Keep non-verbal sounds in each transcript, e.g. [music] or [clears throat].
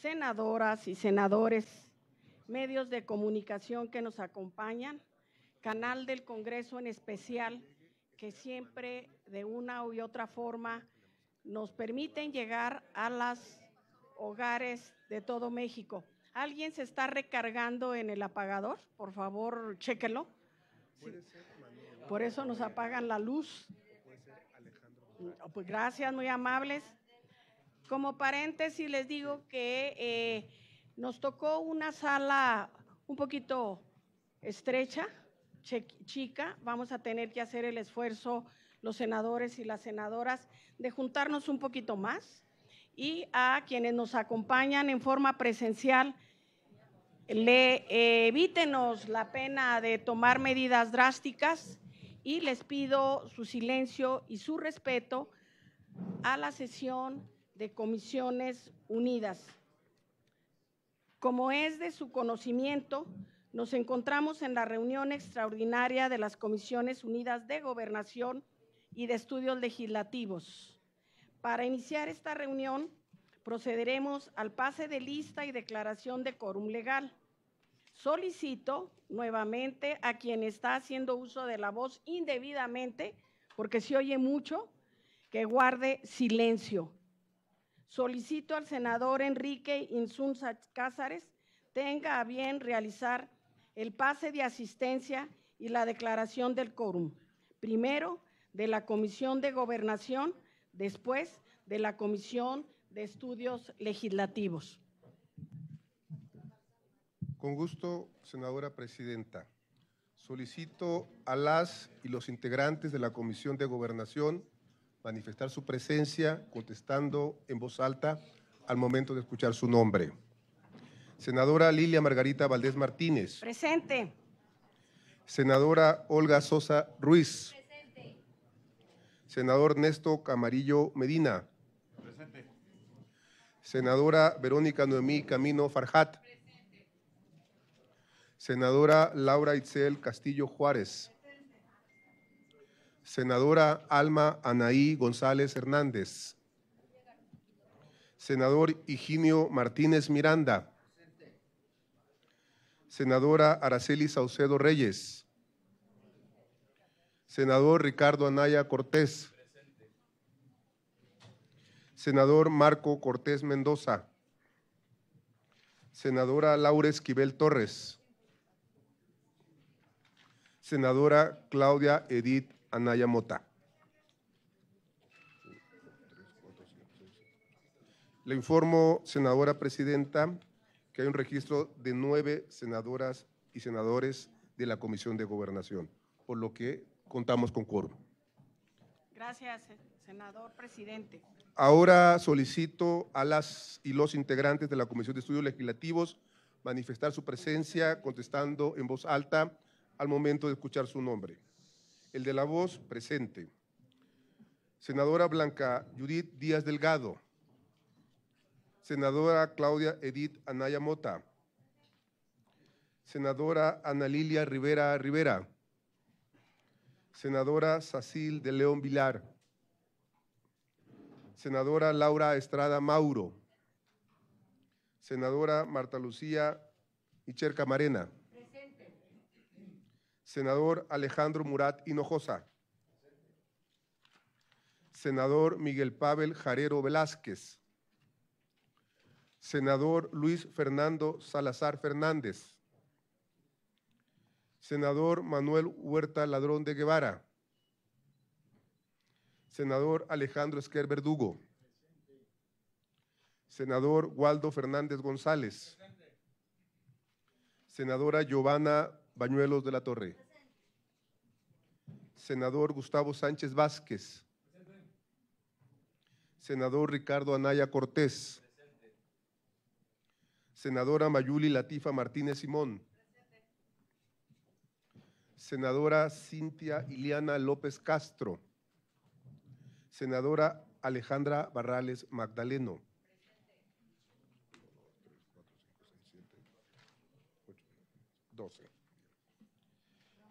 senadoras y senadores, medios de comunicación que nos acompañan, canal del Congreso en especial, que siempre de una u otra forma nos permiten llegar a los hogares de todo México. ¿Alguien se está recargando en el apagador? Por favor, chéquelo. Por eso nos apagan la luz. gracias, muy amables. Como paréntesis les digo que eh, nos tocó una sala un poquito estrecha, chica. Vamos a tener que hacer el esfuerzo los senadores y las senadoras de juntarnos un poquito más y a quienes nos acompañan en forma presencial, le eh, evítenos la pena de tomar medidas drásticas y les pido su silencio y su respeto a la sesión de Comisiones Unidas. Como es de su conocimiento, nos encontramos en la reunión extraordinaria de las Comisiones Unidas de Gobernación y de Estudios Legislativos. Para iniciar esta reunión, procederemos al pase de lista y declaración de quórum legal. Solicito nuevamente a quien está haciendo uso de la voz indebidamente, porque se oye mucho, que guarde silencio solicito al senador Enrique Insunza Cázares tenga a bien realizar el pase de asistencia y la declaración del quórum. Primero, de la Comisión de Gobernación, después de la Comisión de Estudios Legislativos. Con gusto, senadora presidenta. Solicito a las y los integrantes de la Comisión de Gobernación manifestar su presencia contestando en voz alta al momento de escuchar su nombre. Senadora Lilia Margarita Valdés Martínez. Presente. Senadora Olga Sosa Ruiz. Presente. Senador Ernesto Camarillo Medina. Presente. Senadora Verónica Noemí Camino Farjat. Presente. Senadora Laura Itzel Castillo Juárez. Senadora Alma Anaí González Hernández. Senador Higinio Martínez Miranda. Senadora Araceli Saucedo Reyes. Senador Ricardo Anaya Cortés. Senador Marco Cortés Mendoza. Senadora Laura Esquivel Torres. Senadora Claudia Edith Anaya Mota. Le informo, senadora presidenta, que hay un registro de nueve senadoras y senadores de la Comisión de Gobernación, por lo que contamos con coro. Gracias, senador presidente. Ahora solicito a las y los integrantes de la Comisión de Estudios Legislativos manifestar su presencia contestando en voz alta al momento de escuchar su nombre. El de la voz, presente. Senadora Blanca Judith Díaz Delgado. Senadora Claudia Edith Anaya Mota. Senadora Ana Lilia Rivera Rivera. Senadora Sacil de León Vilar. Senadora Laura Estrada Mauro. Senadora Marta Lucía Icherca Marena. Senador Alejandro Murat Hinojosa. Senador Miguel Pavel Jarero Velázquez. Senador Luis Fernando Salazar Fernández. Senador Manuel Huerta Ladrón de Guevara. Senador Alejandro Esquer Verdugo. Senador Waldo Fernández González. Senadora Giovanna Bañuelos de la Torre. Senador Gustavo Sánchez Vázquez. Senador Ricardo Anaya Cortés. Senadora Mayuli Latifa Martínez Simón. Senadora Cintia Iliana López Castro. Senadora Alejandra Barrales Magdaleno. Doce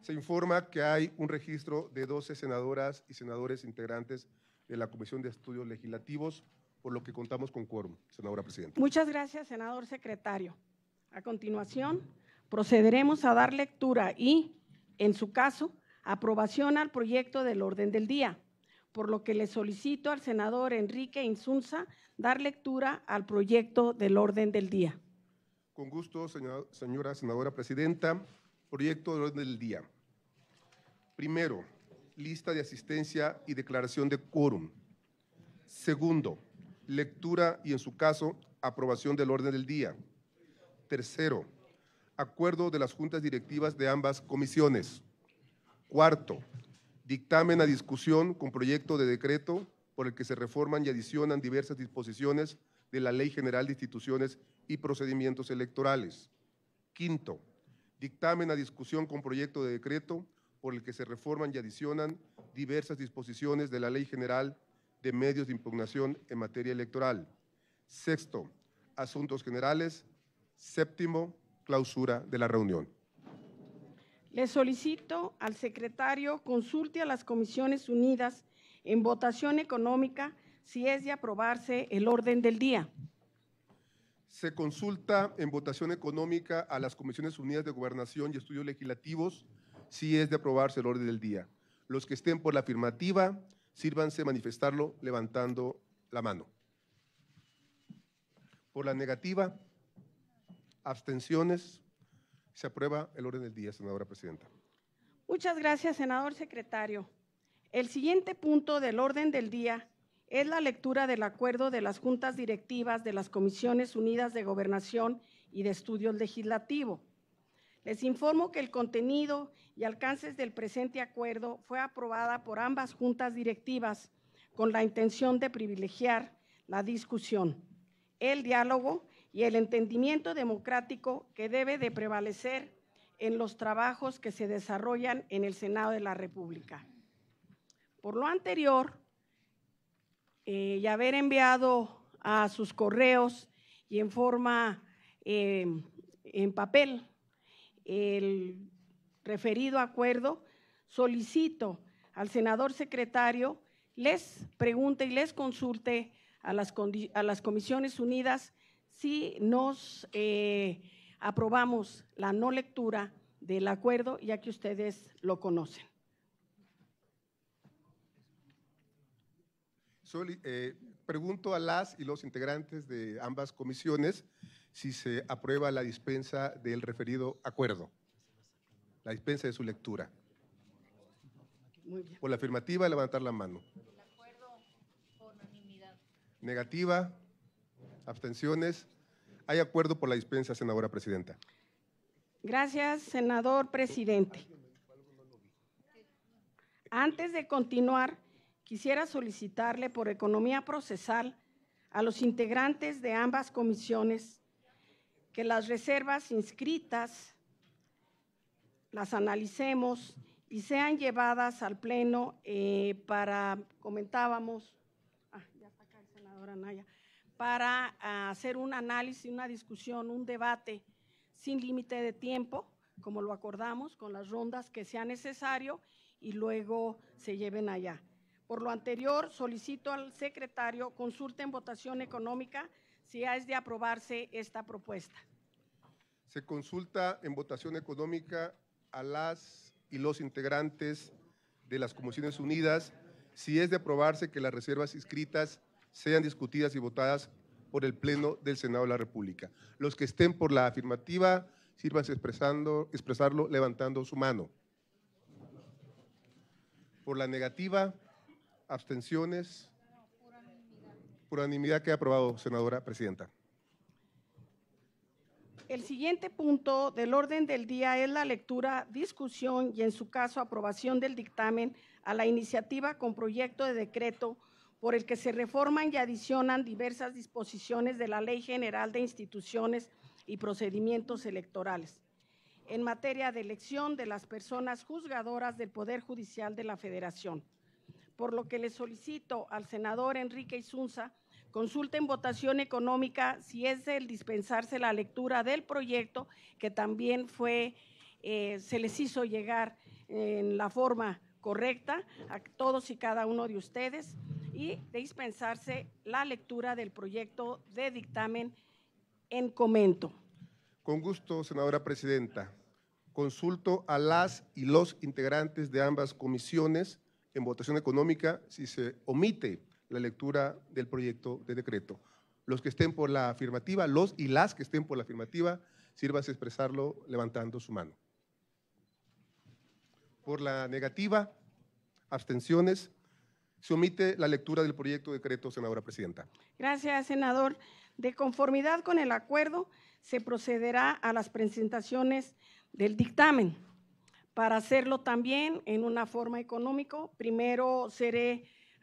se informa que hay un registro de 12 senadoras y senadores integrantes de la Comisión de Estudios Legislativos, por lo que contamos con quórum, senadora presidenta. Muchas gracias, senador secretario. A continuación, procederemos a dar lectura y, en su caso, aprobación al proyecto del orden del día, por lo que le solicito al senador Enrique Insunza dar lectura al proyecto del orden del día. Con gusto, señora, señora senadora presidenta. Proyecto de orden del día. Primero, lista de asistencia y declaración de quórum. Segundo, lectura y, en su caso, aprobación del orden del día. Tercero, acuerdo de las juntas directivas de ambas comisiones. Cuarto, dictamen a discusión con proyecto de decreto por el que se reforman y adicionan diversas disposiciones de la Ley General de Instituciones y Procedimientos Electorales. Quinto, dictamen a discusión con proyecto de decreto por el que se reforman y adicionan diversas disposiciones de la Ley General de Medios de Impugnación en materia electoral. Sexto, asuntos generales. Séptimo, clausura de la reunión. Le solicito al secretario consulte a las comisiones unidas en votación económica si es de aprobarse el orden del día se consulta en votación económica a las Comisiones Unidas de Gobernación y Estudios Legislativos si es de aprobarse el orden del día. Los que estén por la afirmativa, sírvanse manifestarlo levantando la mano. Por la negativa, abstenciones, se aprueba el orden del día, senadora presidenta. Muchas gracias, senador secretario. El siguiente punto del orden del día es la lectura del acuerdo de las juntas directivas de las Comisiones Unidas de Gobernación y de Estudios legislativo. Les informo que el contenido y alcances del presente acuerdo fue aprobada por ambas juntas directivas con la intención de privilegiar la discusión, el diálogo y el entendimiento democrático que debe de prevalecer en los trabajos que se desarrollan en el Senado de la República. Por lo anterior, eh, y haber enviado a sus correos y en forma eh, en papel el referido acuerdo, solicito al senador secretario les pregunte y les consulte a las, a las comisiones unidas si nos eh, aprobamos la no lectura del acuerdo, ya que ustedes lo conocen. eh, pregunto a las y los integrantes de ambas comisiones si se aprueba la dispensa del referido acuerdo, la dispensa de su lectura. Por la afirmativa, levantar la mano. Negativa, abstenciones. Hay acuerdo por la dispensa, senadora presidenta. Gracias, senador presidente. Antes de continuar, quisiera solicitarle por economía procesal a los integrantes de ambas comisiones que las reservas inscritas las analicemos y sean llevadas al Pleno eh, para, comentábamos, ah, para ah, hacer un análisis, una discusión, un debate sin límite de tiempo, como lo acordamos, con las rondas que sea necesario y luego se lleven allá. Por lo anterior, solicito al secretario consulte en votación económica si es de aprobarse esta propuesta. Se consulta en votación económica a las y los integrantes de las Comisiones Unidas si es de aprobarse que las reservas inscritas sean discutidas y votadas por el Pleno del Senado de la República. Los que estén por la afirmativa, sírvanse expresando, expresarlo levantando su mano. Por la negativa, ¿Abstenciones? Por unanimidad ha aprobado, senadora presidenta. El siguiente punto del orden del día es la lectura, discusión y, en su caso, aprobación del dictamen a la iniciativa con proyecto de decreto por el que se reforman y adicionan diversas disposiciones de la Ley General de Instituciones y Procedimientos Electorales en materia de elección de las personas juzgadoras del Poder Judicial de la Federación por lo que le solicito al senador Enrique Isunza consulten en votación económica si es el dispensarse la lectura del proyecto que también fue, eh, se les hizo llegar en la forma correcta a todos y cada uno de ustedes y dispensarse la lectura del proyecto de dictamen en comento. Con gusto, senadora presidenta. Consulto a las y los integrantes de ambas comisiones en votación económica si se omite la lectura del proyecto de decreto. Los que estén por la afirmativa, los y las que estén por la afirmativa, sírvase expresarlo levantando su mano. Por la negativa, abstenciones, se omite la lectura del proyecto de decreto, senadora presidenta. Gracias, senador. De conformidad con el acuerdo, se procederá a las presentaciones del dictamen para hacerlo también en una forma económica. Primero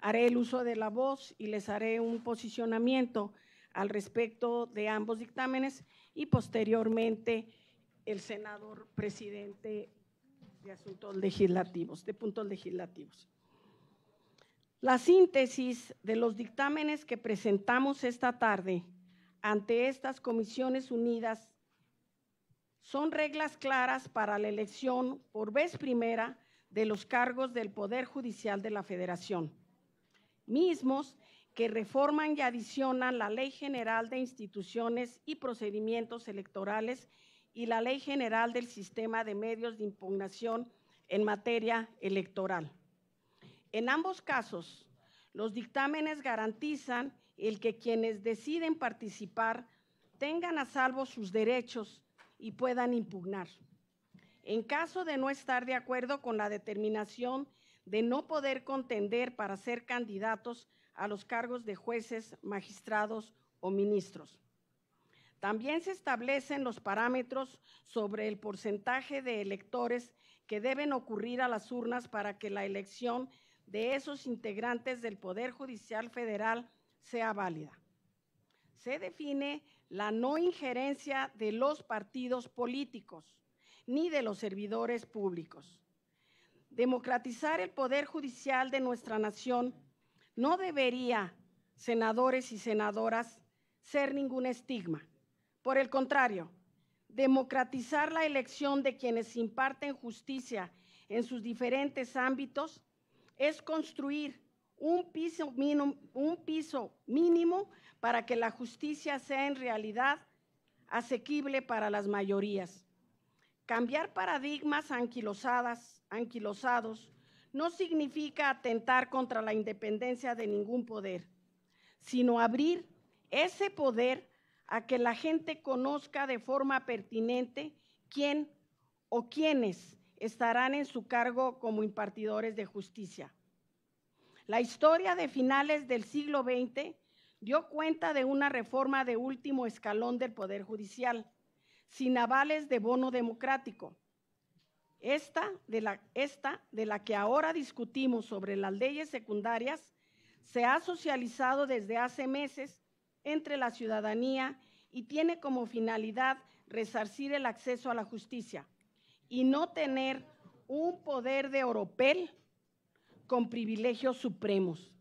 haré el uso de la voz y les haré un posicionamiento al respecto de ambos dictámenes y posteriormente el senador presidente de asuntos legislativos, de puntos legislativos. La síntesis de los dictámenes que presentamos esta tarde ante estas comisiones unidas son reglas claras para la elección por vez primera de los cargos del Poder Judicial de la Federación, mismos que reforman y adicionan la Ley General de Instituciones y Procedimientos Electorales y la Ley General del Sistema de Medios de Impugnación en materia electoral. En ambos casos, los dictámenes garantizan el que quienes deciden participar tengan a salvo sus derechos y puedan impugnar. En caso de no estar de acuerdo con la determinación de no poder contender para ser candidatos a los cargos de jueces, magistrados o ministros. También se establecen los parámetros sobre el porcentaje de electores que deben ocurrir a las urnas para que la elección de esos integrantes del Poder Judicial Federal sea válida. Se define la no injerencia de los partidos políticos ni de los servidores públicos. Democratizar el poder judicial de nuestra nación no debería, senadores y senadoras, ser ningún estigma. Por el contrario, democratizar la elección de quienes imparten justicia en sus diferentes ámbitos es construir un piso, mínimo, un piso mínimo para que la justicia sea en realidad asequible para las mayorías. Cambiar paradigmas anquilosadas, anquilosados no significa atentar contra la independencia de ningún poder, sino abrir ese poder a que la gente conozca de forma pertinente quién o quiénes estarán en su cargo como impartidores de justicia. La historia de finales del siglo XX dio cuenta de una reforma de último escalón del Poder Judicial, sin avales de bono democrático. Esta de, la, esta de la que ahora discutimos sobre las leyes secundarias se ha socializado desde hace meses entre la ciudadanía y tiene como finalidad resarcir el acceso a la justicia y no tener un poder de oropel con privilegios supremos.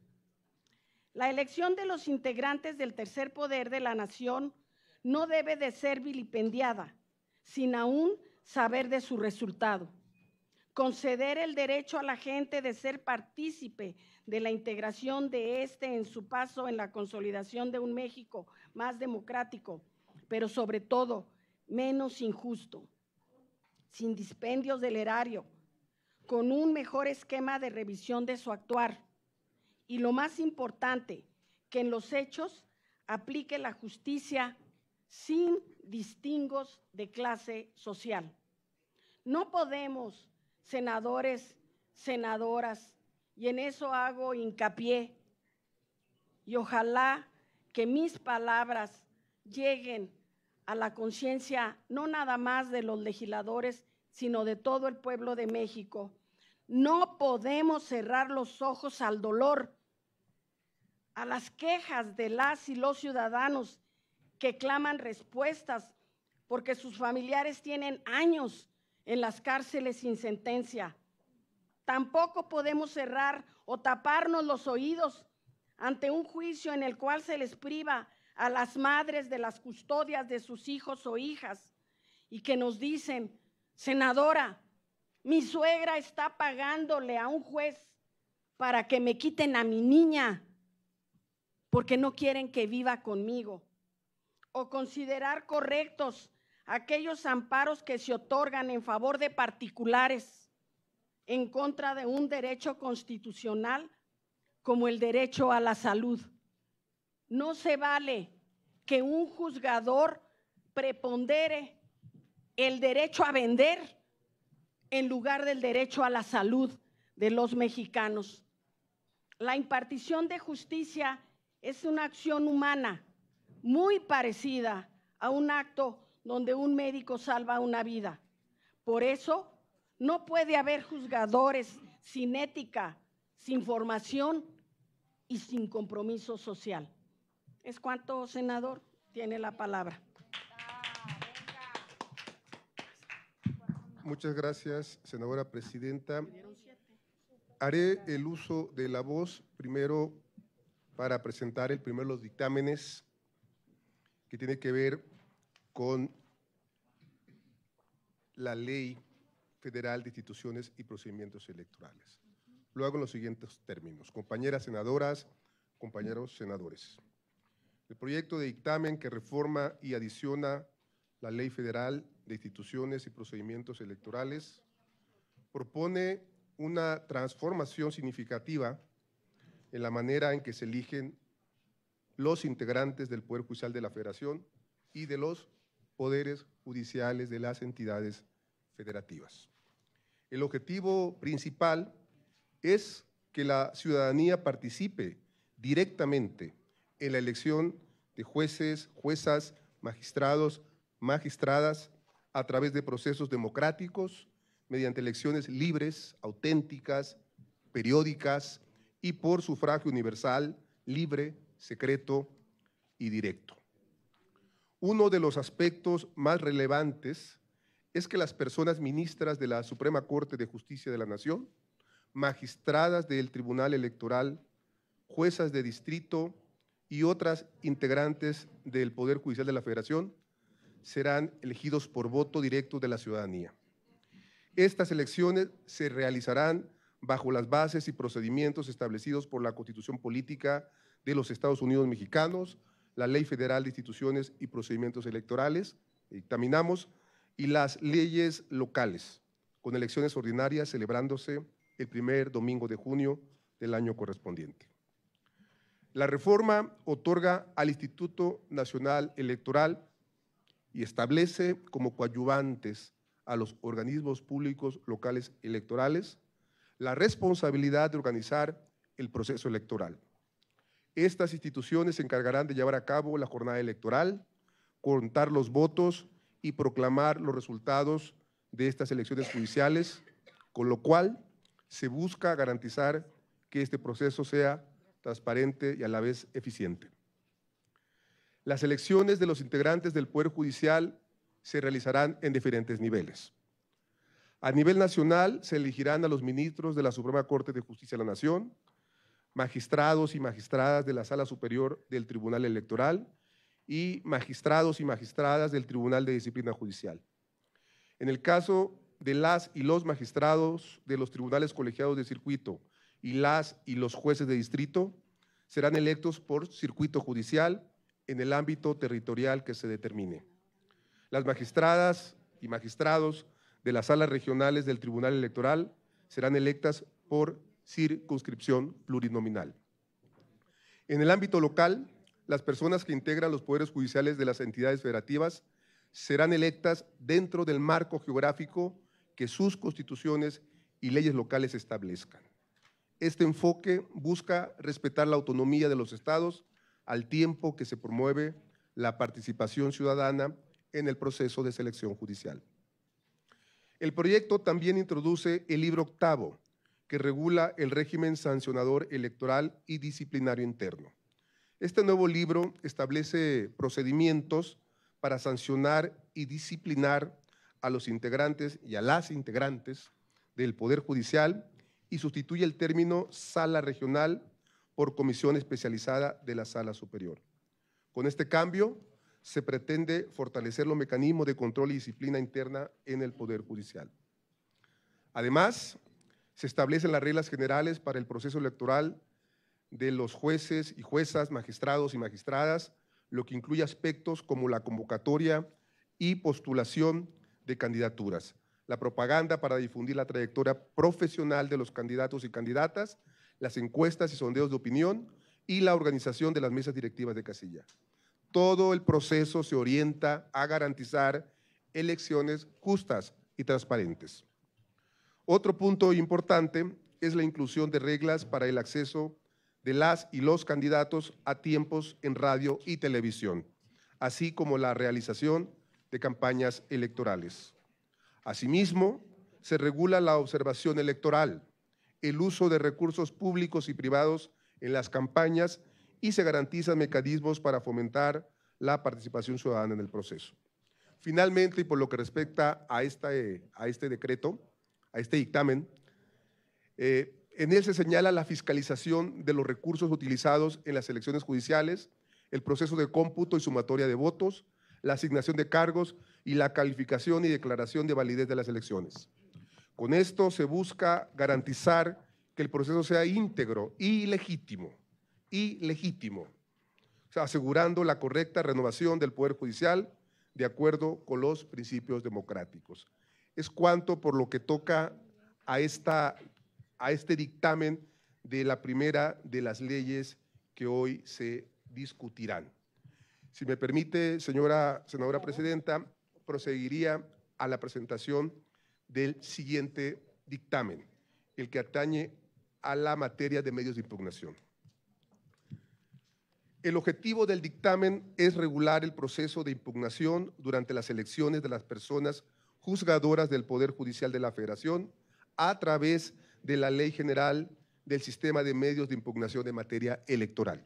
La elección de los integrantes del tercer poder de la nación no debe de ser vilipendiada sin aún saber de su resultado. Conceder el derecho a la gente de ser partícipe de la integración de este en su paso en la consolidación de un México más democrático, pero sobre todo menos injusto, sin dispendios del erario, con un mejor esquema de revisión de su actuar y lo más importante, que en los hechos aplique la justicia sin distingos de clase social. No podemos, senadores, senadoras, y en eso hago hincapié, y ojalá que mis palabras lleguen a la conciencia no nada más de los legisladores, sino de todo el pueblo de México. No podemos cerrar los ojos al dolor a las quejas de las y los ciudadanos que claman respuestas porque sus familiares tienen años en las cárceles sin sentencia. Tampoco podemos cerrar o taparnos los oídos ante un juicio en el cual se les priva a las madres de las custodias de sus hijos o hijas y que nos dicen, senadora, mi suegra está pagándole a un juez para que me quiten a mi niña porque no quieren que viva conmigo. O considerar correctos aquellos amparos que se otorgan en favor de particulares en contra de un derecho constitucional como el derecho a la salud. No se vale que un juzgador prepondere el derecho a vender en lugar del derecho a la salud de los mexicanos. La impartición de justicia es una acción humana muy parecida a un acto donde un médico salva una vida. Por eso, no puede haber juzgadores sin ética, sin formación y sin compromiso social. Es cuanto, senador, tiene la palabra. Muchas gracias, senadora presidenta. Haré el uso de la voz primero para presentar el primero los dictámenes que tiene que ver con la Ley Federal de Instituciones y Procedimientos Electorales. Lo hago en los siguientes términos. Compañeras senadoras, compañeros senadores. El proyecto de dictamen que reforma y adiciona la Ley Federal de Instituciones y Procedimientos Electorales propone una transformación significativa en la manera en que se eligen los integrantes del Poder Judicial de la Federación y de los poderes judiciales de las entidades federativas. El objetivo principal es que la ciudadanía participe directamente en la elección de jueces, juezas, magistrados, magistradas, a través de procesos democráticos, mediante elecciones libres, auténticas, periódicas, y por sufragio universal, libre, secreto y directo. Uno de los aspectos más relevantes es que las personas ministras de la Suprema Corte de Justicia de la Nación, magistradas del Tribunal Electoral, juezas de distrito y otras integrantes del Poder Judicial de la Federación serán elegidos por voto directo de la ciudadanía. Estas elecciones se realizarán bajo las bases y procedimientos establecidos por la Constitución Política de los Estados Unidos Mexicanos, la Ley Federal de Instituciones y Procedimientos Electorales, dictaminamos, y las leyes locales, con elecciones ordinarias celebrándose el primer domingo de junio del año correspondiente. La reforma otorga al Instituto Nacional Electoral y establece como coadyuvantes a los organismos públicos locales electorales la responsabilidad de organizar el proceso electoral. Estas instituciones se encargarán de llevar a cabo la jornada electoral, contar los votos y proclamar los resultados de estas elecciones judiciales, con lo cual se busca garantizar que este proceso sea transparente y a la vez eficiente. Las elecciones de los integrantes del Poder Judicial se realizarán en diferentes niveles. A nivel nacional se elegirán a los ministros de la Suprema Corte de Justicia de la Nación, magistrados y magistradas de la Sala Superior del Tribunal Electoral y magistrados y magistradas del Tribunal de Disciplina Judicial. En el caso de las y los magistrados de los tribunales colegiados de circuito y las y los jueces de distrito, serán electos por circuito judicial en el ámbito territorial que se determine. Las magistradas y magistrados de las salas regionales del Tribunal Electoral serán electas por circunscripción plurinominal. En el ámbito local, las personas que integran los poderes judiciales de las entidades federativas serán electas dentro del marco geográfico que sus constituciones y leyes locales establezcan. Este enfoque busca respetar la autonomía de los estados al tiempo que se promueve la participación ciudadana en el proceso de selección judicial. El proyecto también introduce el libro octavo, que regula el régimen sancionador electoral y disciplinario interno. Este nuevo libro establece procedimientos para sancionar y disciplinar a los integrantes y a las integrantes del Poder Judicial y sustituye el término sala regional por comisión especializada de la sala superior. Con este cambio, se pretende fortalecer los mecanismos de control y disciplina interna en el Poder Judicial. Además, se establecen las reglas generales para el proceso electoral de los jueces y juezas, magistrados y magistradas, lo que incluye aspectos como la convocatoria y postulación de candidaturas, la propaganda para difundir la trayectoria profesional de los candidatos y candidatas, las encuestas y sondeos de opinión y la organización de las mesas directivas de casilla. Todo el proceso se orienta a garantizar elecciones justas y transparentes. Otro punto importante es la inclusión de reglas para el acceso de las y los candidatos a tiempos en radio y televisión, así como la realización de campañas electorales. Asimismo, se regula la observación electoral, el uso de recursos públicos y privados en las campañas y se garantizan mecanismos para fomentar la participación ciudadana en el proceso. Finalmente, y por lo que respecta a, esta, eh, a este decreto, a este dictamen, eh, en él se señala la fiscalización de los recursos utilizados en las elecciones judiciales, el proceso de cómputo y sumatoria de votos, la asignación de cargos y la calificación y declaración de validez de las elecciones. Con esto se busca garantizar que el proceso sea íntegro y legítimo y legítimo, asegurando la correcta renovación del Poder Judicial de acuerdo con los principios democráticos. Es cuanto por lo que toca a, esta, a este dictamen de la primera de las leyes que hoy se discutirán. Si me permite, señora senadora presidenta, proseguiría a la presentación del siguiente dictamen, el que atañe a la materia de medios de impugnación. El objetivo del dictamen es regular el proceso de impugnación durante las elecciones de las personas juzgadoras del Poder Judicial de la Federación a través de la Ley General del Sistema de Medios de Impugnación de Materia Electoral.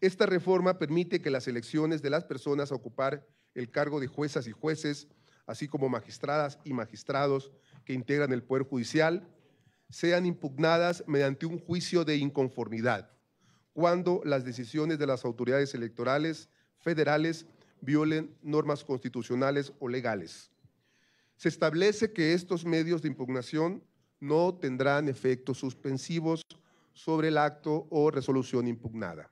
Esta reforma permite que las elecciones de las personas a ocupar el cargo de juezas y jueces, así como magistradas y magistrados que integran el Poder Judicial, sean impugnadas mediante un juicio de inconformidad, cuando las decisiones de las autoridades electorales federales violen normas constitucionales o legales. Se establece que estos medios de impugnación no tendrán efectos suspensivos sobre el acto o resolución impugnada.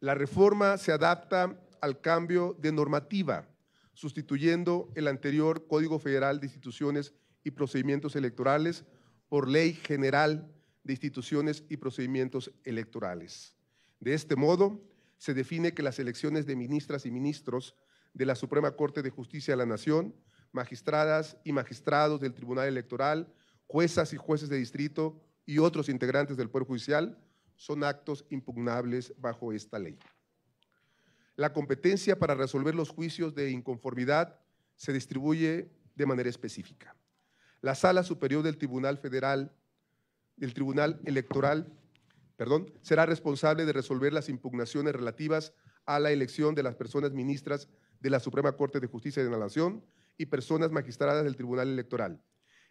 La reforma se adapta al cambio de normativa, sustituyendo el anterior Código Federal de Instituciones y Procedimientos Electorales por Ley General de instituciones y procedimientos electorales. De este modo, se define que las elecciones de ministras y ministros de la Suprema Corte de Justicia de la Nación, magistradas y magistrados del Tribunal Electoral, juezas y jueces de distrito y otros integrantes del Poder Judicial son actos impugnables bajo esta ley. La competencia para resolver los juicios de inconformidad se distribuye de manera específica. La Sala Superior del Tribunal Federal el Tribunal Electoral perdón, será responsable de resolver las impugnaciones relativas a la elección de las personas ministras de la Suprema Corte de Justicia de la Nación y personas magistradas del Tribunal Electoral,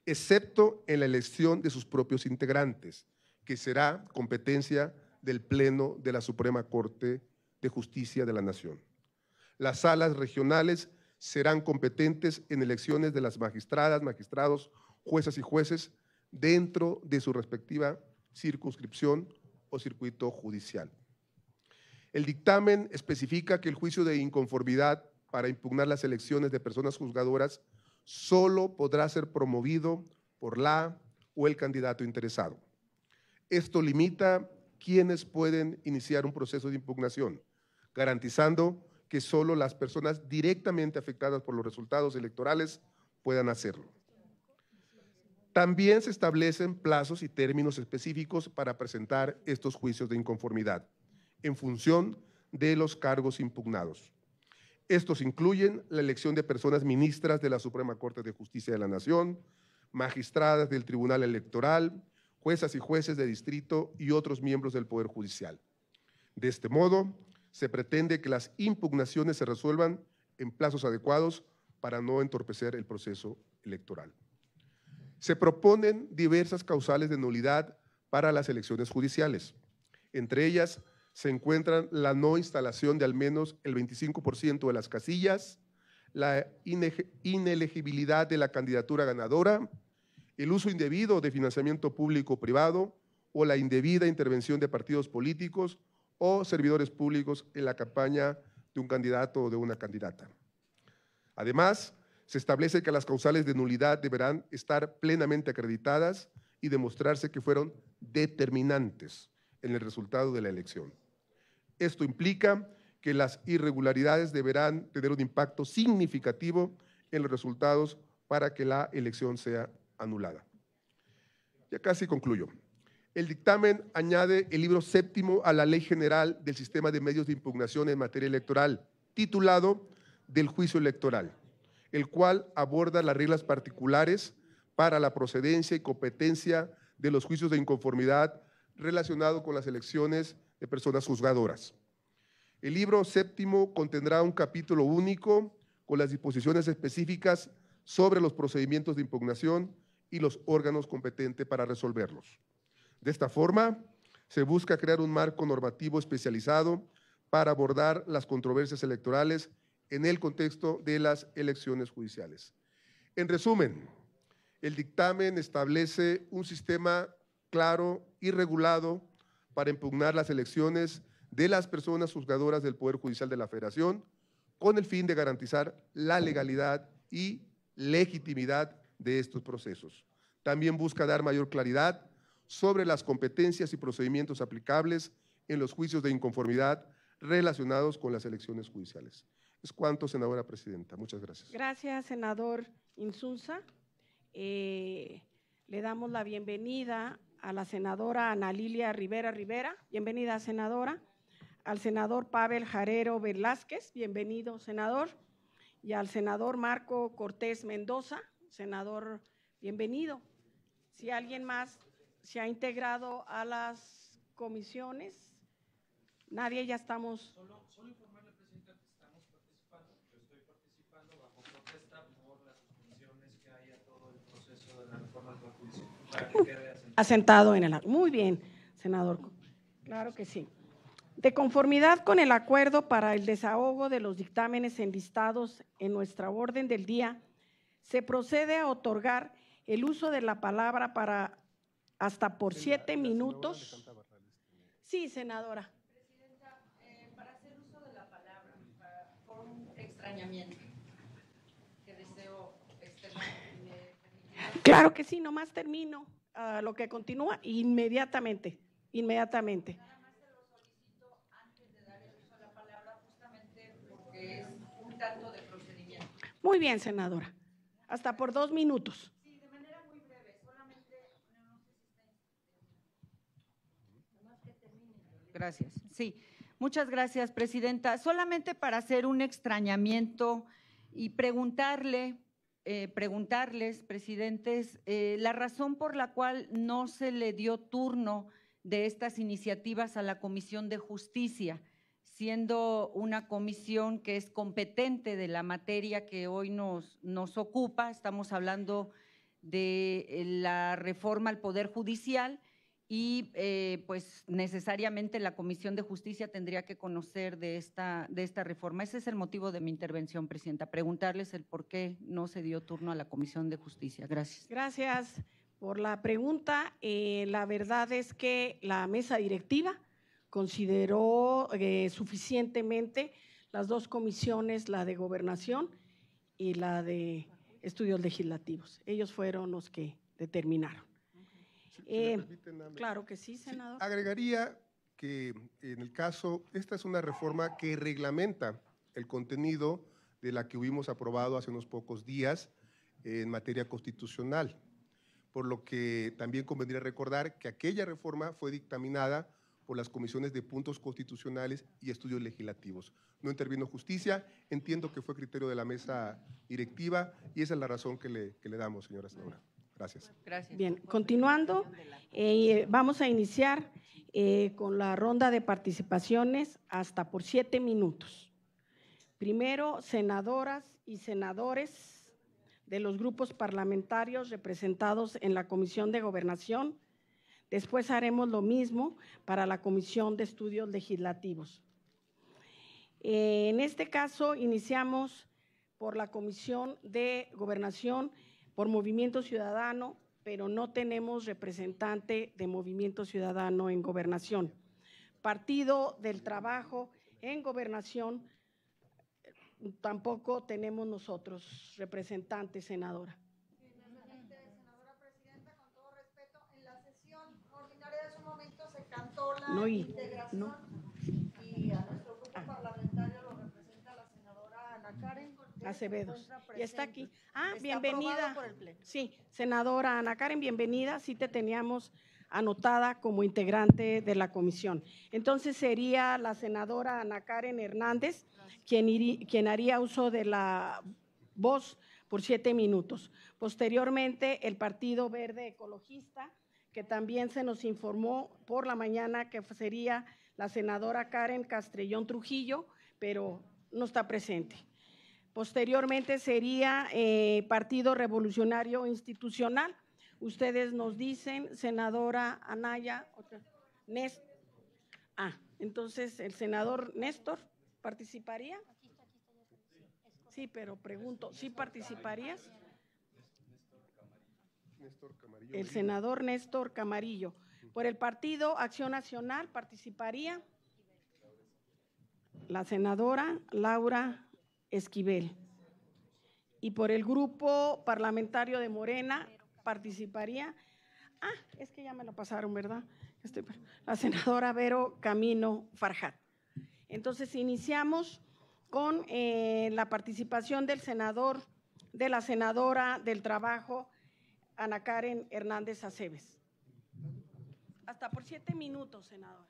excepto en la elección de sus propios integrantes, que será competencia del Pleno de la Suprema Corte de Justicia de la Nación. Las salas regionales serán competentes en elecciones de las magistradas, magistrados, juezas y jueces dentro de su respectiva circunscripción o circuito judicial. El dictamen especifica que el juicio de inconformidad para impugnar las elecciones de personas juzgadoras solo podrá ser promovido por la o el candidato interesado. Esto limita quienes pueden iniciar un proceso de impugnación, garantizando que solo las personas directamente afectadas por los resultados electorales puedan hacerlo. También se establecen plazos y términos específicos para presentar estos juicios de inconformidad en función de los cargos impugnados. Estos incluyen la elección de personas ministras de la Suprema Corte de Justicia de la Nación, magistradas del Tribunal Electoral, juezas y jueces de distrito y otros miembros del Poder Judicial. De este modo, se pretende que las impugnaciones se resuelvan en plazos adecuados para no entorpecer el proceso electoral. Se proponen diversas causales de nulidad para las elecciones judiciales. Entre ellas se encuentran la no instalación de al menos el 25% de las casillas, la inelegibilidad de la candidatura ganadora, el uso indebido de financiamiento público-privado o la indebida intervención de partidos políticos o servidores públicos en la campaña de un candidato o de una candidata. Además, se establece que las causales de nulidad deberán estar plenamente acreditadas y demostrarse que fueron determinantes en el resultado de la elección. Esto implica que las irregularidades deberán tener un impacto significativo en los resultados para que la elección sea anulada. Ya casi concluyo. El dictamen añade el libro séptimo a la Ley General del Sistema de Medios de Impugnación en Materia Electoral, titulado Del Juicio Electoral el cual aborda las reglas particulares para la procedencia y competencia de los juicios de inconformidad relacionado con las elecciones de personas juzgadoras. El libro séptimo contendrá un capítulo único con las disposiciones específicas sobre los procedimientos de impugnación y los órganos competentes para resolverlos. De esta forma, se busca crear un marco normativo especializado para abordar las controversias electorales en el contexto de las elecciones judiciales. En resumen, el dictamen establece un sistema claro y regulado para impugnar las elecciones de las personas juzgadoras del Poder Judicial de la Federación con el fin de garantizar la legalidad y legitimidad de estos procesos. También busca dar mayor claridad sobre las competencias y procedimientos aplicables en los juicios de inconformidad relacionados con las elecciones judiciales. Es cuanto, senadora presidenta. Muchas gracias. Gracias, senador Insunza. Eh, le damos la bienvenida a la senadora Ana Lilia Rivera Rivera. Bienvenida, senadora. Al senador Pavel Jarero Velázquez. Bienvenido, senador. Y al senador Marco Cortés Mendoza. Senador, bienvenido. Si alguien más se ha integrado a las comisiones, nadie ya estamos. Asentado en el Muy bien, senador. Claro que sí. De conformidad con el acuerdo para el desahogo de los dictámenes enlistados en nuestra orden del día, se procede a otorgar el uso de la palabra para hasta por siete minutos. Sí, senadora. Presidenta, eh, para hacer uso de la palabra, por un extrañamiento. Claro que sí, nomás termino ah, lo que continúa inmediatamente, inmediatamente. Tanto de procedimiento. Muy bien, senadora. Hasta por dos minutos. Sí, de manera muy breve, solamente Gracias. Sí, muchas gracias, presidenta. Solamente para hacer un extrañamiento y preguntarle eh, preguntarles, presidentes, eh, la razón por la cual no se le dio turno de estas iniciativas a la Comisión de Justicia, siendo una comisión que es competente de la materia que hoy nos, nos ocupa. Estamos hablando de eh, la reforma al Poder Judicial y eh, pues necesariamente la Comisión de Justicia tendría que conocer de esta, de esta reforma. Ese es el motivo de mi intervención, Presidenta, preguntarles el por qué no se dio turno a la Comisión de Justicia. Gracias. Gracias por la pregunta. Eh, la verdad es que la mesa directiva consideró eh, suficientemente las dos comisiones, la de gobernación y la de estudios legislativos. Ellos fueron los que determinaron. Eh, claro que sí, senador. agregaría que en el caso, esta es una reforma que reglamenta el contenido de la que hubimos aprobado hace unos pocos días en materia constitucional, por lo que también convendría recordar que aquella reforma fue dictaminada por las comisiones de puntos constitucionales y estudios legislativos. No intervino justicia, entiendo que fue criterio de la mesa directiva y esa es la razón que le, que le damos, señora senadora. Gracias. Bien, continuando, eh, vamos a iniciar eh, con la ronda de participaciones hasta por siete minutos. Primero, senadoras y senadores de los grupos parlamentarios representados en la Comisión de Gobernación. Después haremos lo mismo para la Comisión de Estudios Legislativos. Eh, en este caso, iniciamos por la Comisión de Gobernación por Movimiento Ciudadano, pero no tenemos representante de Movimiento Ciudadano en gobernación. Partido del Trabajo en gobernación, tampoco tenemos nosotros representante senadora. No, y, no, Acevedo Y está aquí. Ah, bienvenida. Sí, senadora Ana Karen, bienvenida. Sí te teníamos anotada como integrante de la comisión. Entonces sería la senadora Ana Karen Hernández quien, quien haría uso de la voz por siete minutos. Posteriormente, el Partido Verde Ecologista, que también se nos informó por la mañana que sería la senadora Karen Castrellón Trujillo, pero no está presente. Posteriormente sería eh, Partido Revolucionario Institucional. Ustedes nos dicen, senadora Anaya, Ah, entonces el senador Néstor participaría. Sí, pero pregunto, ¿sí participarías? El senador Néstor Camarillo. Por el partido Acción Nacional participaría la senadora Laura Esquivel. Y por el grupo parlamentario de Morena participaría, ah, es que ya me lo pasaron, ¿verdad? la senadora Vero Camino Farjat. Entonces iniciamos con eh, la participación del senador, de la senadora del trabajo, Ana Karen Hernández Aceves. Hasta por siete minutos, senadora.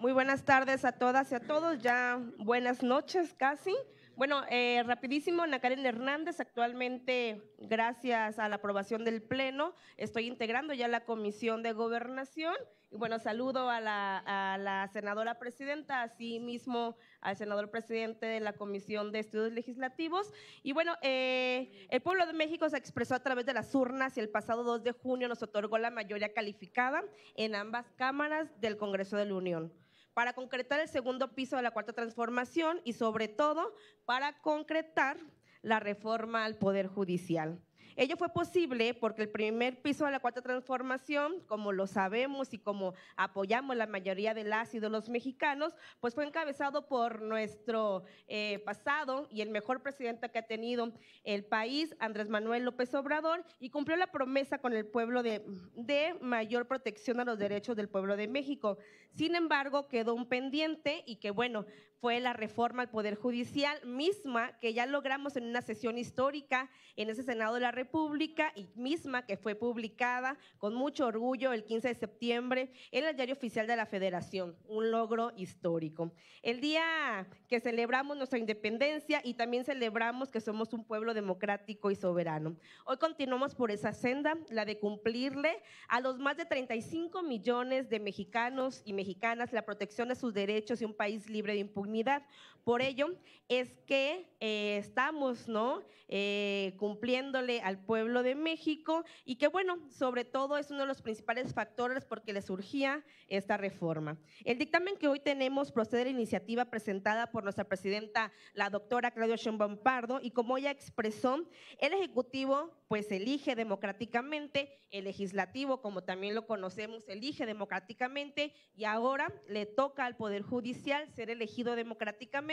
Muy buenas tardes a todas y a todos, ya buenas noches casi. Bueno, eh, rapidísimo, Ana Hernández, actualmente, gracias a la aprobación del Pleno, estoy integrando ya la Comisión de Gobernación. Y bueno, saludo a la, senadora presidenta, así mismo al senador presidente de la Comisión de Estudios Legislativos. Y bueno, eh, el pueblo de México se expresó a través de las urnas y el pasado 2 de junio nos otorgó la mayoría calificada en ambas cámaras del Congreso de la Unión para concretar el segundo piso de la cuarta transformación y sobre todo para concretar la reforma al Poder Judicial. Ello fue posible porque el primer piso de la cuarta transformación, como lo sabemos y como apoyamos la mayoría de las y de los mexicanos, pues fue encabezado por nuestro eh, pasado y el mejor presidente que ha tenido el país, Andrés Manuel López Obrador, y cumplió la promesa con el pueblo de mayor protección a los derechos del pueblo de México. Sin embargo, quedó un pendiente y que bueno, fue la reforma al Poder Judicial misma que ya logramos en una sesión histórica en ese Senado de la República y misma que fue publicada con mucho orgullo el 15 de septiembre en el Diario Oficial de la Federación, un logro histórico. El día que celebramos nuestra independencia y también celebramos que somos un pueblo democrático y soberano. Hoy continuamos por esa senda, la de cumplirle a los más de 35 millones de mexicanos y mexicanas la protección de sus derechos y un país libre de impunidad conformidad, por ello es que eh, estamos ¿no? Eh, cumpliéndole al pueblo de México y que bueno, sobre todo es uno de los principales factores porque le surgía esta reforma. El dictamen que hoy tenemos procede a la iniciativa presentada por nuestra presidenta, la doctora Claudia Sheinbaum Pardo, y como ella expresó, el Ejecutivo pues elige democráticamente, el legislativo, como también lo conocemos, elige democráticamente y ahora le toca al Poder Judicial ser elegido democráticamente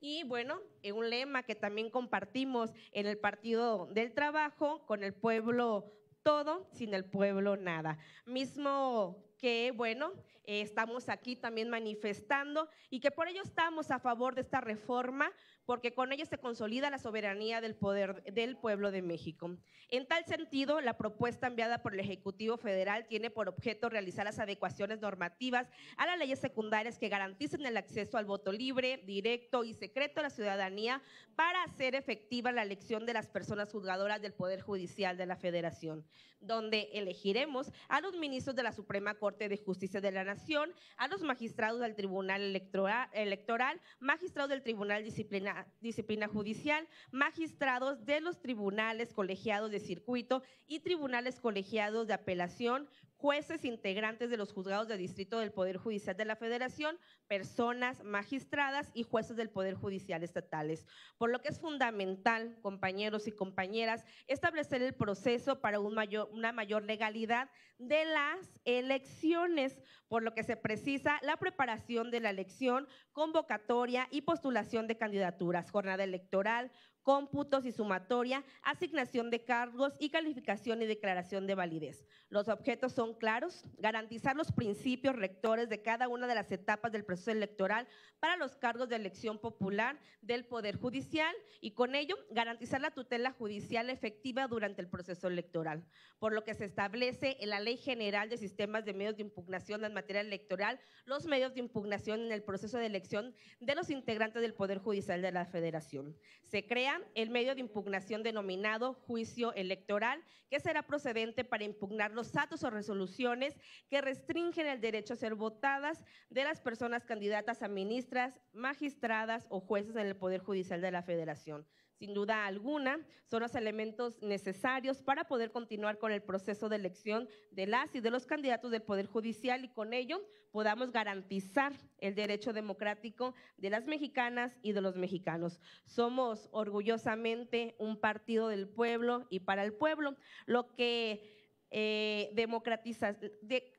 y bueno, eh, un lema que también compartimos en el Partido del Trabajo, con el pueblo todo, sin el pueblo nada. Mismo que, bueno, eh, estamos aquí también manifestando y que por ello estamos a favor de esta reforma, porque con ello se consolida la soberanía del poder del pueblo de México. En tal sentido, la propuesta enviada por el Ejecutivo Federal tiene por objeto realizar las adecuaciones normativas a las leyes secundarias que garanticen el acceso al voto libre, directo y secreto a la ciudadanía para hacer efectiva la elección de las personas juzgadoras del Poder Judicial de la Federación, donde elegiremos a los ministros de la Suprema Corte de Justicia de la Nación, a los magistrados del Tribunal Electoral, magistrados del Tribunal Disciplinario disciplina, judicial, magistrados de los tribunales colegiados de circuito y tribunales colegiados de apelación, jueces integrantes de los juzgados de distrito del Poder Judicial de la Federación, personas magistradas y jueces del Poder Judicial estatales. Por lo que es fundamental, compañeros y compañeras, establecer el proceso para una mayor legalidad de las elecciones, por lo que se precisa la preparación de la elección, convocatoria y postulación de candidaturas, jornada electoral, cómputos y sumatoria, asignación de cargos y calificación y declaración de validez. Los objetos son claros, garantizar los principios rectores de cada una de las etapas del proceso electoral para los cargos de elección popular del Poder Judicial y con ello garantizar la tutela judicial efectiva durante el proceso electoral, por lo que se establece en la Ley General de Sistemas de Medios de Impugnación en materia electoral los medios de impugnación en el proceso de elección de los integrantes del Poder Judicial de la Federación. Se crea el medio de impugnación denominado juicio electoral, que será procedente para impugnar los actos o resoluciones que restringen el derecho a ser votadas de las personas candidatas a ministras, magistradas o jueces en el Poder Judicial de la Federación sin duda alguna, son los elementos necesarios para poder continuar con el proceso de elección de las y de los candidatos del Poder Judicial y con ello podamos garantizar el derecho democrático de las mexicanas y de los mexicanos. Somos orgullosamente un partido del pueblo y para el pueblo, lo que eh, de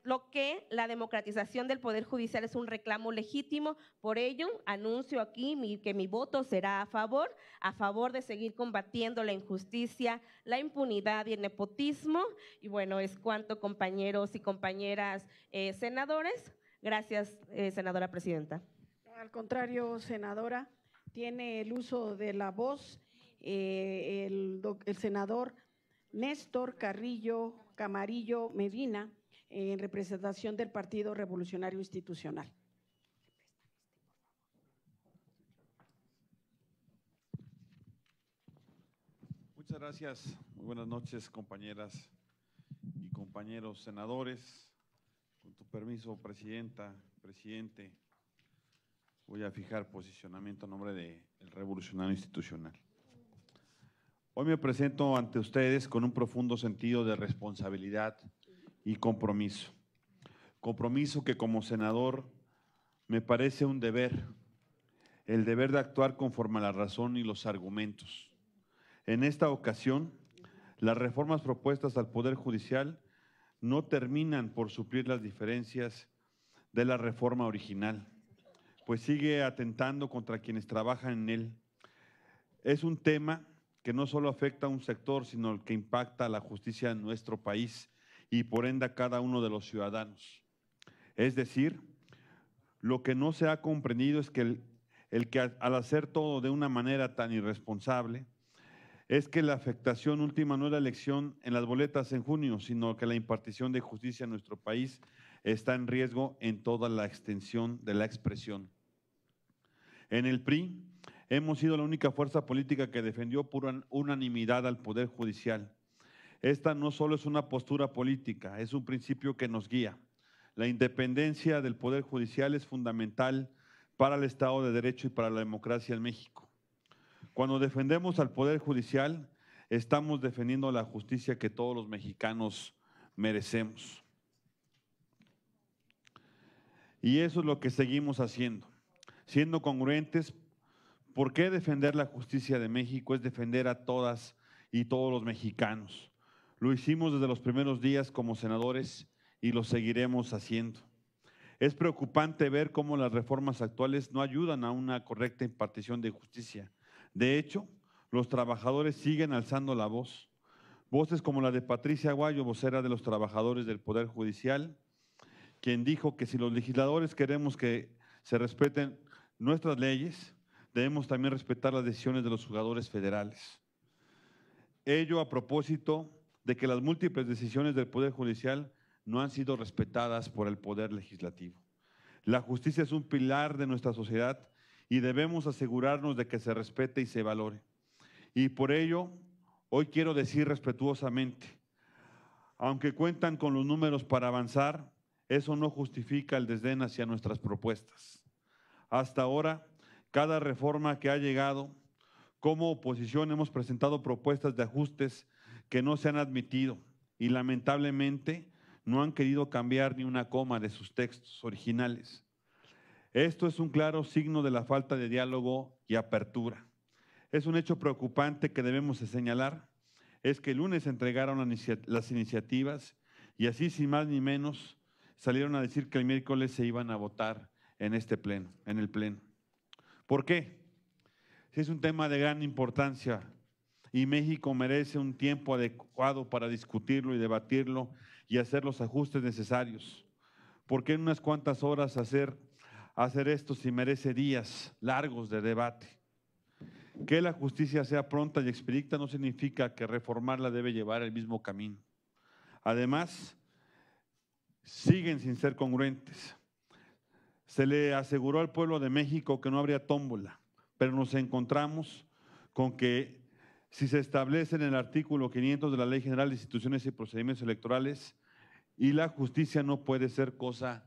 lo que la democratización del Poder Judicial es un reclamo legítimo. Por ello, anuncio aquí mi, que mi voto será a favor, a favor de seguir combatiendo la injusticia, la impunidad y el nepotismo. Y bueno, es cuanto compañeros y compañeras eh, senadores. Gracias, eh, senadora presidenta. Al contrario, senadora, tiene el uso de la voz eh, el, el senador Néstor Carrillo Camarillo Medina, en representación del Partido Revolucionario Institucional. Muchas gracias. Muy buenas noches, compañeras y compañeros senadores. Con tu permiso, presidenta, presidente, voy a fijar posicionamiento en nombre del Revolucionario Institucional. Hoy me presento ante ustedes con un profundo sentido de responsabilidad y compromiso. Compromiso que como senador me parece un deber, el deber de actuar conforme a la razón y los argumentos. En esta ocasión, las reformas propuestas al Poder Judicial no terminan por suplir las diferencias de la reforma original, pues sigue atentando contra quienes trabajan en él. Es un tema que no solo afecta a un sector, sino que impacta a la justicia en nuestro país y por ende a cada uno de los ciudadanos. Es decir, lo que no se ha comprendido es que el, que al hacer todo de una manera tan irresponsable, es que la afectación última no es la elección en las boletas en junio, sino que la impartición de justicia en nuestro país está en riesgo en toda la extensión de la expresión. En el PRI hemos sido la única fuerza política que defendió por unanimidad al Poder Judicial. Esta no solo es una postura política, es un principio que nos guía. La independencia del Poder Judicial es fundamental para el Estado de Derecho y para la democracia en México. Cuando defendemos al Poder Judicial, estamos defendiendo la justicia que todos los mexicanos merecemos. Y eso es lo que seguimos haciendo, siendo congruentes ¿Por qué defender la justicia de México es defender a todas y todos los mexicanos? Lo hicimos desde los primeros días como senadores y lo seguiremos haciendo. Es preocupante ver cómo las reformas actuales no ayudan a una correcta impartición de justicia. De hecho, los trabajadores siguen alzando la voz. Voces como la de Patricia Aguayo, vocera de los trabajadores del Poder Judicial, quien dijo que si los legisladores queremos que se respeten nuestras leyes, debemos también respetar las decisiones de los jugadores federales. Ello a propósito de que las múltiples decisiones del Poder Judicial no han sido respetadas por el Poder Legislativo. La justicia es un pilar de nuestra sociedad y debemos asegurarnos de que se respete y se valore. Y por ello, hoy quiero decir respetuosamente, aunque cuentan con los números para avanzar, eso no justifica el desdén hacia nuestras propuestas. Hasta ahora, cada reforma que ha llegado, como oposición hemos presentado propuestas de ajustes que no se han admitido y lamentablemente no han querido cambiar ni una coma de sus textos originales. Esto es un claro signo de la falta de diálogo y apertura. Es un hecho preocupante que debemos señalar, es que el lunes entregaron las iniciativas y así sin más ni menos salieron a decir que el miércoles se iban a votar en este pleno, en el pleno. ¿Por qué? Es un tema de gran importancia y México merece un tiempo adecuado para discutirlo y debatirlo y hacer los ajustes necesarios. ¿Por qué en unas cuantas horas hacer, hacer esto si merece días largos de debate? Que la justicia sea pronta y expedita no significa que reformarla debe llevar el mismo camino. Además, siguen sin ser congruentes. Se le aseguró al pueblo de México que no habría tómbola, pero nos encontramos con que si se establece en el artículo 500 de la Ley General de Instituciones y Procedimientos Electorales, y la justicia no puede ser cosa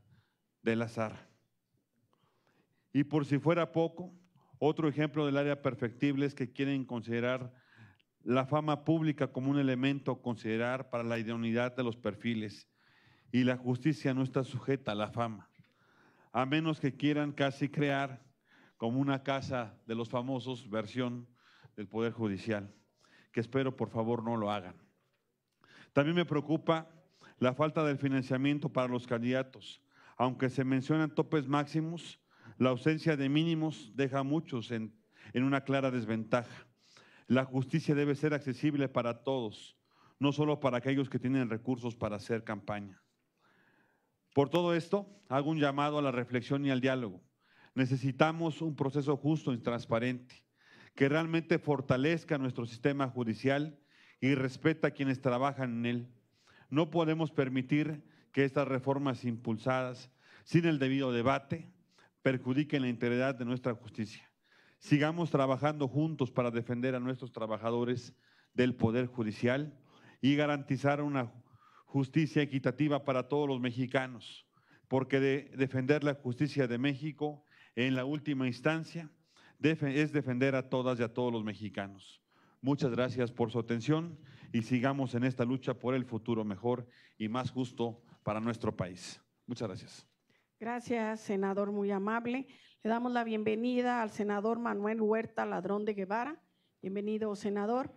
del azar. Y por si fuera poco, otro ejemplo del área perfectible es que quieren considerar la fama pública como un elemento a considerar para la idoneidad de los perfiles y la justicia no está sujeta a la fama a menos que quieran casi crear como una casa de los famosos, versión del Poder Judicial, que espero por favor no lo hagan. También me preocupa la falta del financiamiento para los candidatos. Aunque se mencionan topes máximos, la ausencia de mínimos deja a muchos en, en una clara desventaja. La justicia debe ser accesible para todos, no solo para aquellos que tienen recursos para hacer campaña. Por todo esto, hago un llamado a la reflexión y al diálogo. Necesitamos un proceso justo y transparente que realmente fortalezca nuestro sistema judicial y respeta a quienes trabajan en él. No podemos permitir que estas reformas impulsadas sin el debido debate perjudiquen la integridad de nuestra justicia. Sigamos trabajando juntos para defender a nuestros trabajadores del Poder Judicial y garantizar una justicia equitativa para todos los mexicanos, porque defender la justicia de México, en la última instancia, es defender a todas y a todos los mexicanos. Muchas gracias por su atención y sigamos en esta lucha por el futuro mejor y más justo para nuestro país. Muchas gracias. Gracias, senador, muy amable. Le damos la bienvenida al senador Manuel Huerta Ladrón de Guevara. Bienvenido, senador.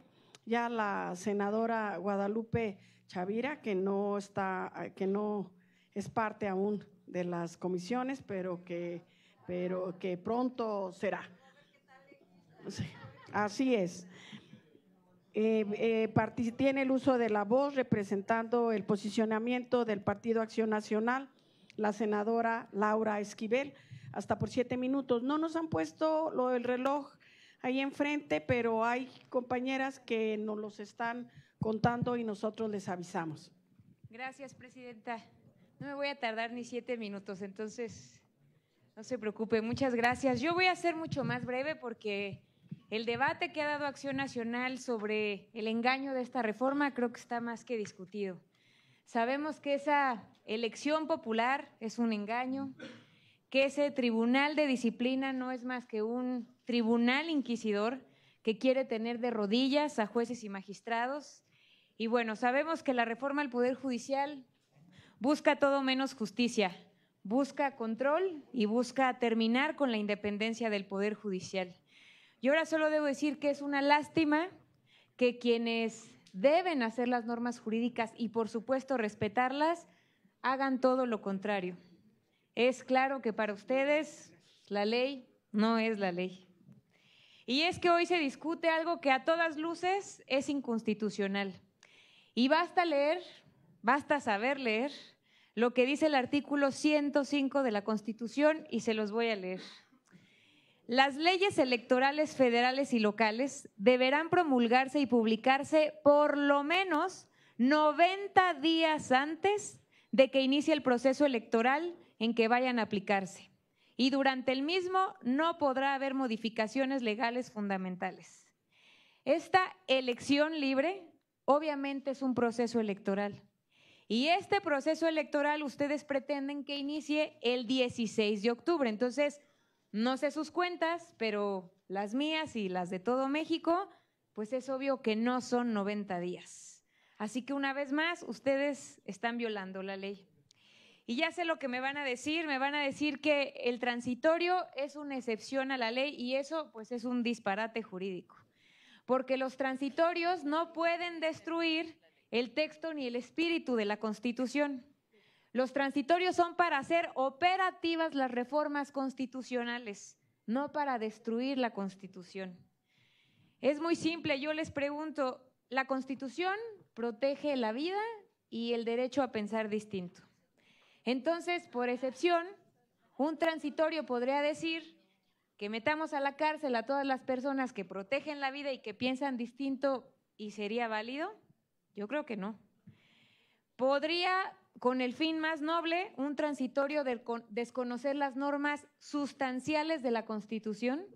Ya la senadora Guadalupe Chavira, que no está, ah, que no es parte aún de las comisiones, pero que, pero que pronto será. así es. Eh, eh, tiene el uso de la voz representando el posicionamiento del Partido Acción Nacional, la senadora Laura Esquivel, hasta por siete minutos. No nos han puesto lo, el reloj ahí enfrente, pero hay compañeras que nos los están contando y nosotros les avisamos. Gracias, Presidenta. No me voy a tardar ni siete minutos, entonces no se preocupe. Muchas gracias. Yo voy a ser mucho más breve porque el debate que ha dado Acción Nacional sobre el engaño de esta reforma creo que está más que discutido. Sabemos que esa elección popular es un engaño, que ese tribunal de disciplina no es más que un tribunal inquisidor que quiere tener de rodillas a jueces y magistrados y bueno, sabemos que la reforma al Poder Judicial busca todo menos justicia, busca control y busca terminar con la independencia del Poder Judicial. Y ahora solo debo decir que es una lástima que quienes deben hacer las normas jurídicas y por supuesto respetarlas, hagan todo lo contrario. Es claro que para ustedes la ley no es la ley. Y es que hoy se discute algo que a todas luces es inconstitucional. Y basta leer, basta saber leer lo que dice el artículo 105 de la Constitución y se los voy a leer. Las leyes electorales federales y locales deberán promulgarse y publicarse por lo menos 90 días antes de que inicie el proceso electoral en que vayan a aplicarse. Y durante el mismo no podrá haber modificaciones legales fundamentales. Esta elección libre Obviamente es un proceso electoral. Y este proceso electoral ustedes pretenden que inicie el 16 de octubre. Entonces, no sé sus cuentas, pero las mías y las de todo México, pues es obvio que no son 90 días. Así que una vez más, ustedes están violando la ley. Y ya sé lo que me van a decir, me van a decir que el transitorio es una excepción a la ley y eso pues es un disparate jurídico porque los transitorios no pueden destruir el texto ni el espíritu de la Constitución. Los transitorios son para hacer operativas las reformas constitucionales, no para destruir la Constitución. Es muy simple, yo les pregunto, la Constitución protege la vida y el derecho a pensar distinto. Entonces, por excepción, un transitorio podría decir que metamos a la cárcel a todas las personas que protegen la vida y que piensan distinto y sería válido? Yo creo que no. ¿Podría, con el fin más noble, un transitorio desconocer las normas sustanciales de la Constitución?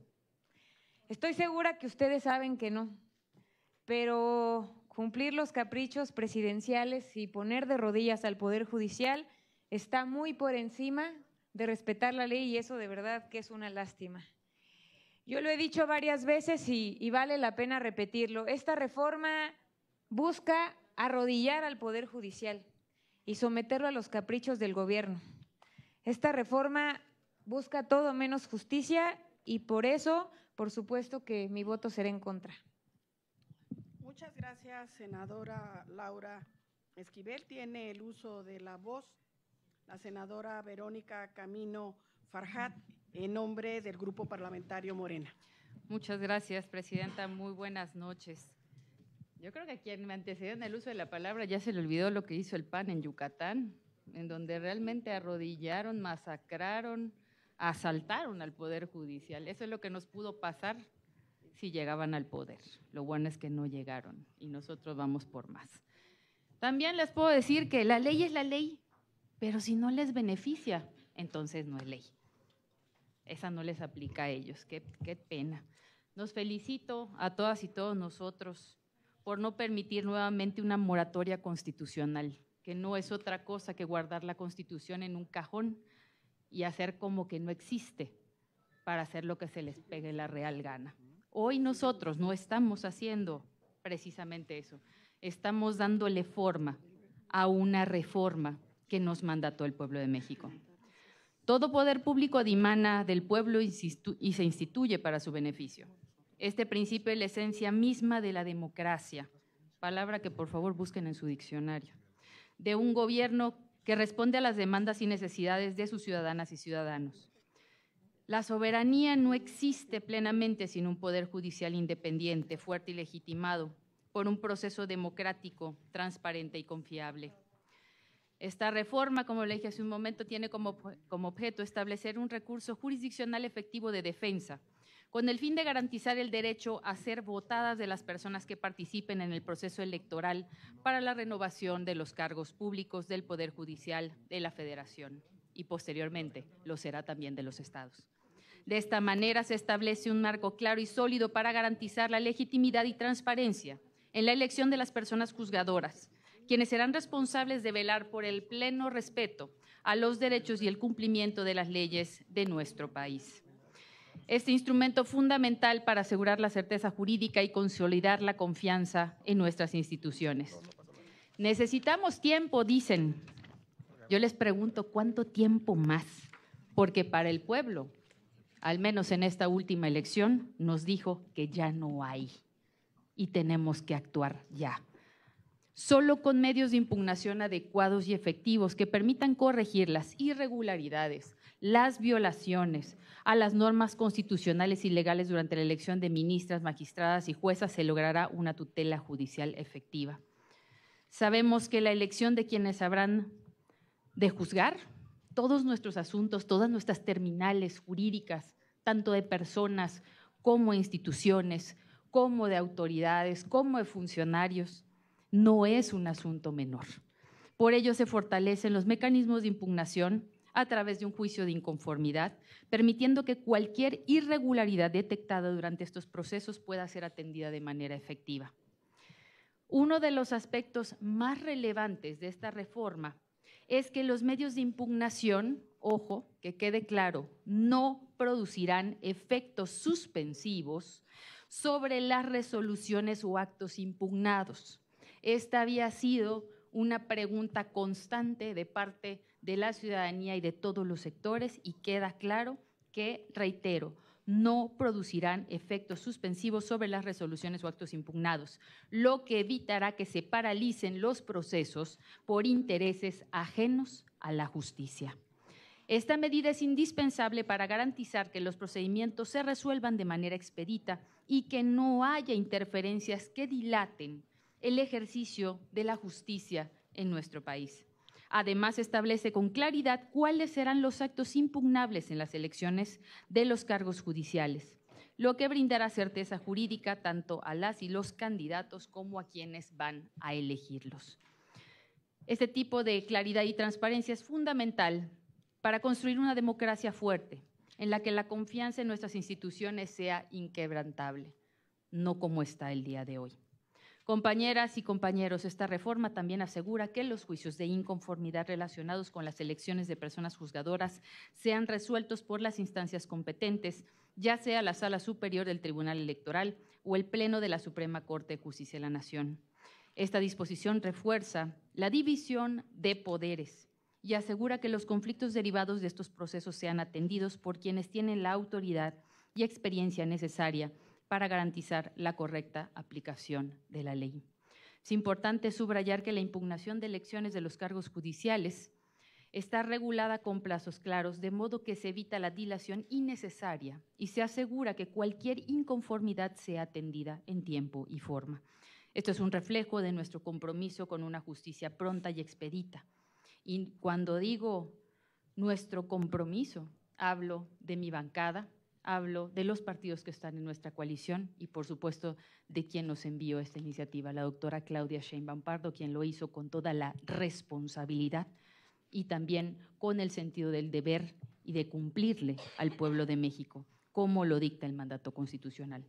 Estoy segura que ustedes saben que no, pero cumplir los caprichos presidenciales y poner de rodillas al Poder Judicial está muy por encima de respetar la ley y eso de verdad que es una lástima. Yo lo he dicho varias veces y, vale la pena repetirlo. Esta reforma busca arrodillar al Poder Judicial y someterlo a los caprichos del gobierno. Esta reforma busca todo menos justicia y por eso, por supuesto, que mi voto será en contra. Muchas gracias, senadora Laura Esquivel. Tiene el uso de la voz la senadora Verónica Camino Farjat en nombre del Grupo Parlamentario Morena. Muchas gracias, Presidenta. Muy buenas noches. Yo creo que quien me antecedió en el uso de la palabra ya se le olvidó lo que hizo el PAN en Yucatán, en donde realmente arrodillaron, masacraron, asaltaron al Poder Judicial. Eso es lo que nos pudo pasar si llegaban al poder. Lo bueno es que no llegaron y nosotros vamos por más. También les puedo decir que la ley es la ley, pero si no les beneficia, entonces no es ley esa no les aplica a ellos. Qué, pena. Nos felicito a todas y todos nosotros por no permitir nuevamente una moratoria constitucional, que no es otra cosa que guardar la constitución en un cajón y hacer como que no existe para hacer lo que se les pegue la real gana. Hoy nosotros no estamos haciendo precisamente eso, estamos dándole forma a una reforma que nos mandató el pueblo de México. Todo poder público adimana del pueblo y se instituye para su beneficio. Este principio es la esencia misma de la democracia, palabra que por favor busquen en su diccionario, de un gobierno que responde a las demandas y necesidades de sus ciudadanas y ciudadanos. La soberanía no existe plenamente sin un poder judicial independiente, fuerte y legitimado por un proceso democrático, transparente y confiable. Esta reforma, como le dije hace un momento, tiene como, como, objeto establecer un recurso jurisdiccional efectivo de defensa, con el fin de garantizar el derecho a ser votadas de las personas que participen en el proceso electoral para la renovación de los cargos públicos del Poder Judicial de la Federación y posteriormente lo será también de los estados. De esta manera se establece un marco claro y sólido para garantizar la legitimidad y transparencia en la elección de las personas juzgadoras quienes serán responsables de velar por el pleno respeto a los derechos y el cumplimiento de las leyes de nuestro país. Este instrumento fundamental para asegurar la certeza jurídica y consolidar la confianza en nuestras instituciones. Necesitamos tiempo, dicen. Yo les pregunto, ¿cuánto tiempo más? Porque para el pueblo, al menos en esta última elección, nos dijo que ya no hay y tenemos que actuar ya solo con medios de impugnación adecuados y efectivos que permitan corregir las irregularidades, las violaciones a las normas constitucionales y legales durante la elección de ministras, magistradas y juezas, se logrará una tutela judicial efectiva. Sabemos que la elección de quienes habrán de juzgar todos nuestros asuntos, todas nuestras terminales jurídicas, tanto de personas como instituciones, como de autoridades, como de funcionarios, no es un asunto menor. Por ello se fortalecen los mecanismos de impugnación a través de un juicio de inconformidad, permitiendo que cualquier irregularidad detectada durante estos procesos pueda ser atendida de manera efectiva. Uno de los aspectos más relevantes de esta reforma es que los medios de impugnación, ojo, que quede claro, no producirán efectos suspensivos sobre las resoluciones o actos impugnados. Esta había sido una pregunta constante de parte de la ciudadanía y de todos los sectores y queda claro que, reitero, no producirán efectos suspensivos sobre las resoluciones o actos impugnados, lo que evitará que se paralicen los procesos por intereses ajenos a la justicia. Esta medida es indispensable para garantizar que los procedimientos se resuelvan de manera expedita y que no haya interferencias que dilaten el ejercicio de la justicia en nuestro país. Además, establece con claridad cuáles serán los actos impugnables en las elecciones de los cargos judiciales, lo que brindará certeza jurídica tanto a las y los candidatos como a quienes van a elegirlos. Este tipo de claridad y transparencia es fundamental para construir una democracia fuerte, en la que la confianza en nuestras instituciones sea inquebrantable, no como está el día de hoy. Compañeras y compañeros, esta reforma también asegura que los juicios de inconformidad relacionados con las elecciones de personas juzgadoras sean resueltos por las instancias competentes, ya sea la Sala Superior del Tribunal Electoral o el Pleno de la Suprema Corte de Justicia de la Nación. Esta disposición refuerza la división de poderes y asegura que los conflictos derivados de estos procesos sean atendidos por quienes tienen la autoridad y experiencia necesaria para garantizar la correcta aplicación de la ley. Es importante subrayar que la impugnación de elecciones de los cargos judiciales está regulada con plazos claros, de modo que se evita la dilación innecesaria y se asegura que cualquier inconformidad sea atendida en tiempo y forma. Esto es un reflejo de nuestro compromiso con una justicia pronta y expedita. Y cuando digo nuestro compromiso, hablo de mi bancada, hablo de los partidos que están en nuestra coalición y, por supuesto, de quien nos envió esta iniciativa, la doctora Claudia Sheinbaum Pardo, quien lo hizo con toda la responsabilidad y también con el sentido del deber y de cumplirle al pueblo de México, como lo dicta el mandato constitucional.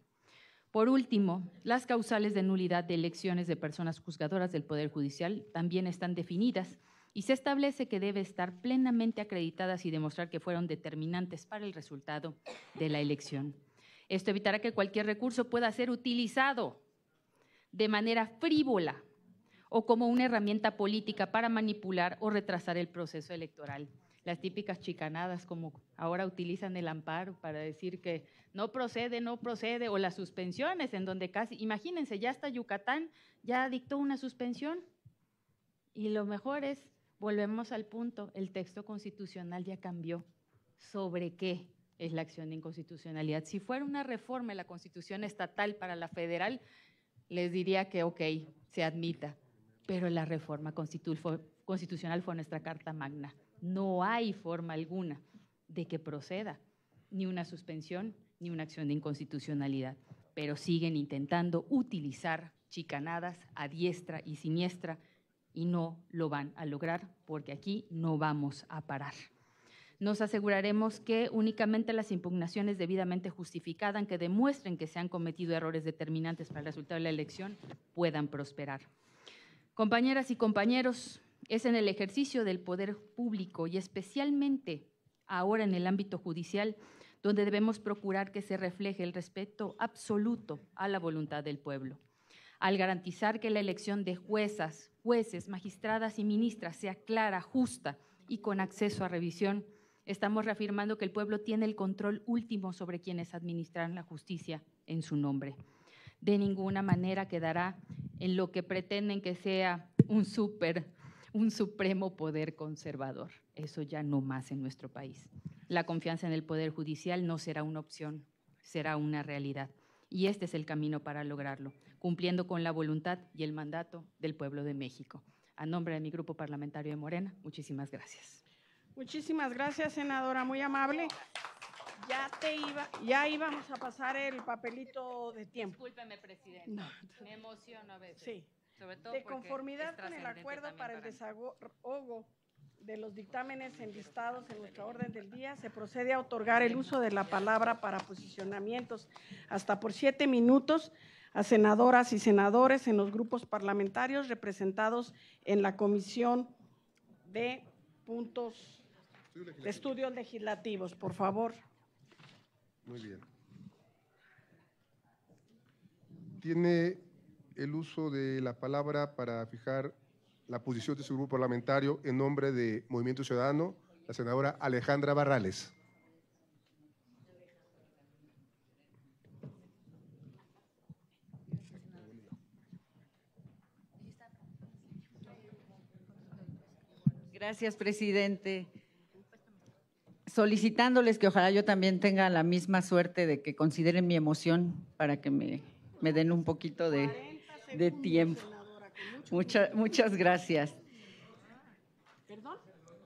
Por último, las causales de nulidad de elecciones de personas juzgadoras del Poder Judicial también están definidas y se establece que debe estar plenamente acreditadas y demostrar que fueron determinantes para el resultado de la elección. Esto evitará que cualquier recurso pueda ser utilizado de manera frívola o como una herramienta política para manipular o retrasar el proceso electoral. Las típicas chicanadas como ahora utilizan el amparo para decir que no procede, no procede, o las suspensiones en donde casi, imagínense, ya hasta Yucatán ya dictó una suspensión y lo mejor es Volvemos al punto, el texto constitucional ya cambió. ¿Sobre qué es la acción de inconstitucionalidad? Si fuera una reforma en la constitución estatal para la federal, les diría que, ok, se admita, pero la reforma constitucional fue nuestra Carta Magna. No hay forma alguna de que proceda ni una suspensión ni una acción de inconstitucionalidad, pero siguen intentando utilizar chicanadas a diestra y siniestra y no lo van a lograr porque aquí no vamos a parar. Nos aseguraremos que únicamente las impugnaciones debidamente justificadas que demuestren que se han cometido errores determinantes para el resultado de la elección puedan prosperar. Compañeras y compañeros, es en el ejercicio del poder público y especialmente ahora en el ámbito judicial donde debemos procurar que se refleje el respeto absoluto a la voluntad del pueblo al garantizar que la elección de juezas, jueces, magistradas y ministras sea clara, justa y con acceso a revisión, estamos reafirmando que el pueblo tiene el control último sobre quienes administran la justicia en su nombre. De ninguna manera quedará en lo que pretenden que sea un un supremo poder conservador. Eso ya no más en nuestro país. La confianza en el poder judicial no será una opción, será una realidad. Y este es el camino para lograrlo cumpliendo con la voluntad y el mandato del pueblo de México. A nombre de mi grupo parlamentario de Morena, muchísimas gracias. Muchísimas gracias, senadora, muy amable. Ya te iba, ya íbamos a pasar el papelito de tiempo. Discúlpeme, presidente. Me emociono a veces. Sí. de conformidad con el acuerdo para el desahogo de los dictámenes enlistados en nuestra orden del día, se procede a otorgar el uso de la palabra para posicionamientos hasta por siete minutos a senadoras y senadores en los grupos parlamentarios representados en la Comisión de Puntos de Estudios Legislativos, por favor. Muy bien. Tiene el uso de la palabra para fijar la posición de su grupo parlamentario en nombre de Movimiento Ciudadano, la senadora Alejandra Barrales. Gracias, presidente. Solicitándoles que ojalá yo también tenga la misma suerte de que consideren mi emoción para que me, den un poquito de, tiempo. Muchas, gracias.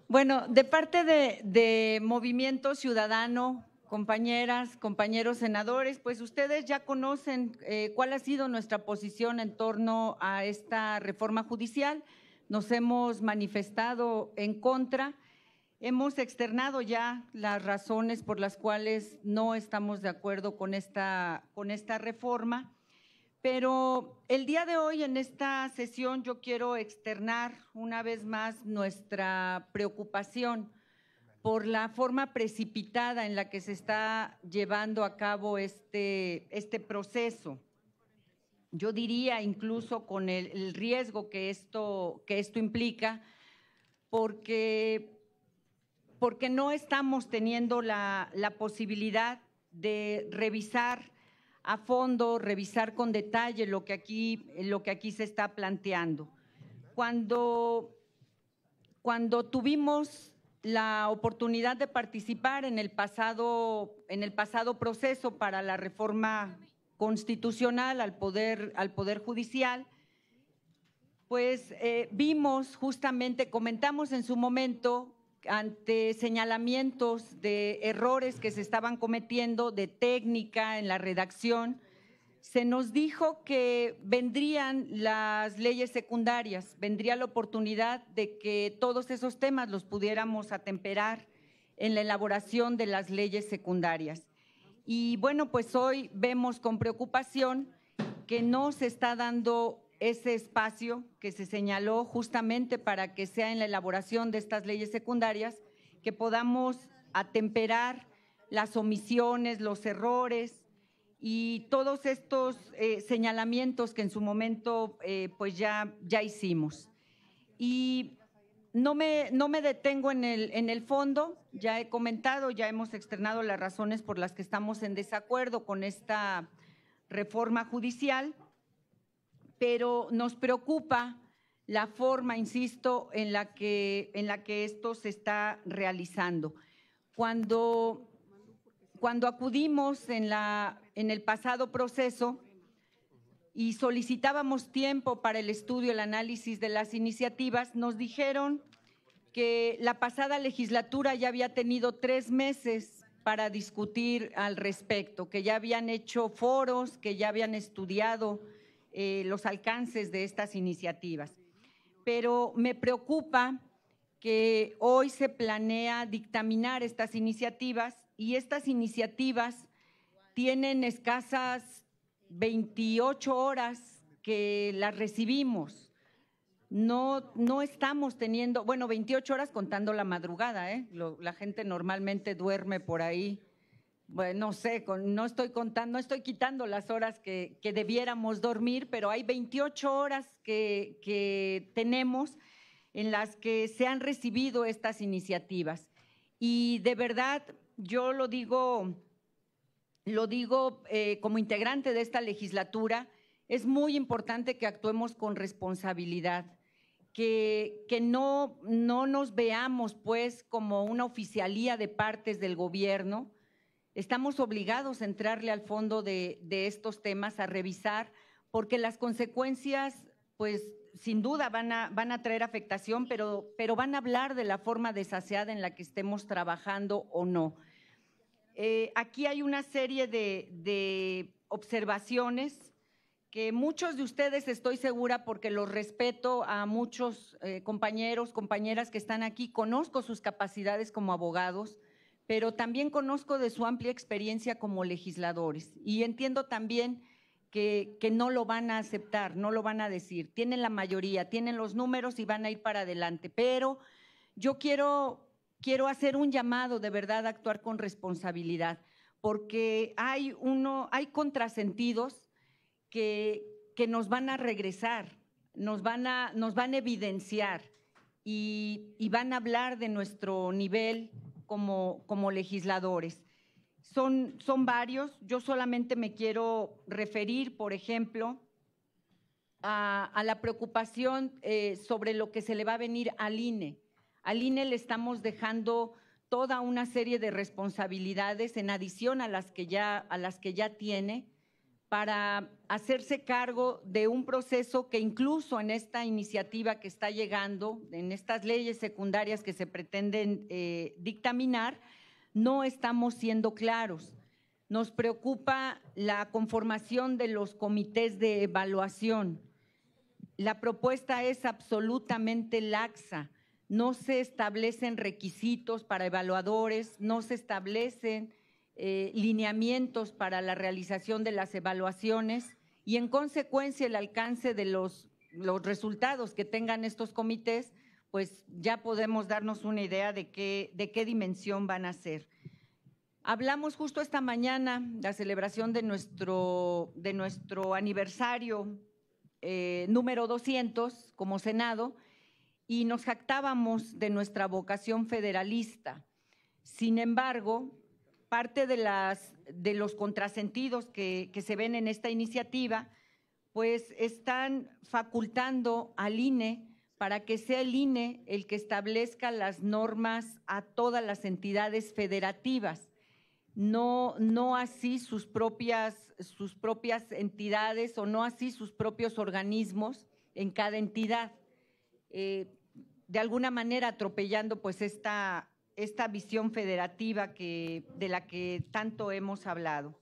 Bueno, de parte de, Movimiento Ciudadano, compañeras, compañeros senadores, pues ustedes ya conocen eh, cuál ha sido nuestra posición en torno a esta reforma judicial nos hemos manifestado en contra. Hemos externado ya las razones por las cuales no estamos de acuerdo con esta, reforma, pero el día de hoy en esta sesión yo quiero externar una vez más nuestra preocupación por la forma precipitada en la que se está llevando a cabo este, este proceso yo diría incluso con el, riesgo que esto, que esto implica, porque, porque no estamos teniendo la, posibilidad de revisar a fondo, revisar con detalle lo que aquí, lo que aquí se está planteando. Cuando, cuando tuvimos la oportunidad de participar en el pasado, en el pasado proceso para la reforma constitucional al poder, al poder judicial, pues eh, vimos justamente, comentamos en su momento ante señalamientos de errores que se estaban cometiendo de técnica en la redacción, se nos dijo que vendrían las leyes secundarias, vendría la oportunidad de que todos esos temas los pudiéramos atemperar en la elaboración de las leyes secundarias. Y bueno, pues hoy vemos con preocupación que no se está dando ese espacio que se señaló justamente para que sea en la elaboración de estas leyes secundarias que podamos atemperar las omisiones, los errores y todos estos eh, señalamientos que en su momento eh, pues ya, ya hicimos. Y no me, no me detengo en el, en el fondo, ya he comentado, ya hemos externado las razones por las que estamos en desacuerdo con esta reforma judicial, pero nos preocupa la forma, insisto, en la que, en la que esto se está realizando. Cuando, acudimos en, la, en el pasado proceso, y solicitábamos tiempo para el estudio, el análisis de las iniciativas, nos dijeron que la pasada legislatura ya había tenido tres meses para discutir al respecto, que ya habían hecho foros, que ya habían estudiado eh, los alcances de estas iniciativas. Pero me preocupa que hoy se planea dictaminar estas iniciativas y estas iniciativas tienen escasas 28 horas que las recibimos. No, no estamos teniendo, bueno, 28 horas contando la madrugada, ¿eh? la gente normalmente duerme por ahí. Bueno, no sé, no estoy contando, no estoy quitando las horas que, debiéramos dormir, pero hay 28 horas que, que tenemos en las que se han recibido estas iniciativas. Y de verdad, yo lo digo lo digo eh, como integrante de esta legislatura, es muy importante que actuemos con responsabilidad, que, no, nos veamos pues como una oficialía de partes del gobierno. Estamos obligados a entrarle al fondo de, estos temas, a revisar, porque las consecuencias pues, sin duda van a, traer afectación, pero, pero van a hablar de la forma desaseada en la que estemos trabajando o no. Eh, aquí hay una serie de, observaciones que muchos de ustedes estoy segura porque los respeto a muchos eh, compañeros, compañeras que están aquí, conozco sus capacidades como abogados, pero también conozco de su amplia experiencia como legisladores y entiendo también que, que, no lo van a aceptar, no lo van a decir. Tienen la mayoría, tienen los números y van a ir para adelante, pero yo quiero quiero hacer un llamado de verdad a actuar con responsabilidad, porque hay uno, hay contrasentidos que, que nos van a regresar, nos van a, nos van a evidenciar y, van a hablar de nuestro nivel como, como legisladores. Son, son varios, yo solamente me quiero referir, por ejemplo, a, la preocupación eh, sobre lo que se le va a venir al INE. Al INE le estamos dejando toda una serie de responsabilidades en adición a las que ya, a las que ya tiene para hacerse cargo de un proceso que incluso en esta iniciativa que está llegando, en estas leyes secundarias que se pretenden eh, dictaminar, no estamos siendo claros. Nos preocupa la conformación de los comités de evaluación. La propuesta es absolutamente laxa no se establecen requisitos para evaluadores, no se establecen eh, lineamientos para la realización de las evaluaciones y en consecuencia el alcance de los, resultados que tengan estos comités, pues ya podemos darnos una idea de qué, dimensión van a ser. Hablamos justo esta mañana la celebración de nuestro, aniversario eh, número 200 como Senado y nos jactábamos de nuestra vocación federalista. Sin embargo, parte de, los contrasentidos que, se ven en esta iniciativa, pues están facultando al INE para que sea el INE el que establezca las normas a todas las entidades federativas, no, así sus propias, sus propias entidades o no así sus propios organismos en cada entidad. Eh, de alguna manera atropellando pues esta, esta visión federativa que, de la que tanto hemos hablado.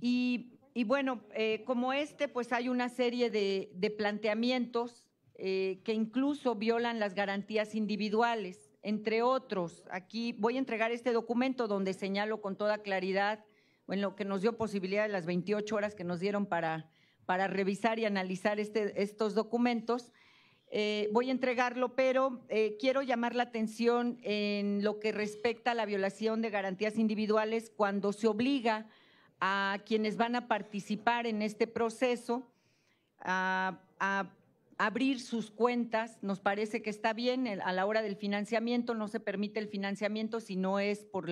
Y, bueno, eh, como este, pues hay una serie de, planteamientos eh, que incluso violan las garantías individuales, entre otros. Aquí voy a entregar este documento donde señalo con toda claridad en lo que nos dio posibilidad de las 28 horas que nos dieron para, para revisar y analizar este, estos documentos, eh, voy a entregarlo, pero eh, quiero llamar la atención en lo que respecta a la violación de garantías individuales cuando se obliga a quienes van a participar en este proceso a, abrir sus cuentas. Nos parece que está bien a la hora del financiamiento, no se permite el financiamiento si no es por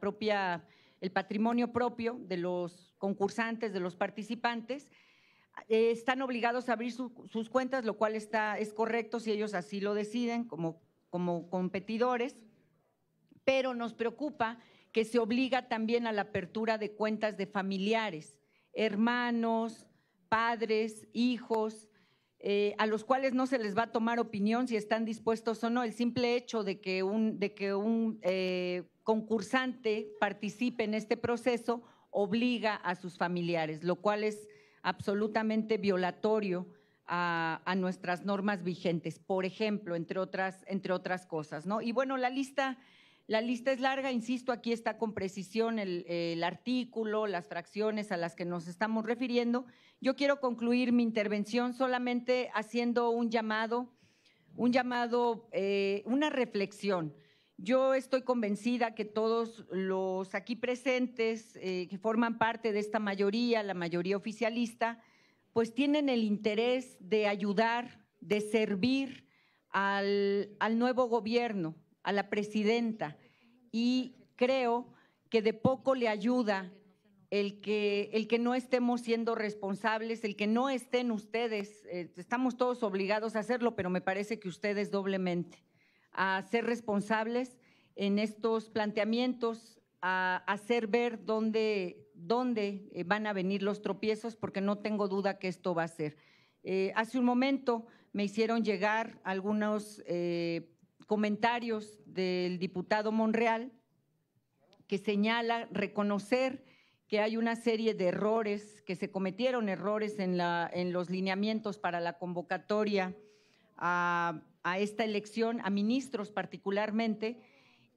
propia el patrimonio propio de los concursantes, de los participantes eh, están obligados a abrir sus cuentas, lo cual está, es correcto si ellos así lo deciden como, como competidores, pero nos preocupa que se obliga también a la apertura de cuentas de familiares, hermanos, padres, hijos, eh, a los cuales no se les va a tomar opinión si están dispuestos o no. El simple hecho de que un, de que un eh, concursante participe en este proceso obliga a sus familiares, lo cual es absolutamente violatorio a, nuestras normas vigentes, por ejemplo, entre otras, cosas. ¿no? Y bueno, la lista, la lista es larga, insisto, aquí está con precisión el, artículo, las fracciones a las que nos estamos refiriendo. Yo quiero concluir mi intervención solamente haciendo un llamado, un llamado, eh, una reflexión yo estoy convencida que todos los aquí presentes eh, que forman parte de esta mayoría, la mayoría oficialista, pues tienen el interés de ayudar, de servir al, nuevo gobierno, a la presidenta. Y creo que de poco le ayuda el que, no estemos siendo responsables, el que no estén ustedes, eh, estamos todos obligados a hacerlo, pero me parece que ustedes doblemente a ser responsables en estos planteamientos, a hacer ver dónde, dónde eh, van a venir los tropiezos, porque no tengo duda que esto va a ser. Eh, hace un momento me hicieron llegar algunos eh, comentarios del diputado Monreal que señala reconocer que hay una serie de errores, que se cometieron errores en, la, en los lineamientos para la convocatoria a esta elección, a ministros particularmente,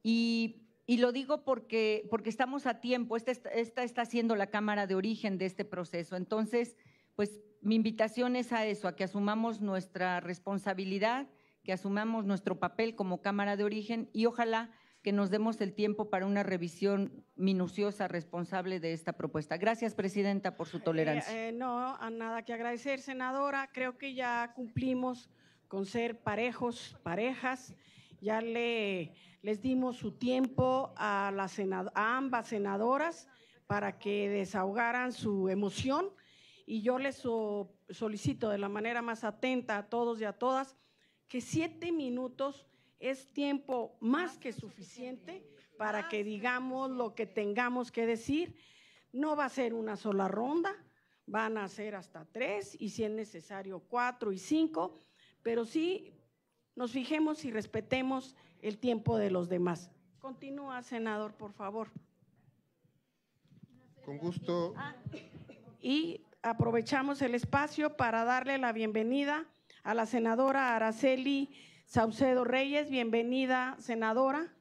y, lo digo porque, porque, estamos a tiempo, esta, esta está siendo la cámara de origen de este proceso. Entonces, pues mi invitación es a eso, a que asumamos nuestra responsabilidad, que asumamos nuestro papel como cámara de origen y ojalá que nos demos el tiempo para una revisión minuciosa, responsable de esta propuesta. Gracias, Presidenta, por su eh, tolerancia. Eh, no, a nada que agradecer, senadora. Creo que ya cumplimos con ser parejos, parejas. Ya les dimos su tiempo a, a ambas senadoras para que desahogaran su emoción y yo les solicito de la manera más atenta a todos y a todas que siete minutos es tiempo más que suficiente para que digamos lo que tengamos que decir. No va a ser una sola ronda, van a ser hasta tres y si es necesario cuatro y cinco pero sí nos fijemos y respetemos el tiempo de los demás. Continúa, senador, por favor. Con gusto. y aprovechamos el espacio para darle la bienvenida a la senadora Araceli Saucedo Reyes. Bienvenida, senadora.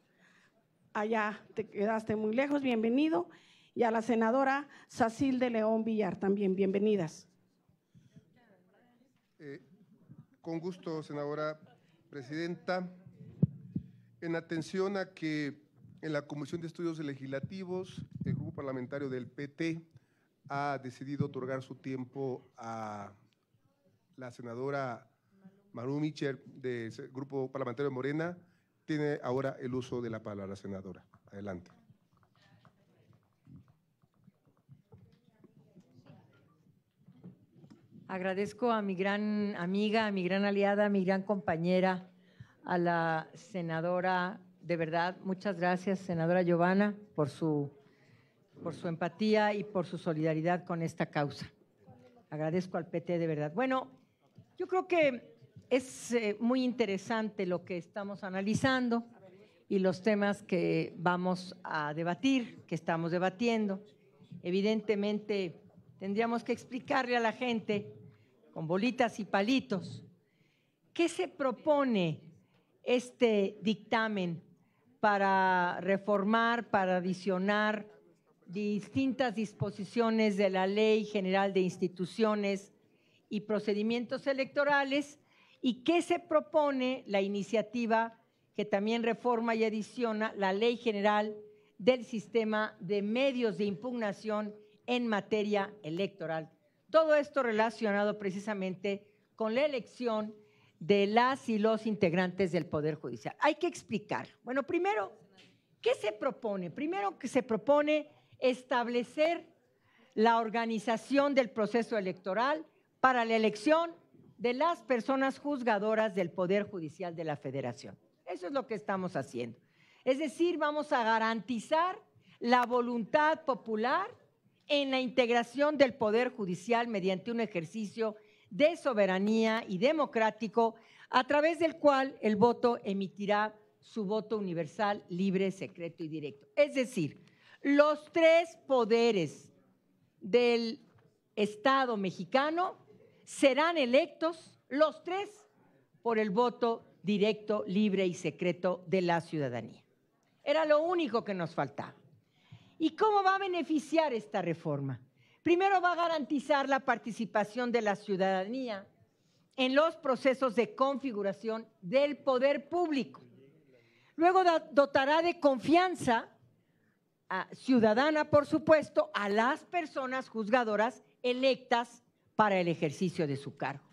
Allá te quedaste muy lejos, bienvenido. Y a la senadora Sacil de León Villar también, bienvenidas. Con gusto, senadora presidenta. En atención a que en la Comisión de Estudios Legislativos, el grupo parlamentario del PT ha decidido otorgar su tiempo a la senadora Maru Micher del grupo parlamentario de Morena. Tiene ahora el uso de la palabra, senadora. Adelante. Agradezco a mi gran amiga, a mi gran aliada, a mi gran compañera, a la senadora, de verdad, muchas gracias, senadora Giovanna, por su, por su empatía y por su solidaridad con esta causa. Agradezco al PT de verdad. Bueno, yo creo que es eh, muy interesante lo que estamos analizando y los temas que vamos a debatir, que estamos debatiendo. Evidentemente, tendríamos que explicarle a la gente con bolitas y palitos. ¿Qué se propone este dictamen para reformar, para adicionar distintas disposiciones de la Ley General de Instituciones y Procedimientos Electorales? ¿Y qué se propone la iniciativa que también reforma y adiciona la Ley General del Sistema de Medios de Impugnación en materia electoral? Todo esto relacionado precisamente con la elección de las y los integrantes del Poder Judicial. Hay que explicar. Bueno, primero, ¿qué se propone? Primero que se propone establecer la organización del proceso electoral para la elección de las personas juzgadoras del Poder Judicial de la Federación. Eso es lo que estamos haciendo. Es decir, vamos a garantizar la voluntad popular en la integración del Poder Judicial mediante un ejercicio de soberanía y democrático a través del cual el voto emitirá su voto universal, libre, secreto y directo. Es decir, los tres poderes del Estado mexicano serán electos, los tres, por el voto directo, libre y secreto de la ciudadanía. Era lo único que nos faltaba. ¿Y cómo va a beneficiar esta reforma? Primero va a garantizar la participación de la ciudadanía en los procesos de configuración del poder público. Luego dotará de confianza ciudadana, por supuesto, a las personas juzgadoras electas para el ejercicio de su cargo.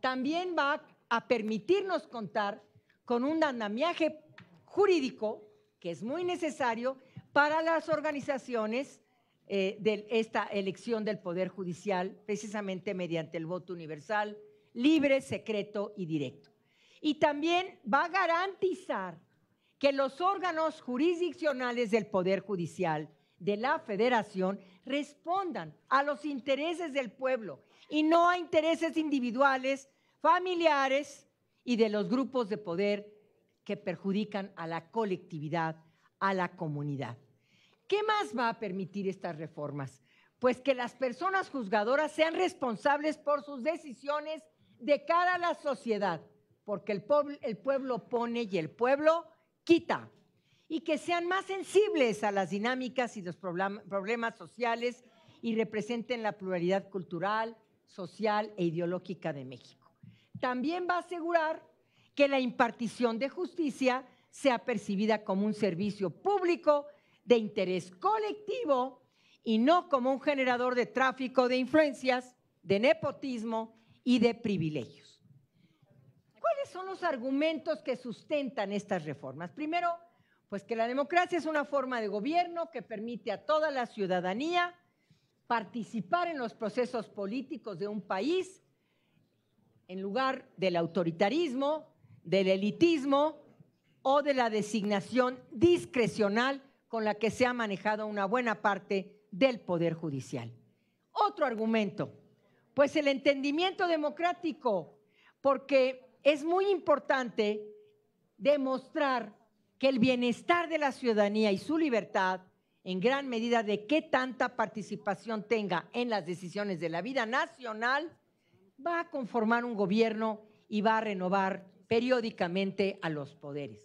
También va a permitirnos contar con un andamiaje jurídico que es muy necesario para las organizaciones eh, de esta elección del Poder Judicial, precisamente mediante el voto universal, libre, secreto y directo. Y también va a garantizar que los órganos jurisdiccionales del Poder Judicial de la Federación respondan a los intereses del pueblo y no a intereses individuales, familiares y de los grupos de poder que perjudican a la colectividad, a la comunidad. ¿Qué más va a permitir estas reformas? Pues que las personas juzgadoras sean responsables por sus decisiones de cara a la sociedad, porque el, pueblo, pone y el pueblo quita, y que sean más sensibles a las dinámicas y los problemas sociales y representen la pluralidad cultural, social e ideológica de México. También va a asegurar que la impartición de justicia sea percibida como un servicio público de interés colectivo y no como un generador de tráfico de influencias, de nepotismo y de privilegios. ¿Cuáles son los argumentos que sustentan estas reformas? Primero, pues que la democracia es una forma de gobierno que permite a toda la ciudadanía participar en los procesos políticos de un país en lugar del autoritarismo, del elitismo o de la designación discrecional con la que se ha manejado una buena parte del Poder Judicial. Otro argumento, pues el entendimiento democrático, porque es muy importante demostrar que el bienestar de la ciudadanía y su libertad, en gran medida de qué tanta participación tenga en las decisiones de la vida nacional, va a conformar un gobierno y va a renovar periódicamente a los poderes.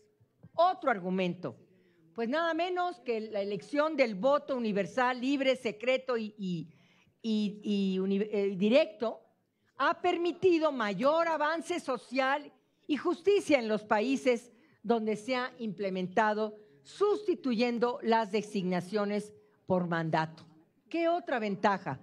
Otro argumento, pues nada menos que la elección del voto universal, libre, secreto y, eh, directo, ha permitido mayor avance social y justicia en los países donde se ha implementado, sustituyendo las designaciones por mandato. ¿Qué otra ventaja?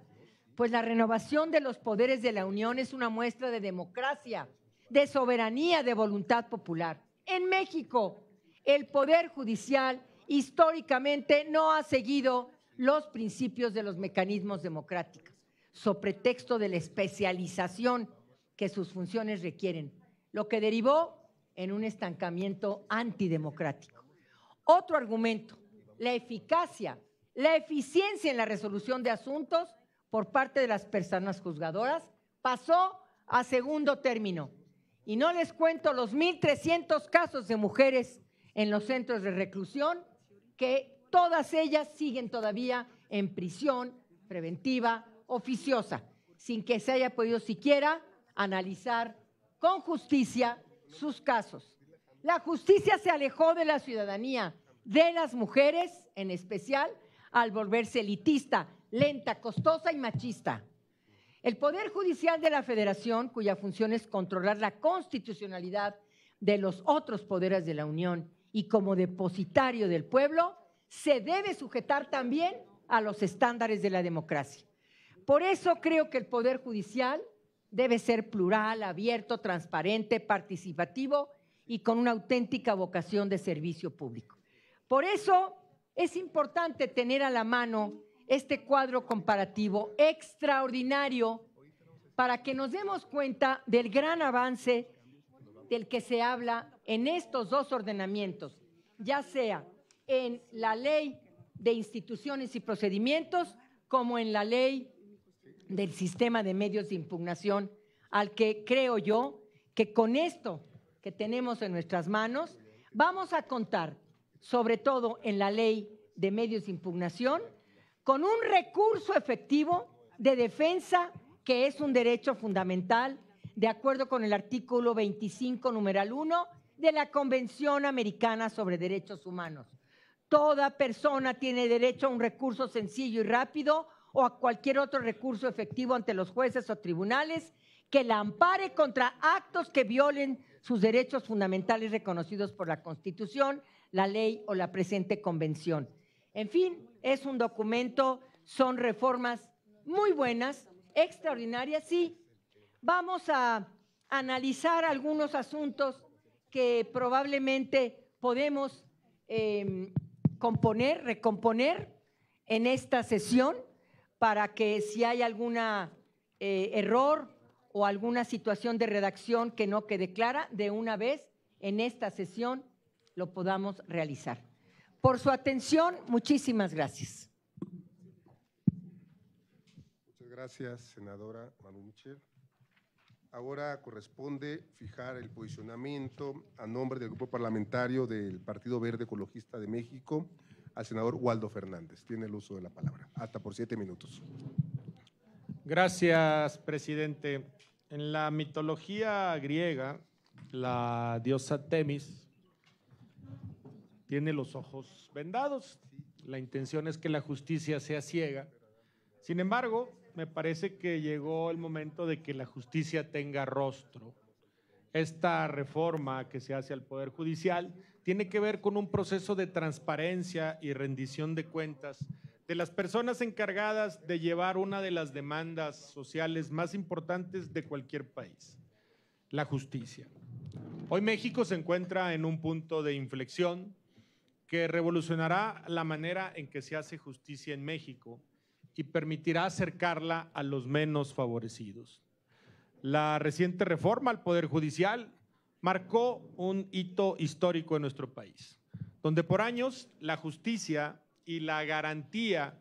Pues la renovación de los poderes de la Unión es una muestra de democracia, de soberanía, de voluntad popular. En México, el Poder Judicial históricamente no ha seguido los principios de los mecanismos democráticos, sobre texto de la especialización que sus funciones requieren, lo que derivó en un estancamiento antidemocrático. Otro argumento, la eficacia, la eficiencia en la resolución de asuntos por parte de las personas juzgadoras pasó a segundo término. Y no les cuento los 1.300 casos de mujeres en los centros de reclusión que todas ellas siguen todavía en prisión preventiva oficiosa, sin que se haya podido siquiera analizar con justicia sus casos. La justicia se alejó de la ciudadanía, de las mujeres en especial, al volverse elitista, lenta, costosa y machista. El Poder Judicial de la Federación, cuya función es controlar la constitucionalidad de los otros poderes de la Unión y como depositario del pueblo, se debe sujetar también a los estándares de la democracia. Por eso creo que el Poder Judicial debe ser plural, abierto, transparente, participativo y con una auténtica vocación de servicio público. Por eso es importante tener a la mano este cuadro comparativo extraordinario para que nos demos cuenta del gran avance del que se habla en estos dos ordenamientos, ya sea en la ley de instituciones y procedimientos como en la ley del sistema de medios de impugnación, al que creo yo que con esto que tenemos en nuestras manos vamos a contar, sobre todo en la ley de medios de impugnación, con un recurso efectivo de defensa que es un derecho fundamental de acuerdo con el artículo 25, numeral 1 de la Convención Americana sobre Derechos Humanos. Toda persona tiene derecho a un recurso sencillo y rápido o a cualquier otro recurso efectivo ante los jueces o tribunales que la ampare contra actos que violen sus derechos fundamentales reconocidos por la Constitución, la ley o la presente convención. En fin, es un documento, son reformas muy buenas, extraordinarias, sí, vamos a analizar algunos asuntos que probablemente podemos em, componer, recomponer en esta sesión para que si hay algún eh, error o alguna situación de redacción que no quede clara, de una vez en esta sesión lo podamos realizar. Por su atención, muchísimas gracias. Muchas gracias, senadora Manu Ahora corresponde fijar el posicionamiento a nombre del grupo parlamentario del Partido Verde Ecologista de México al senador Waldo Fernández. Tiene el uso de la palabra. Hasta por siete minutos. Gracias, presidente. En la mitología griega, la diosa Temis tiene los ojos vendados. La intención es que la justicia sea ciega. Sin embargo, me parece que llegó el momento de que la justicia tenga rostro. Esta reforma que se hace al Poder Judicial tiene que ver con un proceso de transparencia y rendición de cuentas de las personas encargadas de llevar una de las demandas sociales más importantes de cualquier país, la justicia. Hoy México se encuentra en un punto de inflexión que revolucionará la manera en que se hace justicia en México y permitirá acercarla a los menos favorecidos. La reciente reforma al Poder Judicial marcó un hito histórico en nuestro país, donde por años la justicia y la garantía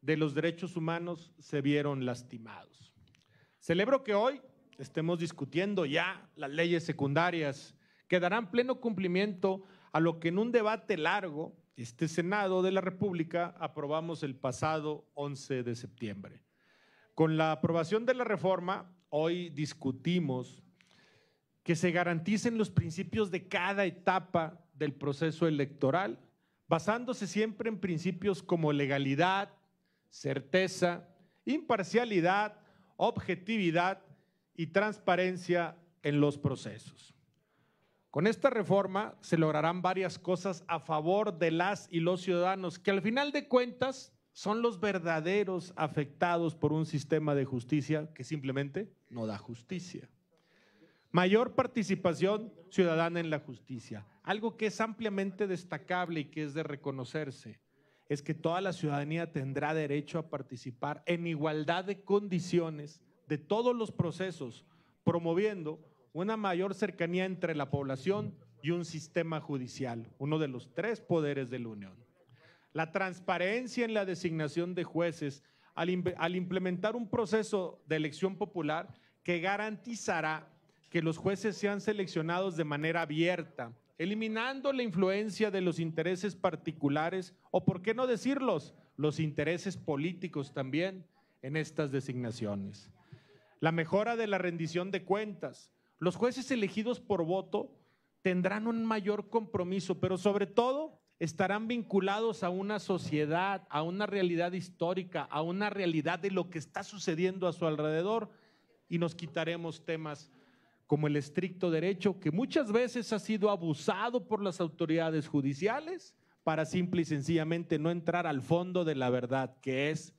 de los derechos humanos se vieron lastimados. Celebro que hoy estemos discutiendo ya las leyes secundarias que darán pleno cumplimiento a lo que en un debate largo este Senado de la República aprobamos el pasado 11 de septiembre. Con la aprobación de la reforma, hoy discutimos que se garanticen los principios de cada etapa del proceso electoral, basándose siempre en principios como legalidad, certeza, imparcialidad, objetividad y transparencia en los procesos. Con esta reforma se lograrán varias cosas a favor de las y los ciudadanos, que al final de cuentas son los verdaderos afectados por un sistema de justicia que simplemente no da justicia. Mayor participación ciudadana en la justicia. Algo que es ampliamente destacable y que es de reconocerse es que toda la ciudadanía tendrá derecho a participar en igualdad de condiciones de todos los procesos, promoviendo una mayor cercanía entre la población y un sistema judicial, uno de los tres poderes de la Unión. La transparencia en la designación de jueces al, implementar un proceso de elección popular que garantizará que los jueces sean seleccionados de manera abierta, eliminando la influencia de los intereses particulares, o por qué no decirlos, los intereses políticos también en estas designaciones. La mejora de la rendición de cuentas, los jueces elegidos por voto tendrán un mayor compromiso, pero sobre todo estarán vinculados a una sociedad, a una realidad histórica, a una realidad de lo que está sucediendo a su alrededor y nos quitaremos temas como el estricto derecho, que muchas veces ha sido abusado por las autoridades judiciales para simple y sencillamente no entrar al fondo de la verdad, que es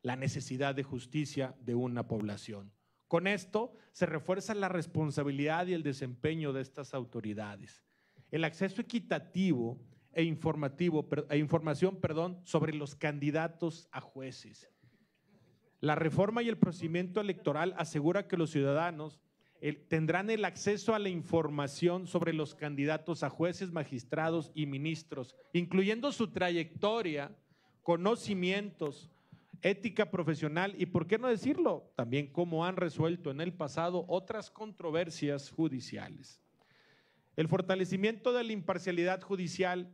la necesidad de justicia de una población. Con esto se refuerza la responsabilidad y el desempeño de estas autoridades. El acceso equitativo e, informativo, e información perdón, sobre los candidatos a jueces. La reforma y el procedimiento electoral asegura que los ciudadanos tendrán el acceso a la información sobre los candidatos a jueces, magistrados y ministros, incluyendo su trayectoria, conocimientos, ética profesional y, por qué no decirlo, también cómo han resuelto en el pasado otras controversias judiciales. El fortalecimiento de la imparcialidad judicial,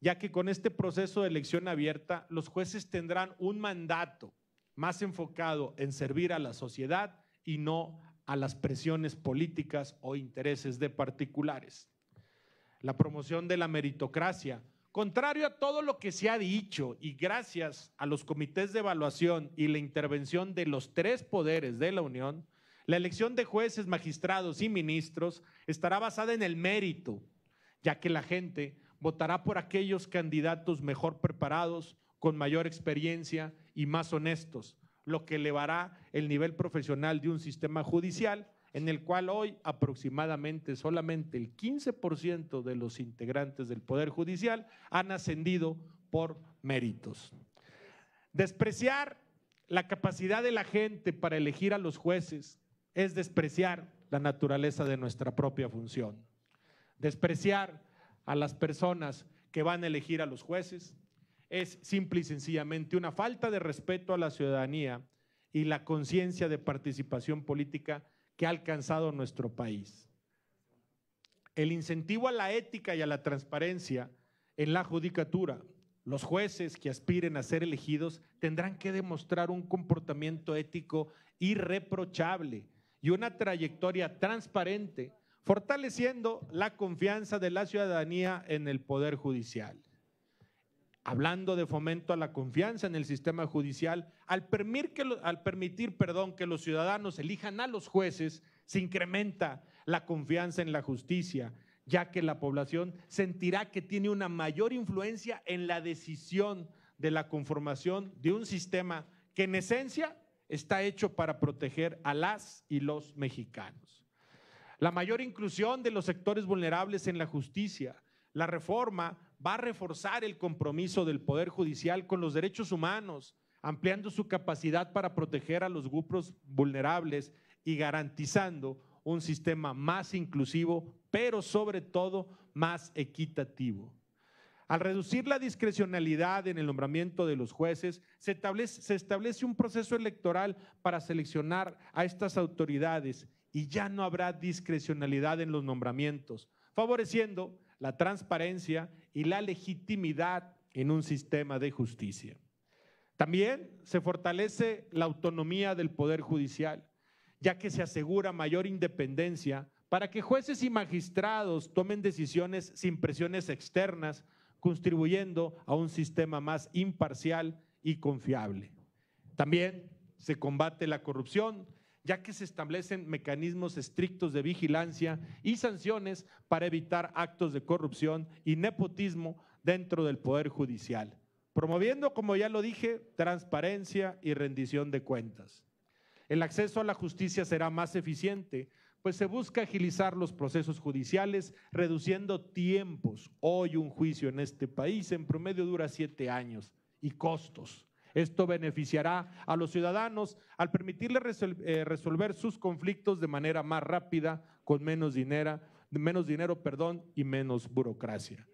ya que con este proceso de elección abierta los jueces tendrán un mandato más enfocado en servir a la sociedad y no a las presiones políticas o intereses de particulares. La promoción de la meritocracia, Contrario a todo lo que se ha dicho y gracias a los comités de evaluación y la intervención de los tres poderes de la Unión, la elección de jueces, magistrados y ministros estará basada en el mérito, ya que la gente votará por aquellos candidatos mejor preparados, con mayor experiencia y más honestos, lo que elevará el nivel profesional de un sistema judicial en el cual hoy aproximadamente solamente el 15% de los integrantes del Poder Judicial han ascendido por méritos. Despreciar la capacidad de la gente para elegir a los jueces es despreciar la naturaleza de nuestra propia función. Despreciar a las personas que van a elegir a los jueces es simple y sencillamente una falta de respeto a la ciudadanía y la conciencia de participación política que ha alcanzado nuestro país. El incentivo a la ética y a la transparencia en la judicatura. Los jueces que aspiren a ser elegidos tendrán que demostrar un comportamiento ético irreprochable y una trayectoria transparente, fortaleciendo la confianza de la ciudadanía en el Poder Judicial hablando de fomento a la confianza en el sistema judicial, al permitir, que, perdón, que los ciudadanos elijan a los jueces, se incrementa la confianza en la justicia, ya que la población sentirá que tiene una mayor influencia en la decisión de la conformación de un sistema que en esencia está hecho para proteger a las y los mexicanos. La mayor inclusión de los sectores vulnerables en la justicia, la reforma va a reforzar el compromiso del Poder Judicial con los derechos humanos, ampliando su capacidad para proteger a los grupos vulnerables y garantizando un sistema más inclusivo, pero sobre todo más equitativo. Al reducir la discrecionalidad en el nombramiento de los jueces, se establece, un proceso electoral para seleccionar a estas autoridades y ya no habrá discrecionalidad en los nombramientos, favoreciendo la transparencia y la legitimidad en un sistema de justicia. También se fortalece la autonomía del Poder Judicial, ya que se asegura mayor independencia para que jueces y magistrados tomen decisiones sin presiones externas, contribuyendo a un sistema más imparcial y confiable. También se combate la corrupción ya que se establecen mecanismos estrictos de vigilancia y sanciones para evitar actos de corrupción y nepotismo dentro del Poder Judicial, promoviendo, como ya lo dije, transparencia y rendición de cuentas. El acceso a la justicia será más eficiente, pues se busca agilizar los procesos judiciales, reduciendo tiempos. Hoy un juicio en este país en promedio dura siete años y costos. Esto beneficiará a los ciudadanos al permitirles eh, resolver sus conflictos de manera más rápida, con menos dinero, menos dinero perdón, y menos burocracia.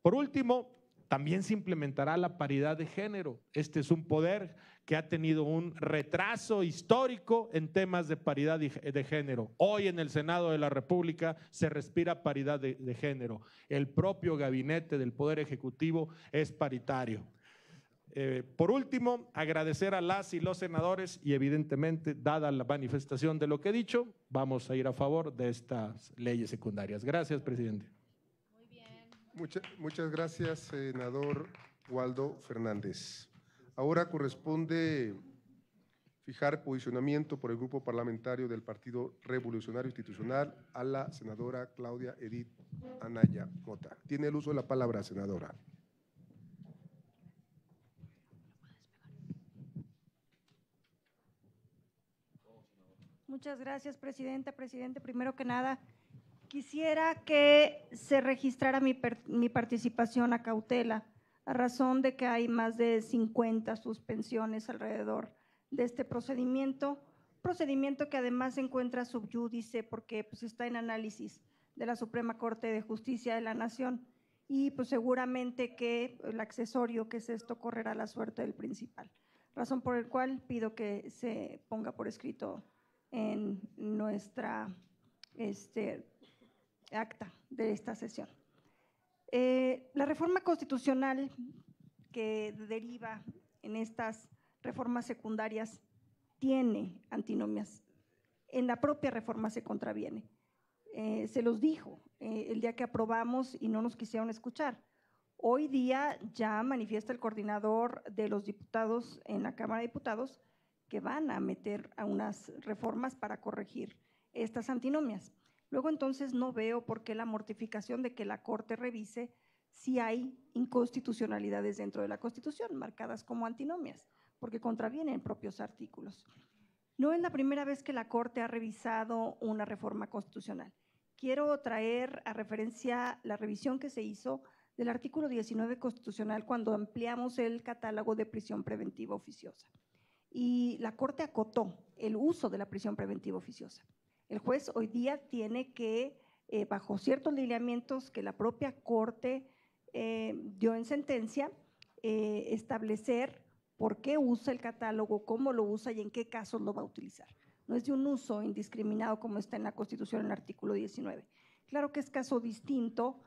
Por último, también se implementará la paridad de género. Este es un poder que ha tenido un retraso histórico en temas de paridad de género. Hoy en el Senado de la República se respira paridad de género. El propio gabinete del Poder Ejecutivo es paritario. Eh, por último, agradecer a las y los senadores y evidentemente, dada la manifestación de lo que he dicho, vamos a ir a favor de estas leyes secundarias. Gracias, presidente. Muy bien. muchas gracias, senador Waldo Fernández. Ahora corresponde fijar posicionamiento por el grupo parlamentario del Partido Revolucionario Institucional a la senadora Claudia Edith Anaya Mota. Tiene el uso de la palabra, senadora. Muchas gracias, Presidenta. Presidente, primero que nada, quisiera que se registrara mi, participación a cautela, a razón de que hay más de 50 suspensiones alrededor de este procedimiento, procedimiento que además se encuentra subyúdice porque pues, está en análisis de la Suprema Corte de Justicia de la Nación y pues seguramente que el accesorio que es esto correrá la suerte del principal, razón por la cual pido que se ponga por escrito en nuestra este, acta de esta sesión. Eh, la reforma constitucional que deriva en estas reformas secundarias tiene antinomias. En la propia reforma se contraviene. Eh, se los dijo eh, el día que aprobamos y no nos quisieron escuchar. Hoy día ya manifiesta el coordinador de los diputados en la Cámara de Diputados que van a meter a unas reformas para corregir estas antinomias. Luego entonces no veo por qué la mortificación de que la Corte revise si hay inconstitucionalidades dentro de la Constitución, marcadas como antinomias, porque contravienen propios artículos. No es la primera vez que la Corte ha revisado una reforma constitucional. Quiero traer a referencia la revisión que se hizo del artículo 19 constitucional cuando ampliamos el catálogo de prisión preventiva oficiosa y la Corte acotó el uso de la prisión preventiva oficiosa. El juez hoy día tiene que, eh, bajo ciertos lineamientos que la propia Corte eh, dio en sentencia, eh, establecer por qué usa el catálogo, cómo lo usa y en qué casos lo va a utilizar. No es de un uso indiscriminado como está en la Constitución en el artículo 19. Claro que es caso distinto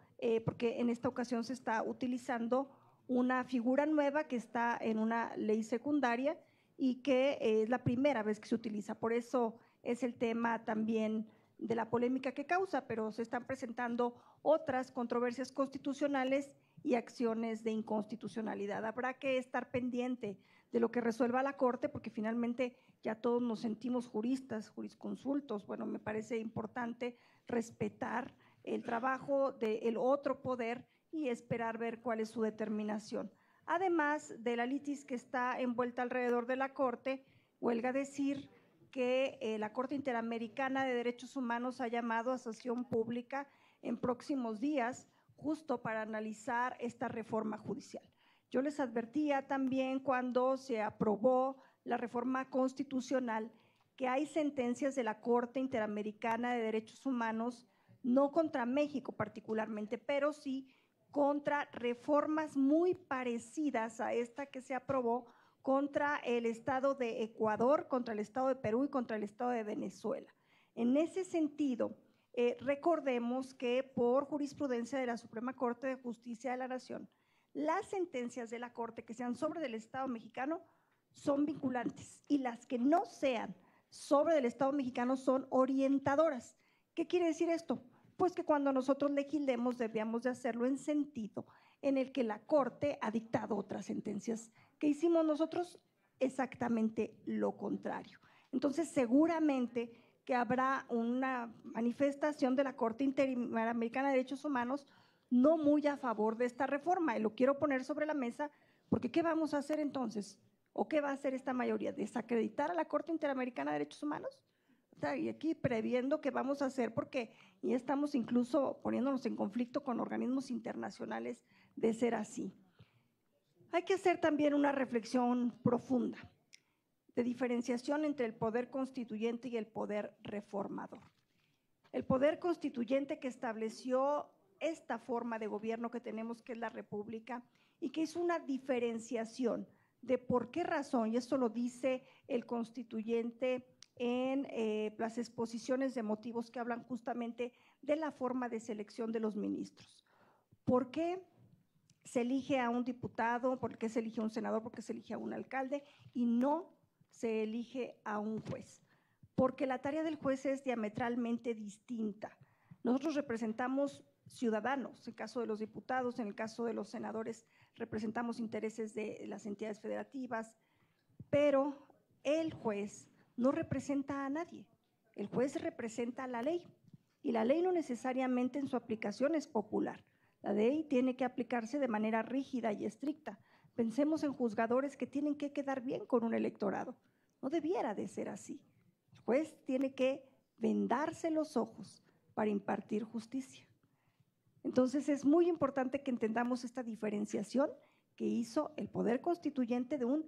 porque en esta ocasión se está utilizando una figura nueva que está en una ley secundaria y que eh, es la primera vez que se utiliza. Por eso es el tema también de la polémica que causa, pero se están presentando otras controversias constitucionales y acciones de inconstitucionalidad. Habrá que estar pendiente de lo que resuelva la Corte, porque finalmente ya todos nos sentimos juristas, jurisconsultos. Bueno, me parece importante respetar el trabajo del otro poder y esperar ver cuál es su determinación además de la litis que está envuelta alrededor de la Corte, huelga decir que eh, la Corte Interamericana de Derechos Humanos ha llamado a sesión pública en próximos días justo para analizar esta reforma judicial. Yo les advertía también cuando se aprobó la reforma constitucional que hay sentencias de la Corte Interamericana de Derechos Humanos, no contra México particularmente, pero sí contra reformas muy parecidas a esta que se aprobó contra el Estado de Ecuador, contra el Estado de Perú y contra el Estado de Venezuela. En ese sentido, eh, recordemos que por jurisprudencia de la Suprema Corte de Justicia de la Nación, las sentencias de la Corte que sean sobre el Estado mexicano son vinculantes y las que no sean sobre el Estado mexicano son orientadoras. ¿Qué quiere decir esto? pues que cuando nosotros legislemos debíamos de hacerlo en sentido en el que la Corte ha dictado otras sentencias, que hicimos nosotros exactamente lo contrario. Entonces, seguramente que habrá una manifestación de la Corte Interamericana de Derechos Humanos no muy a favor de esta reforma, y lo quiero poner sobre la mesa, porque ¿qué vamos a hacer entonces? ¿O qué va a hacer esta mayoría? ¿Desacreditar a la Corte Interamericana de Derechos Humanos? y aquí previendo qué vamos a hacer porque y estamos incluso poniéndonos en conflicto con organismos internacionales de ser así. Hay que hacer también una reflexión profunda de diferenciación entre el poder constituyente y el poder reformador. El poder constituyente que estableció esta forma de gobierno que tenemos, que es la República, y que es una diferenciación de por qué razón, y esto lo dice el constituyente en eh, las exposiciones de motivos que hablan justamente de la forma de selección de los ministros. ¿Por qué se elige a un diputado? ¿Por qué se elige a un senador? ¿Por qué se elige a un alcalde? Y no se elige a un juez. Porque la tarea del juez es diametralmente distinta. Nosotros representamos ciudadanos, en el caso de los diputados, en el caso de los senadores, representamos intereses de las entidades federativas, pero el juez no representa a nadie. El juez representa a la ley y la ley no necesariamente en su aplicación es popular. La ley tiene que aplicarse de manera rígida y estricta. Pensemos en juzgadores que tienen que quedar bien con un electorado. No debiera de ser así. El juez tiene que vendarse los ojos para impartir justicia. Entonces es muy importante que entendamos esta diferenciación que hizo el Poder Constituyente de un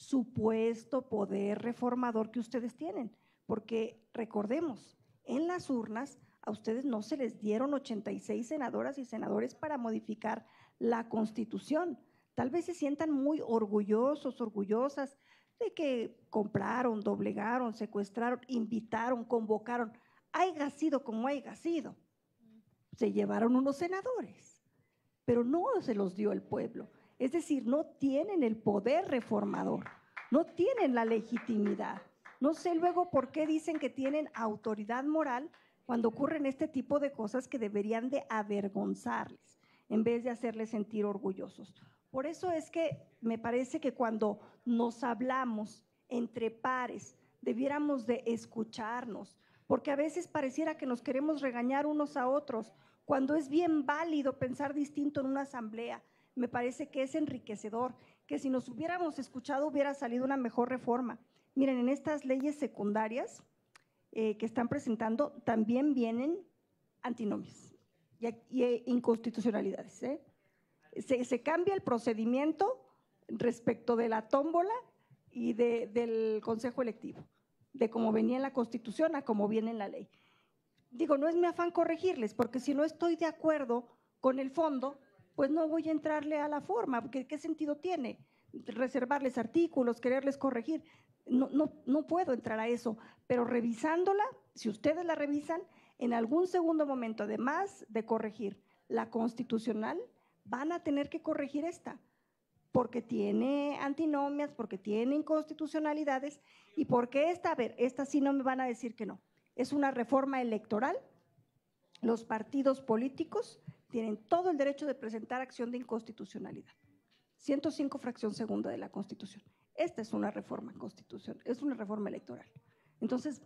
supuesto poder reformador que ustedes tienen. Porque recordemos, en las urnas a ustedes no se les dieron 86 senadoras y senadores para modificar la constitución. Tal vez se sientan muy orgullosos, orgullosas de que compraron, doblegaron, secuestraron, invitaron, convocaron. Haya sido como haya sido. Se llevaron unos senadores, pero no se los dio el pueblo. Es decir, no tienen el poder reformador, no tienen la legitimidad. No sé luego por qué dicen que tienen autoridad moral cuando ocurren este tipo de cosas que deberían de avergonzarles en vez de hacerles sentir orgullosos. Por eso es que me parece que cuando nos hablamos entre pares, debiéramos de escucharnos, porque a veces pareciera que nos queremos regañar unos a otros, cuando es bien válido pensar distinto en una asamblea, me parece que es enriquecedor, que si nos hubiéramos escuchado hubiera salido una mejor reforma. Miren, en estas leyes secundarias eh, que están presentando también vienen antinomias y, eh, inconstitucionalidades. ¿eh? Se, cambia el procedimiento respecto de la tómbola y del consejo electivo, de cómo venía en la constitución a cómo viene en la ley. Digo, no es mi afán corregirles, porque si no estoy de acuerdo con el fondo, pues no voy a entrarle a la forma, porque ¿qué sentido tiene? Reservarles artículos, quererles corregir. No, puedo entrar a eso, pero revisándola, si ustedes la revisan, en algún segundo momento, además de corregir la constitucional, van a tener que corregir esta, porque tiene antinomias, porque tiene inconstitucionalidades y porque esta, a ver, esta sí no me van a decir que no. Es una reforma electoral. Los partidos políticos tienen todo el derecho de presentar acción de inconstitucionalidad. 105 fracción segunda de la Constitución. Esta es una reforma constitucional, es una reforma electoral. Entonces,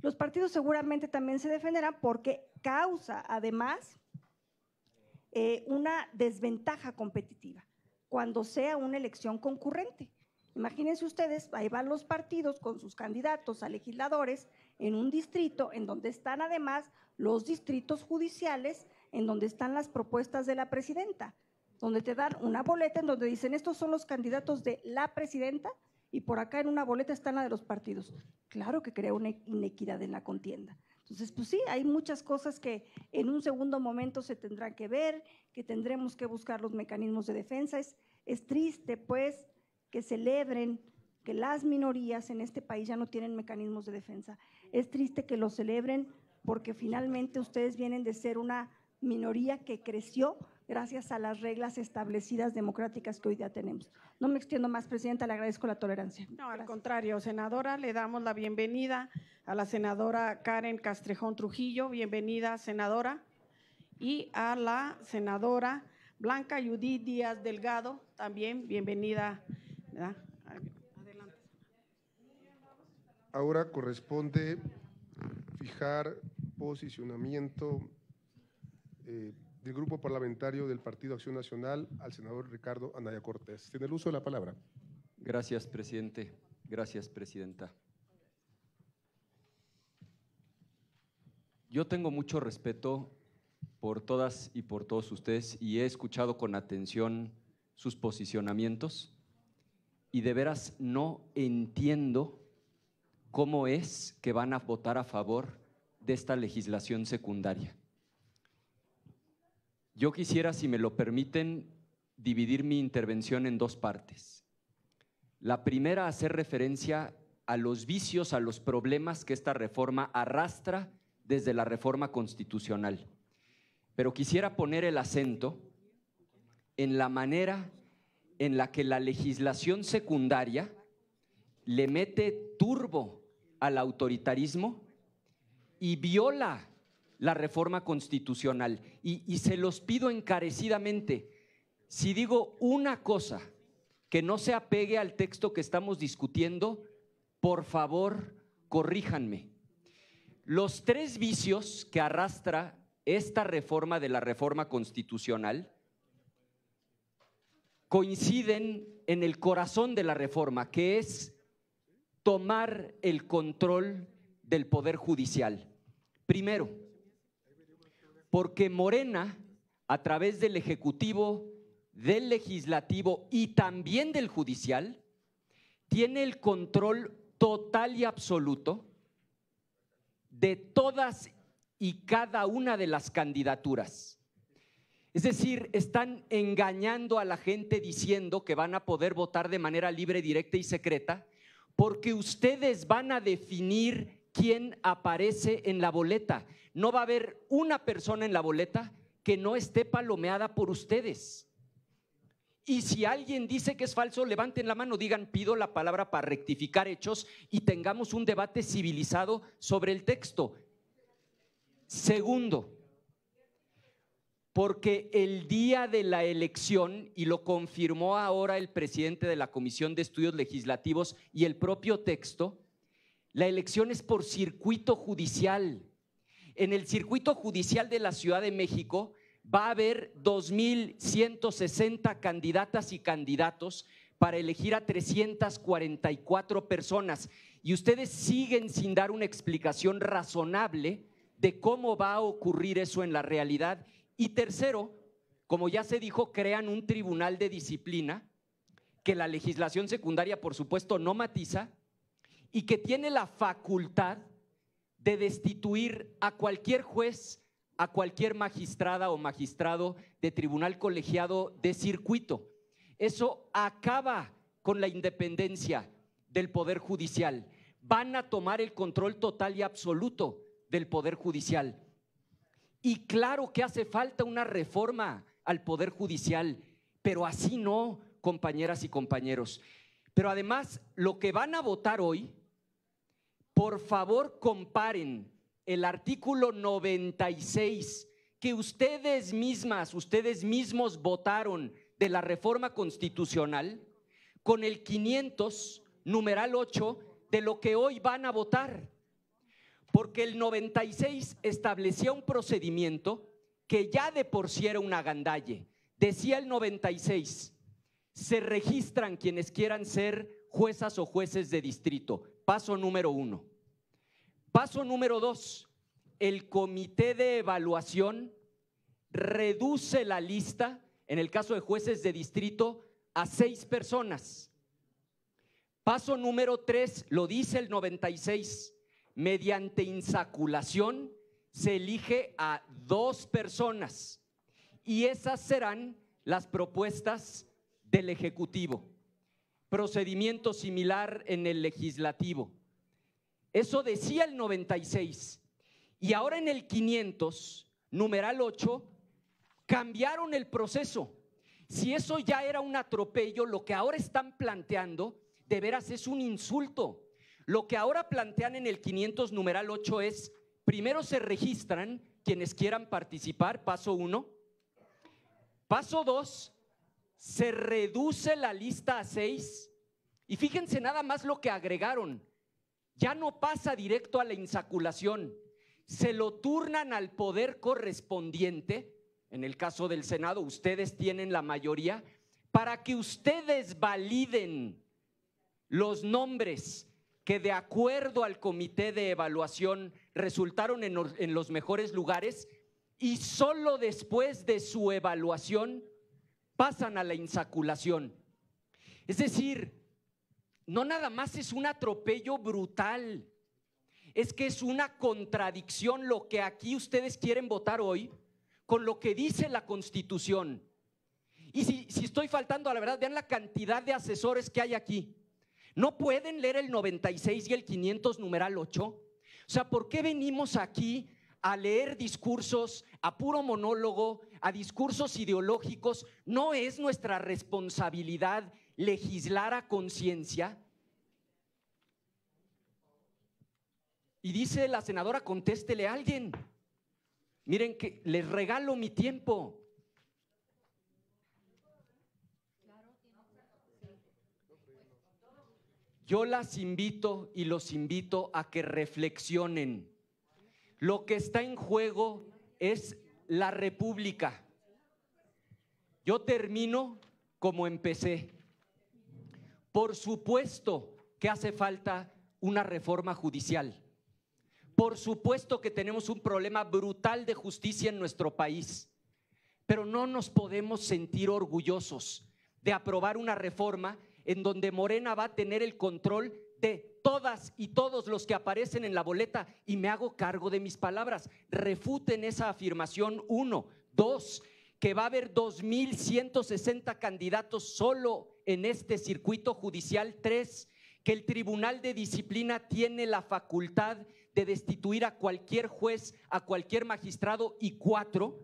los partidos seguramente también se defenderán porque causa además eh, una desventaja competitiva cuando sea una elección concurrente. Imagínense ustedes, ahí van los partidos con sus candidatos a legisladores en un distrito en donde están además los distritos judiciales en donde están las propuestas de la presidenta, donde te dan una boleta en donde dicen estos son los candidatos de la presidenta y por acá en una boleta están la de los partidos. Claro que crea una inequidad en la contienda. Entonces, pues sí, hay muchas cosas que en un segundo momento se tendrán que ver, que tendremos que buscar los mecanismos de defensa. Es, es triste, pues, que celebren que las minorías en este país ya no tienen mecanismos de defensa. Es triste que lo celebren porque finalmente ustedes vienen de ser una minoría que creció gracias a las reglas establecidas democráticas que hoy día tenemos. No me extiendo más, Presidenta, le agradezco la tolerancia. No, al contrario, senadora, le damos la bienvenida a la senadora Karen Castrejón Trujillo, bienvenida, senadora, y a la senadora Blanca Judith Díaz Delgado, también bienvenida. Adelante. Ahora corresponde fijar posicionamiento eh, del Grupo Parlamentario del Partido Acción Nacional al senador Ricardo Anaya Cortés. Tiene el uso de la palabra. Gracias, presidente. Gracias, presidenta. Yo tengo mucho respeto por todas y por todos ustedes y he escuchado con atención sus posicionamientos y de veras no entiendo cómo es que van a votar a favor de esta legislación secundaria. Yo quisiera, si me lo permiten, dividir mi intervención en dos partes. La primera, hacer referencia a los vicios, a los problemas que esta reforma arrastra desde la reforma constitucional. Pero quisiera poner el acento en la manera en la que la legislación secundaria le mete turbo al autoritarismo y viola la reforma constitucional. Y, se los pido encarecidamente, si digo una cosa que no se apegue al texto que estamos discutiendo, por favor, corríjanme. Los tres vicios que arrastra esta reforma de la reforma constitucional coinciden en el corazón de la reforma, que es tomar el control del poder judicial. Primero, porque Morena, a través del Ejecutivo, del Legislativo y también del Judicial, tiene el control total y absoluto de todas y cada una de las candidaturas. Es decir, están engañando a la gente diciendo que van a poder votar de manera libre, directa y secreta, porque ustedes van a definir quién aparece en la boleta no va a haber una persona en la boleta que no esté palomeada por ustedes. Y si alguien dice que es falso, levanten la mano, digan, pido la palabra para rectificar hechos y tengamos un debate civilizado sobre el texto. Segundo, porque el día de la elección, y lo confirmó ahora el presidente de la Comisión de Estudios Legislativos y el propio texto, la elección es por circuito judicial en el circuito judicial de la Ciudad de México va a haber 2.160 candidatas y candidatos para elegir a 344 personas. Y ustedes siguen sin dar una explicación razonable de cómo va a ocurrir eso en la realidad. Y tercero, como ya se dijo, crean un tribunal de disciplina que la legislación secundaria, por supuesto, no matiza y que tiene la facultad de destituir a cualquier juez, a cualquier magistrada o magistrado de tribunal colegiado de circuito. Eso acaba con la independencia del Poder Judicial. Van a tomar el control total y absoluto del Poder Judicial. Y claro que hace falta una reforma al Poder Judicial, pero así no, compañeras y compañeros. Pero además, lo que van a votar hoy por favor comparen el artículo 96 que ustedes mismas, ustedes mismos votaron de la reforma constitucional con el 500, numeral 8, de lo que hoy van a votar. Porque el 96 establecía un procedimiento que ya de por sí era una gandalle. Decía el 96, se registran quienes quieran ser juezas o jueces de distrito. Paso número uno. Paso número dos, el comité de evaluación reduce la lista, en el caso de jueces de distrito, a seis personas. Paso número tres, lo dice el 96, mediante insaculación se elige a dos personas y esas serán las propuestas del Ejecutivo procedimiento similar en el legislativo. Eso decía el 96. Y ahora en el 500, numeral 8, cambiaron el proceso. Si eso ya era un atropello, lo que ahora están planteando de veras es un insulto. Lo que ahora plantean en el 500 numeral 8 es, primero se registran quienes quieran participar, paso 1. Paso 2, se reduce la lista a seis. Y fíjense nada más lo que agregaron. Ya no pasa directo a la insaculación. Se lo turnan al poder correspondiente. En el caso del Senado, ustedes tienen la mayoría para que ustedes validen los nombres que de acuerdo al comité de evaluación resultaron en, los mejores lugares y solo después de su evaluación pasan a la insaculación. Es decir, no nada más es un atropello brutal, es que es una contradicción lo que aquí ustedes quieren votar hoy con lo que dice la Constitución. Y si, estoy faltando a la verdad, vean la cantidad de asesores que hay aquí. ¿No pueden leer el 96 y el 500 numeral 8? O sea, ¿por qué venimos aquí a leer discursos, a puro monólogo, a discursos ideológicos. ¿No es nuestra responsabilidad legislar a conciencia? Y dice la senadora, contéstele a alguien. Miren que les regalo mi tiempo. Yo las invito y los invito a que reflexionen. Lo que está en juego es la república. Yo termino como empecé. Por supuesto que hace falta una reforma judicial. Por supuesto que tenemos un problema brutal de justicia en nuestro país, pero no nos podemos sentir orgullosos de aprobar una reforma en donde Morena va a tener el control de todas y todos los que aparecen en la boleta y me hago cargo de mis palabras. Refuten esa afirmación uno. Dos, que va a haber 2.160 candidatos solo en este circuito judicial. Tres, que el Tribunal de Disciplina tiene la facultad de destituir a cualquier juez, a cualquier magistrado. Y cuatro,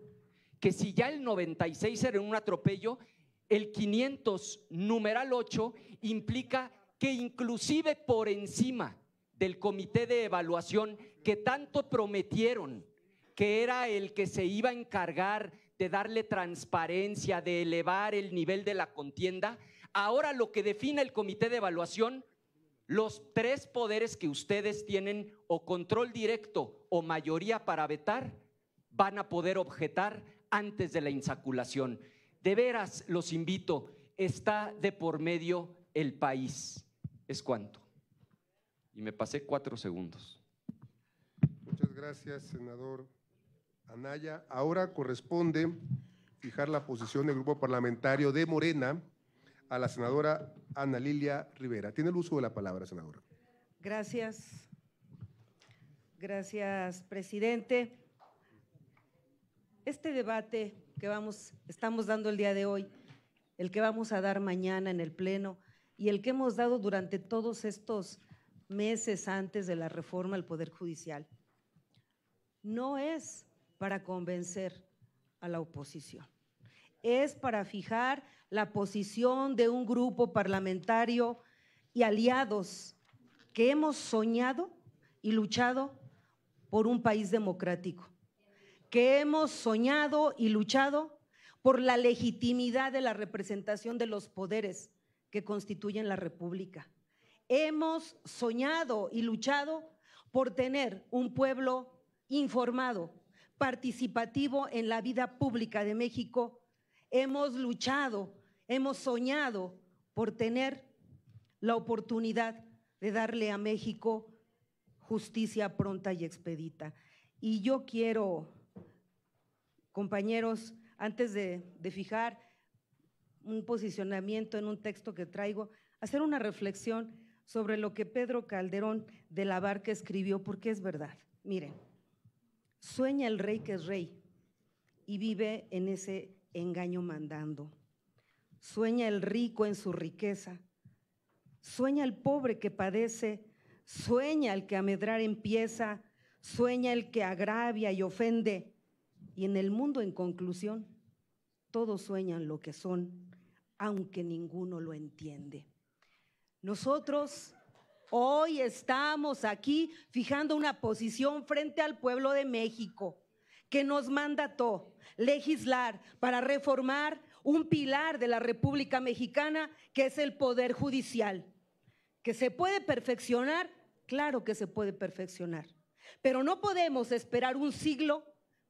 que si ya el 96 era un atropello, el 500 numeral 8 implica que inclusive por encima del comité de evaluación que tanto prometieron que era el que se iba a encargar de darle transparencia, de elevar el nivel de la contienda, ahora lo que define el comité de evaluación, los tres poderes que ustedes tienen o control directo o mayoría para vetar, van a poder objetar antes de la insaculación. De veras, los invito, está de por medio el país es cuánto. Y me pasé cuatro segundos. Muchas gracias, senador Anaya. Ahora corresponde fijar la posición del grupo parlamentario de Morena a la senadora Ana Lilia Rivera. Tiene el uso de la palabra, senadora. Gracias. Gracias, presidente. Este debate que vamos, estamos dando el día de hoy, el que vamos a dar mañana en el Pleno, y el que hemos dado durante todos estos meses antes de la reforma al Poder Judicial no es para convencer a la oposición, es para fijar la posición de un grupo parlamentario y aliados que hemos soñado y luchado por un país democrático, que hemos soñado y luchado por la legitimidad de la representación de los poderes que constituyen la República. Hemos soñado y luchado por tener un pueblo informado, participativo en la vida pública de México. Hemos luchado, hemos soñado por tener la oportunidad de darle a México justicia pronta y expedita. Y yo quiero, compañeros, antes de, de fijar un posicionamiento en un texto que traigo, hacer una reflexión sobre lo que Pedro Calderón de la Barca escribió, porque es verdad. Miren, sueña el rey que es rey y vive en ese engaño mandando. Sueña el rico en su riqueza. Sueña el pobre que padece. Sueña el que amedrar empieza. Sueña el que agravia y ofende. Y en el mundo, en conclusión, todos sueñan lo que son aunque ninguno lo entiende. Nosotros hoy estamos aquí fijando una posición frente al pueblo de México que nos mandató legislar para reformar un pilar de la República Mexicana que es el Poder Judicial, que se puede perfeccionar, claro que se puede perfeccionar, pero no podemos esperar un siglo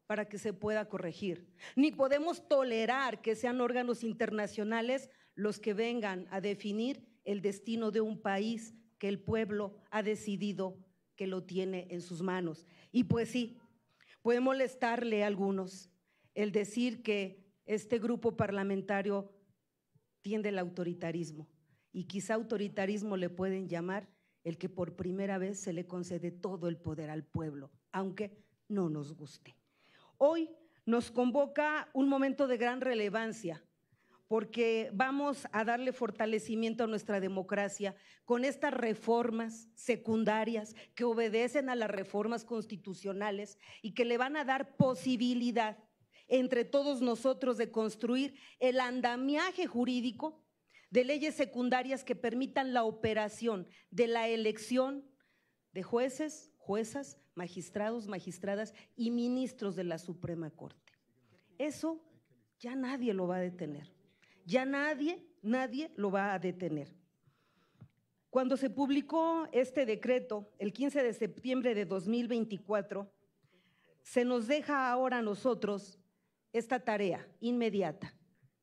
para que se pueda corregir. Ni podemos tolerar que sean órganos internacionales los que vengan a definir el destino de un país que el pueblo ha decidido que lo tiene en sus manos. Y pues sí, puede molestarle a algunos el decir que este grupo parlamentario tiende al autoritarismo. Y quizá autoritarismo le pueden llamar el que por primera vez se le concede todo el poder al pueblo, aunque no nos guste. Hoy nos convoca un momento de gran relevancia porque vamos a darle fortalecimiento a nuestra democracia con estas reformas secundarias que obedecen a las reformas constitucionales y que le van a dar posibilidad entre todos nosotros de construir el andamiaje jurídico de leyes secundarias que permitan la operación de la elección de jueces, juezas magistrados, magistradas y ministros de la Suprema Corte. Eso ya nadie lo va a detener. Ya nadie, nadie lo va a detener. Cuando se publicó este decreto, el 15 de septiembre de 2024, se nos deja ahora a nosotros esta tarea inmediata,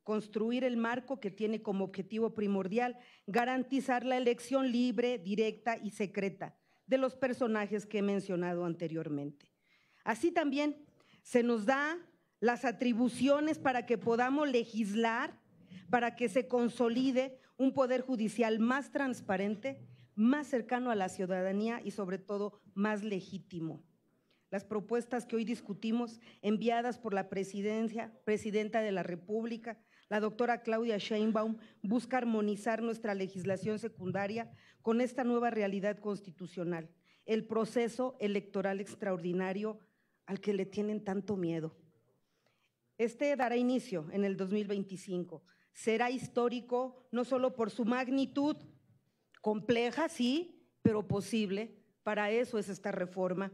construir el marco que tiene como objetivo primordial garantizar la elección libre, directa y secreta de los personajes que he mencionado anteriormente. Así también se nos da las atribuciones para que podamos legislar, para que se consolide un poder judicial más transparente, más cercano a la ciudadanía y sobre todo más legítimo. Las propuestas que hoy discutimos, enviadas por la presidencia, presidenta de la República, la doctora Claudia Sheinbaum busca armonizar nuestra legislación secundaria con esta nueva realidad constitucional, el proceso electoral extraordinario al que le tienen tanto miedo. Este dará inicio en el 2025. Será histórico no solo por su magnitud, compleja, sí, pero posible, para eso es esta reforma,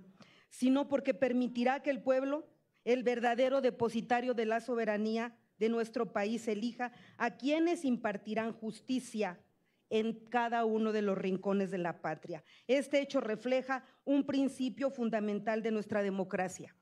sino porque permitirá que el pueblo, el verdadero depositario de la soberanía, de nuestro país elija a quienes impartirán justicia en cada uno de los rincones de la patria. Este hecho refleja un principio fundamental de nuestra democracia.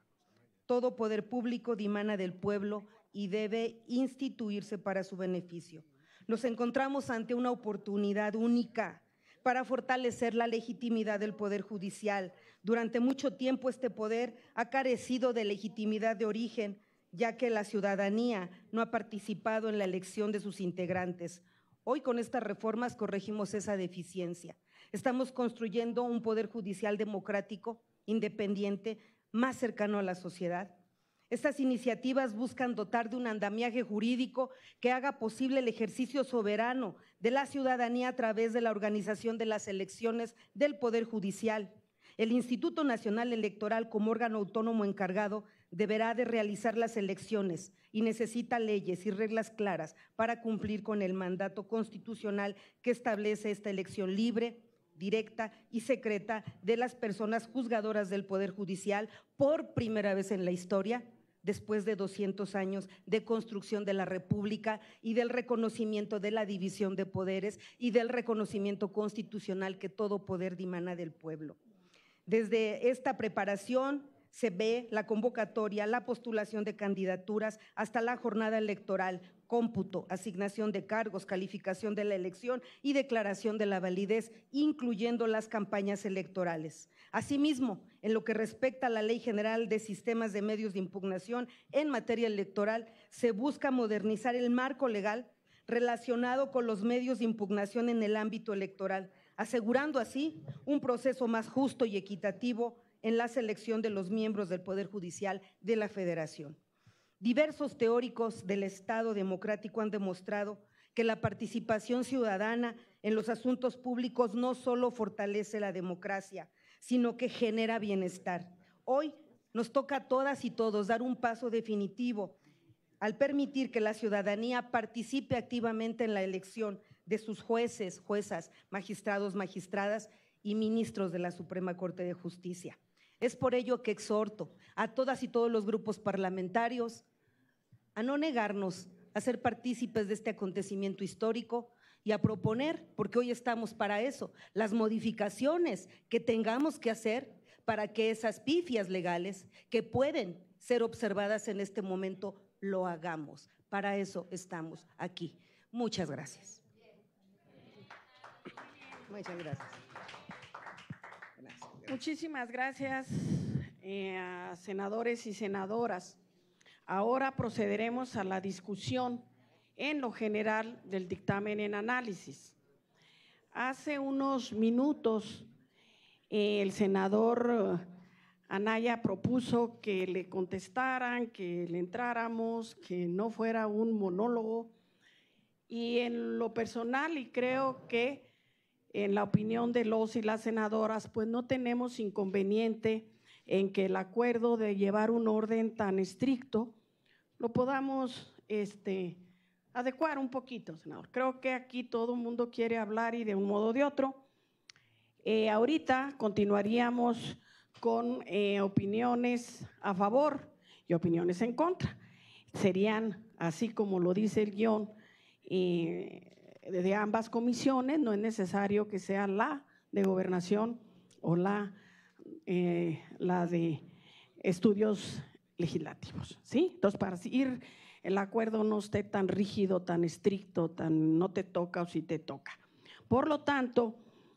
Todo poder público dimana del pueblo y debe instituirse para su beneficio. Nos encontramos ante una oportunidad única para fortalecer la legitimidad del Poder Judicial. Durante mucho tiempo este poder ha carecido de legitimidad de origen, ya que la ciudadanía no ha participado en la elección de sus integrantes. Hoy con estas reformas corregimos esa deficiencia. Estamos construyendo un poder judicial democrático, independiente, más cercano a la sociedad. Estas iniciativas buscan dotar de un andamiaje jurídico que haga posible el ejercicio soberano de la ciudadanía a través de la organización de las elecciones del Poder Judicial. El Instituto Nacional Electoral como órgano autónomo encargado deberá de realizar las elecciones y necesita leyes y reglas claras para cumplir con el mandato constitucional que establece esta elección libre, directa y secreta de las personas juzgadoras del Poder Judicial por primera vez en la historia después de 200 años de construcción de la República y del reconocimiento de la división de poderes y del reconocimiento constitucional que todo poder dimana del pueblo. Desde esta preparación se ve la convocatoria, la postulación de candidaturas hasta la jornada electoral, cómputo, asignación de cargos, calificación de la elección y declaración de la validez, incluyendo las campañas electorales. Asimismo, en lo que respecta a la Ley General de Sistemas de Medios de Impugnación en materia electoral, se busca modernizar el marco legal relacionado con los medios de impugnación en el ámbito electoral, asegurando así un proceso más justo y equitativo en la selección de los miembros del Poder Judicial de la Federación. Diversos teóricos del Estado democrático han demostrado que la participación ciudadana en los asuntos públicos no solo fortalece la democracia, sino que genera bienestar. Hoy nos toca a todas y todos dar un paso definitivo al permitir que la ciudadanía participe activamente en la elección de sus jueces, juezas, magistrados, magistradas y ministros de la Suprema Corte de Justicia. Es por ello que exhorto a todas y todos los grupos parlamentarios a no negarnos a ser partícipes de este acontecimiento histórico y a proponer, porque hoy estamos para eso, las modificaciones que tengamos que hacer para que esas pifias legales que pueden ser observadas en este momento lo hagamos. Para eso estamos aquí. Muchas gracias. Muchas gracias. Muchísimas gracias, eh, senadores y senadoras. Ahora procederemos a la discusión en lo general del dictamen en análisis. Hace unos minutos eh, el senador eh, Anaya propuso que le contestaran, que le entráramos, que no fuera un monólogo. Y en lo personal, y creo que en la opinión de los y las senadoras, pues no tenemos inconveniente en que el acuerdo de llevar un orden tan estricto lo podamos este, adecuar un poquito, senador. Creo que aquí todo el mundo quiere hablar y de un modo o de otro. Eh, ahorita continuaríamos con eh, opiniones a favor y opiniones en contra. Serían, así como lo dice el guión, eh, de ambas comisiones, no es necesario que sea la de gobernación o la, eh, la de estudios legislativos. ¿sí? Entonces, para ir el acuerdo no esté tan rígido, tan estricto, tan no te toca o si te toca. Por lo tanto,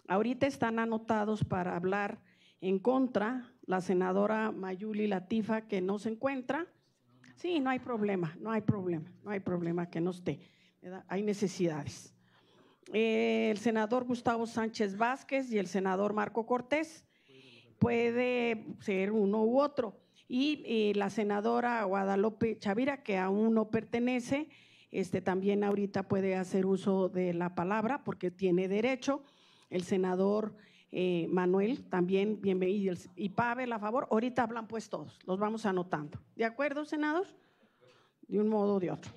ahorita están anotados para hablar en contra la senadora Mayuli Latifa, que no se encuentra. Sí, no hay problema, no hay problema, no hay problema que no esté hay necesidades. Eh, el senador Gustavo Sánchez Vázquez y el senador Marco Cortés puede ser uno u otro. Y, eh, la senadora Guadalupe Chavira, que aún no pertenece, este, también ahorita puede hacer uso de la palabra porque tiene derecho. El senador eh, Manuel también, bienvenido. Y Pavel, a favor, ahorita hablan pues todos, los vamos anotando. ¿De acuerdo, senador? De un modo o de otro.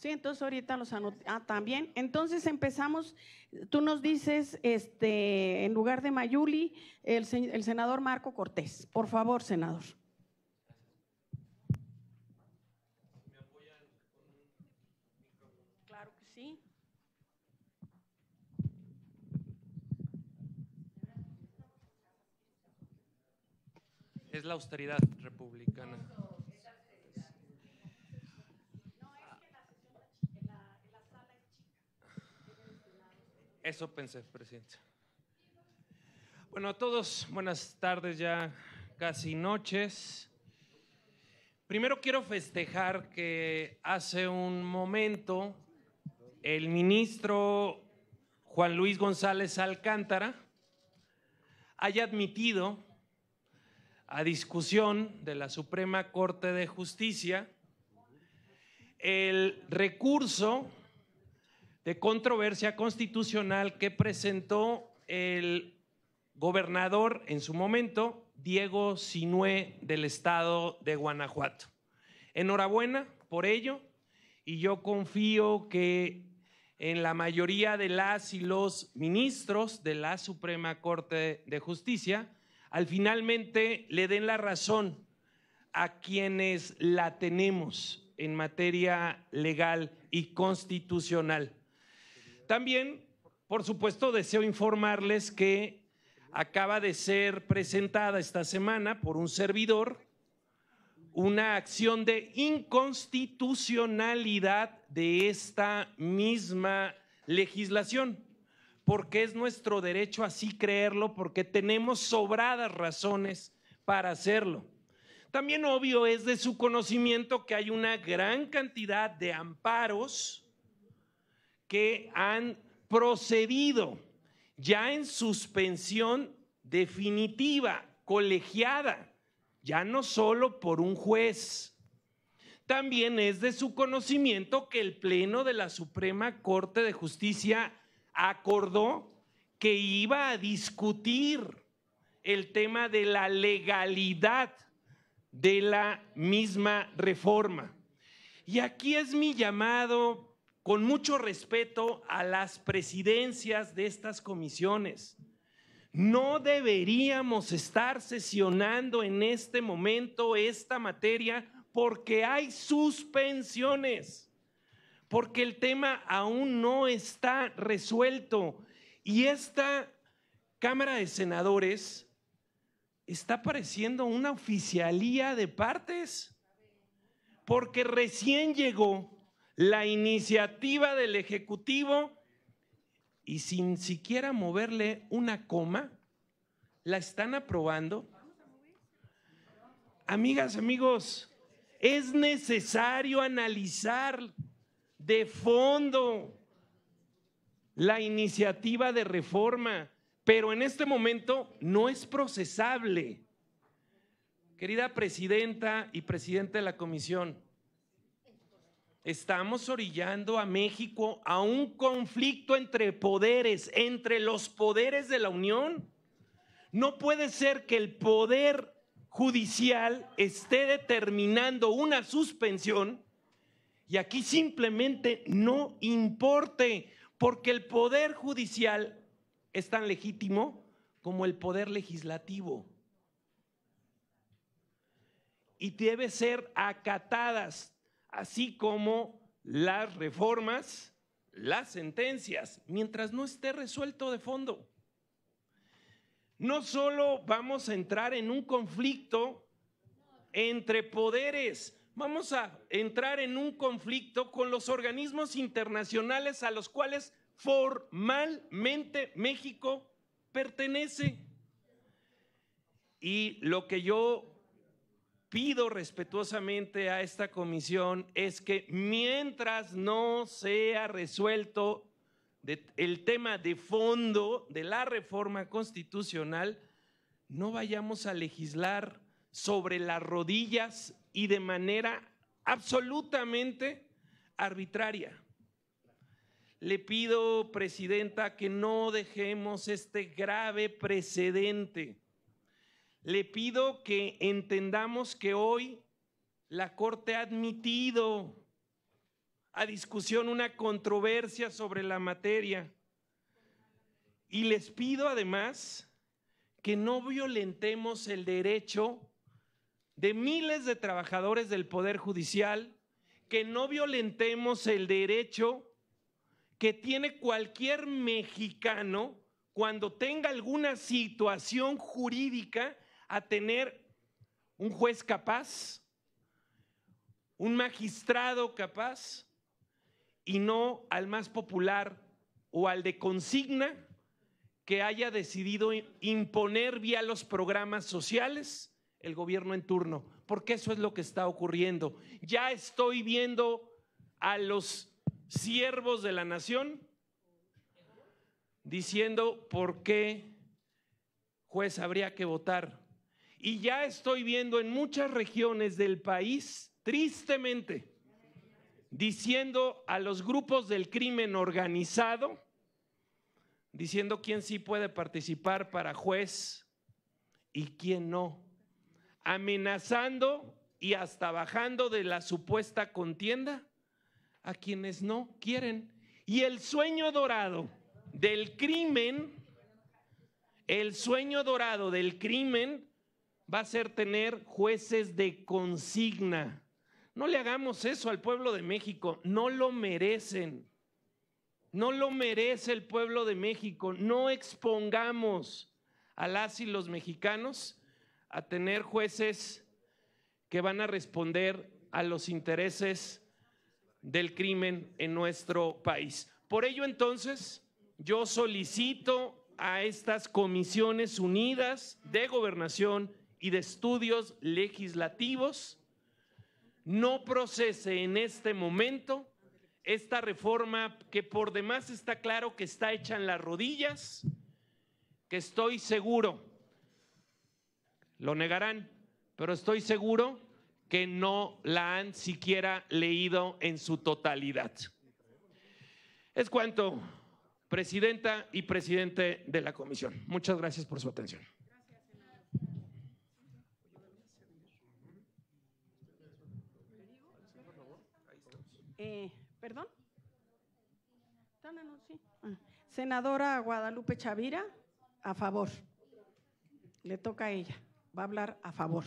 Sí, entonces ahorita los anoté. Ah, también. Entonces empezamos, tú nos dices, este, en lugar de Mayuli, el, el senador Marco Cortés. Por favor, senador. Claro que sí. Es la austeridad republicana. Eso pensé, presidente. Bueno, a todos, buenas tardes ya, casi noches. Primero quiero festejar que hace un momento el ministro Juan Luis González Alcántara haya admitido a discusión de la Suprema Corte de Justicia el recurso de controversia constitucional que presentó el gobernador en su momento, Diego Sinué, del estado de Guanajuato. Enhorabuena por ello y yo confío que en la mayoría de las y los ministros de la Suprema Corte de Justicia, al finalmente le den la razón a quienes la tenemos en materia legal y constitucional. También, por supuesto, deseo informarles que acaba de ser presentada esta semana por un servidor una acción de inconstitucionalidad de esta misma legislación, porque es nuestro derecho así creerlo, porque tenemos sobradas razones para hacerlo. También obvio es de su conocimiento que hay una gran cantidad de amparos que han procedido ya en suspensión definitiva, colegiada, ya no solo por un juez. También es de su conocimiento que el Pleno de la Suprema Corte de Justicia acordó que iba a discutir el tema de la legalidad de la misma reforma. Y aquí es mi llamado con mucho respeto a las presidencias de estas comisiones. No deberíamos estar sesionando en este momento esta materia porque hay suspensiones, porque el tema aún no está resuelto. Y esta Cámara de Senadores está pareciendo una oficialía de partes, porque recién llegó la iniciativa del Ejecutivo y sin siquiera moverle una coma, la están aprobando. Amigas, amigos, es necesario analizar de fondo la iniciativa de reforma, pero en este momento no es procesable. Querida presidenta y presidente de la comisión, Estamos orillando a México a un conflicto entre poderes, entre los poderes de la Unión. No puede ser que el poder judicial esté determinando una suspensión y aquí simplemente no importe, porque el poder judicial es tan legítimo como el poder legislativo. Y debe ser acatadas así como las reformas, las sentencias, mientras no esté resuelto de fondo. No solo vamos a entrar en un conflicto entre poderes, vamos a entrar en un conflicto con los organismos internacionales a los cuales formalmente México pertenece. Y lo que yo pido respetuosamente a esta comisión es que mientras no sea resuelto el tema de fondo de la reforma constitucional, no vayamos a legislar sobre las rodillas y de manera absolutamente arbitraria. Le pido, Presidenta, que no dejemos este grave precedente le pido que entendamos que hoy la Corte ha admitido a discusión una controversia sobre la materia. Y les pido además que no violentemos el derecho de miles de trabajadores del Poder Judicial, que no violentemos el derecho que tiene cualquier mexicano cuando tenga alguna situación jurídica a tener un juez capaz, un magistrado capaz, y no al más popular o al de consigna que haya decidido imponer vía los programas sociales el gobierno en turno, porque eso es lo que está ocurriendo. Ya estoy viendo a los siervos de la nación diciendo por qué juez habría que votar y ya estoy viendo en muchas regiones del país, tristemente, diciendo a los grupos del crimen organizado, diciendo quién sí puede participar para juez y quién no, amenazando y hasta bajando de la supuesta contienda a quienes no quieren. Y el sueño dorado del crimen, el sueño dorado del crimen va a ser tener jueces de consigna. No le hagamos eso al pueblo de México, no lo merecen. No lo merece el pueblo de México. No expongamos a las y los mexicanos a tener jueces que van a responder a los intereses del crimen en nuestro país. Por ello, entonces, yo solicito a estas comisiones unidas de gobernación y de Estudios Legislativos no procese en este momento esta reforma que por demás está claro que está hecha en las rodillas, que estoy seguro, lo negarán, pero estoy seguro que no la han siquiera leído en su totalidad. Es cuanto, Presidenta y Presidente de la Comisión. Muchas gracias por su atención. Eh, ¿Perdón? Ah. Senadora Guadalupe Chavira, a favor. Le toca a ella. Va a hablar a favor.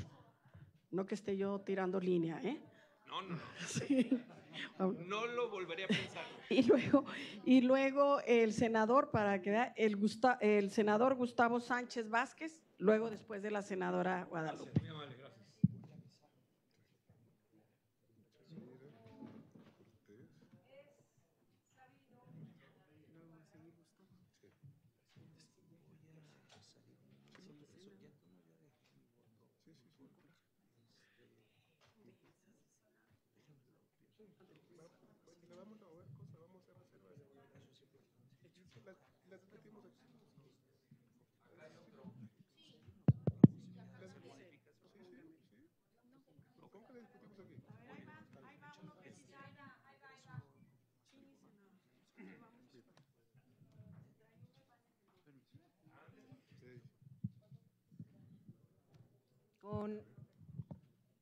No que esté yo tirando línea, ¿eh? No, no, No [laughs] lo volveré a pensar. Y luego, y luego el senador, para que el, el senador Gustavo Sánchez Vázquez, luego después de la senadora Guadalupe.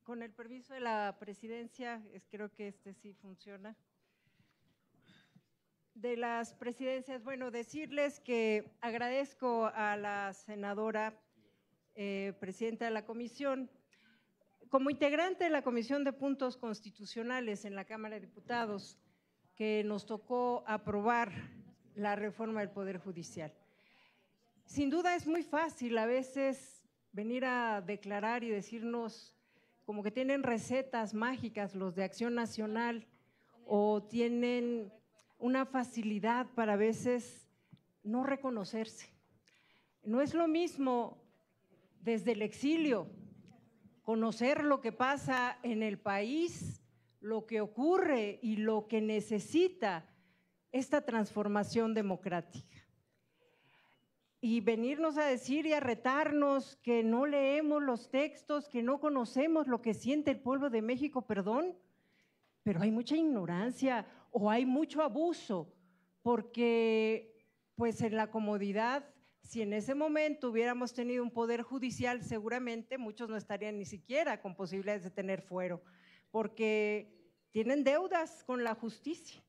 Con, el permiso de la presidencia, creo que este sí funciona. De las presidencias, bueno, decirles que agradezco a la senadora eh, presidenta de la comisión. Como integrante de la Comisión de Puntos Constitucionales en la Cámara de Diputados, que nos tocó aprobar la reforma del Poder Judicial. Sin duda es muy fácil a veces venir a declarar y decirnos como que tienen recetas mágicas los de Acción Nacional o tienen una facilidad para a veces no reconocerse. No es lo mismo desde el exilio conocer lo que pasa en el país, lo que ocurre y lo que necesita esta transformación democrática y venirnos a decir y a retarnos que no leemos los textos, que no conocemos lo que siente el pueblo de México, perdón, pero hay mucha ignorancia o hay mucho abuso, porque pues en la comodidad, si en ese momento hubiéramos tenido un poder judicial, seguramente muchos no estarían ni siquiera con posibilidades de tener fuero, porque tienen deudas con la justicia.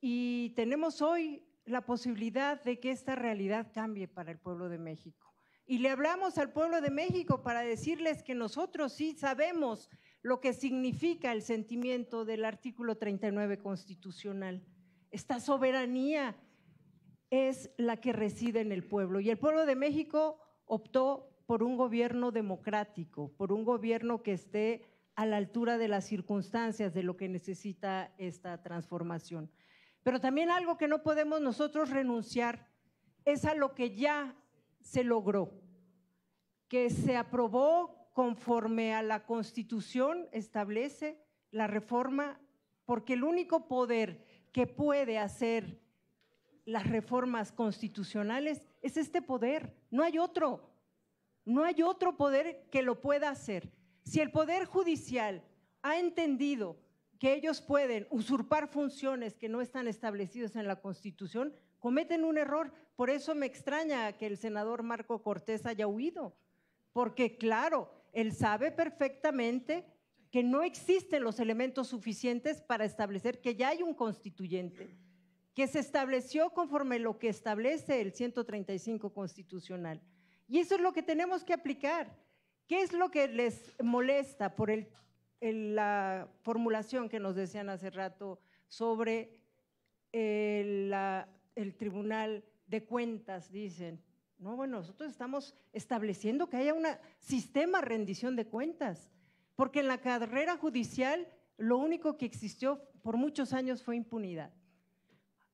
Y tenemos hoy la posibilidad de que esta realidad cambie para el pueblo de México. Y le hablamos al pueblo de México para decirles que nosotros sí sabemos lo que significa el sentimiento del artículo 39 constitucional. Esta soberanía es la que reside en el pueblo. Y el pueblo de México optó por un gobierno democrático, por un gobierno que esté a la altura de las circunstancias de lo que necesita esta transformación. Pero también algo que no podemos nosotros renunciar es a lo que ya se logró, que se aprobó conforme a la Constitución establece la reforma, porque el único poder que puede hacer las reformas constitucionales es este poder, no hay otro, no hay otro poder que lo pueda hacer. Si el Poder Judicial ha entendido que ellos pueden usurpar funciones que no están establecidas en la Constitución, cometen un error. Por eso me extraña que el senador Marco Cortés haya huido, porque claro, él sabe perfectamente que no existen los elementos suficientes para establecer que ya hay un constituyente, que se estableció conforme lo que establece el 135 constitucional. Y eso es lo que tenemos que aplicar. ¿Qué es lo que les molesta por el la formulación que nos decían hace rato sobre el, Tribunal de Cuentas, dicen. No, bueno, nosotros estamos estableciendo que haya un sistema rendición de cuentas, porque en la carrera judicial lo único que existió por muchos años fue impunidad.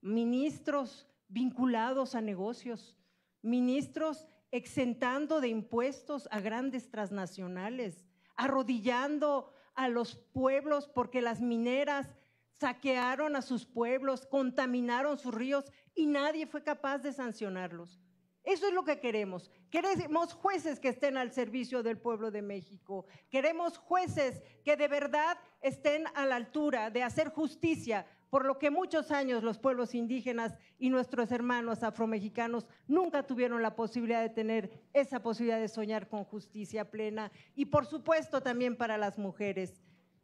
Ministros vinculados a negocios, ministros exentando de impuestos a grandes transnacionales, arrodillando a los pueblos porque las mineras saquearon a sus pueblos, contaminaron sus ríos y nadie fue capaz de sancionarlos. Eso es lo que queremos. Queremos jueces que estén al servicio del pueblo de México. Queremos jueces que de verdad estén a la altura de hacer justicia por lo que muchos años los pueblos indígenas y nuestros hermanos afromexicanos nunca tuvieron la posibilidad de tener esa posibilidad de soñar con justicia plena y por supuesto también para las mujeres.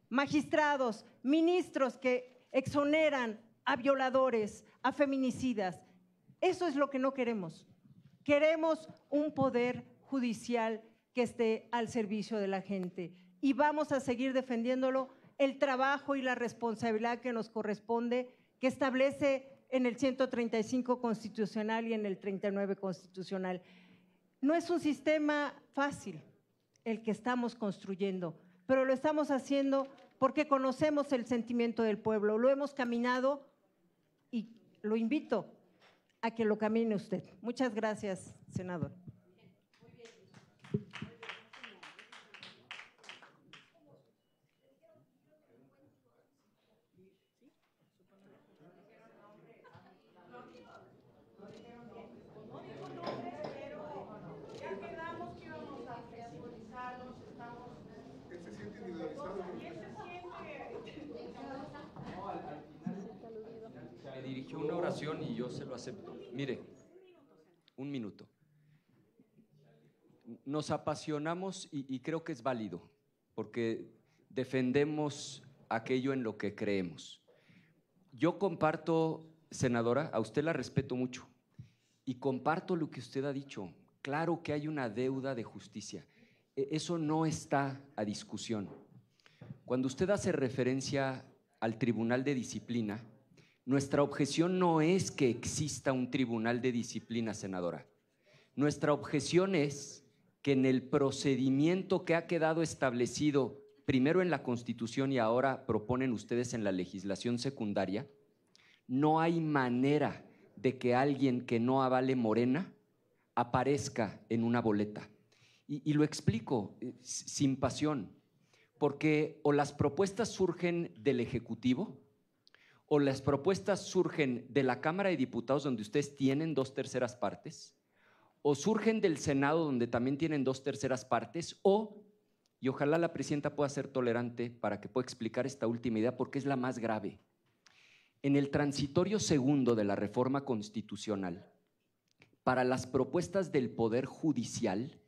Magistrados, ministros que exoneran a violadores, a feminicidas. Eso es lo que no queremos. Queremos un poder judicial que esté al servicio de la gente y vamos a seguir defendiéndolo el trabajo y la responsabilidad que nos corresponde, que establece en el 135 constitucional y en el 39 constitucional. No es un sistema fácil el que estamos construyendo, pero lo estamos haciendo porque conocemos el sentimiento del pueblo, lo hemos caminado y lo invito a que lo camine usted. Muchas gracias, senador. y yo se lo acepto. Mire, un minuto. Nos apasionamos y creo que es válido, porque defendemos aquello en lo que creemos. Yo comparto, senadora, a usted la respeto mucho y comparto lo que usted ha dicho. Claro que hay una deuda de justicia. E, eso no está a discusión. Cuando usted hace referencia al Tribunal de Disciplina, nuestra objeción no es que exista un tribunal de disciplina, senadora. Nuestra objeción es que en el procedimiento que ha quedado establecido primero en la Constitución y ahora proponen ustedes en la legislación secundaria, no hay manera de que alguien que no avale Morena aparezca en una boleta. Y, lo explico eh, sin pasión, porque o las propuestas surgen del Ejecutivo, o las propuestas surgen de la Cámara de Diputados, donde ustedes tienen dos terceras partes, o surgen del Senado, donde también tienen dos terceras partes, o, y ojalá la presidenta pueda ser tolerante para que pueda explicar esta última idea, porque es la más grave. En el transitorio segundo de la reforma constitucional, para las propuestas del Poder Judicial,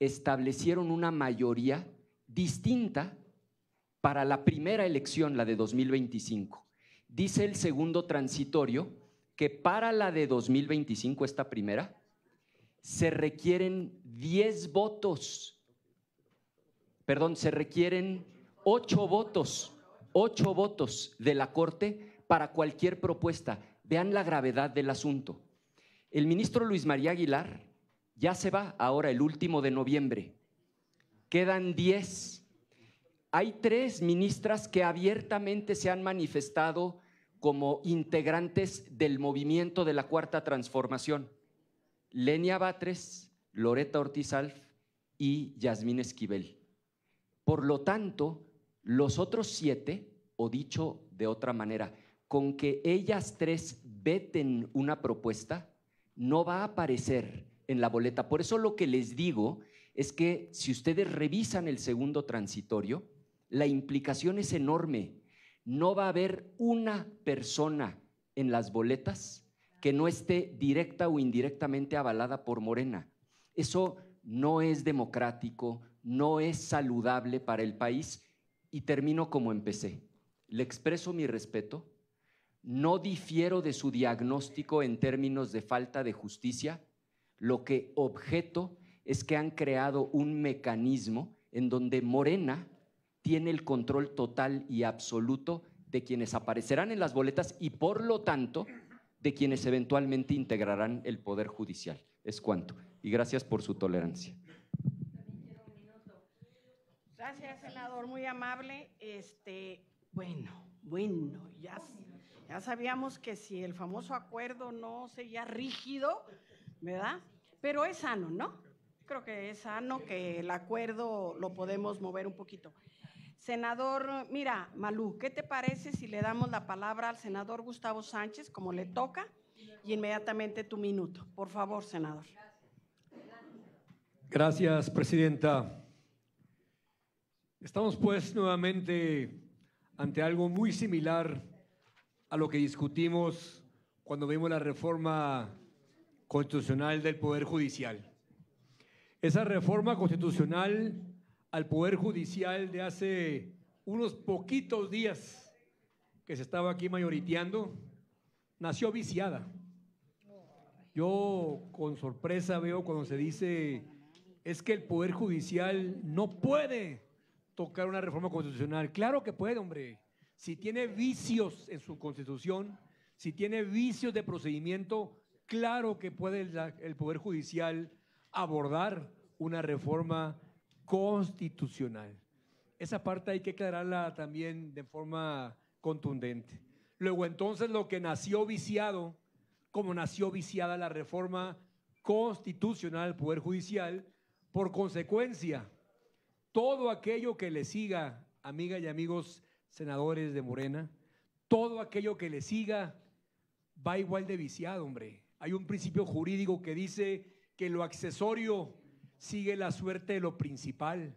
establecieron una mayoría distinta para la primera elección, la de 2025 dice el segundo transitorio que para la de 2025, esta primera, se requieren 10 votos. Perdón, se requieren 8 votos, 8 votos de la Corte para cualquier propuesta. Vean la gravedad del asunto. El ministro Luis María Aguilar ya se va ahora el último de noviembre. Quedan 10. Hay tres ministras que abiertamente se han manifestado como integrantes del movimiento de la Cuarta Transformación. Lenia Batres, Loreta Ortiz y Yasmín Esquivel. Por lo tanto, los otros siete, o dicho de otra manera, con que ellas tres veten una propuesta, no va a aparecer en la boleta. Por eso lo que les digo es que si ustedes revisan el segundo transitorio, la implicación es enorme no va a haber una persona en las boletas que no esté directa o indirectamente avalada por Morena. Eso no es democrático, no es saludable para el país y termino como empecé. Le expreso mi respeto, no difiero de su diagnóstico en términos de falta de justicia, lo que objeto es que han creado un mecanismo en donde Morena tiene el control total y absoluto de quienes aparecerán en las boletas y por lo tanto de quienes eventualmente integrarán el Poder Judicial. Es cuanto. Y gracias por su tolerancia. Gracias, senador, muy amable. Este, bueno, bueno, ya, ya sabíamos que si el famoso acuerdo no sería rígido, ¿verdad? Pero es sano, ¿no? Creo que es sano que el acuerdo lo podemos mover un poquito. Senador, mira, Malú, ¿qué te parece si le damos la palabra al senador Gustavo Sánchez, como le toca, y inmediatamente tu minuto? Por favor, senador. Gracias, presidenta. Estamos pues nuevamente ante algo muy similar a lo que discutimos cuando vimos la reforma constitucional del Poder Judicial. Esa reforma constitucional al Poder Judicial de hace unos poquitos días que se estaba aquí mayoriteando, nació viciada. Yo con sorpresa veo cuando se dice es que el Poder Judicial no puede tocar una reforma constitucional. Claro que puede, hombre. Si tiene vicios en su constitución, si tiene vicios de procedimiento, claro que puede el, Poder Judicial abordar una reforma constitucional. Esa parte hay que aclararla también de forma contundente. Luego entonces lo que nació viciado, como nació viciada la reforma constitucional del Poder Judicial, por consecuencia, todo aquello que le siga, amigas y amigos senadores de Morena, todo aquello que le siga va igual de viciado, hombre. Hay un principio jurídico que dice que lo accesorio sigue la suerte de lo principal.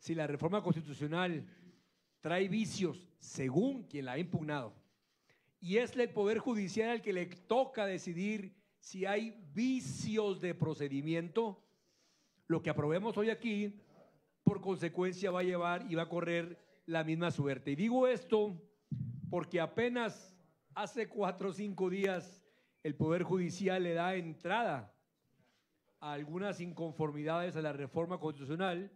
Si la reforma constitucional trae vicios según quien la ha impugnado, y es el Poder Judicial al que le toca decidir si hay vicios de procedimiento, lo que aprobemos hoy aquí, por consecuencia va a llevar y va a correr la misma suerte. Y digo esto porque apenas hace cuatro o cinco días el Poder Judicial le da entrada algunas inconformidades a la reforma constitucional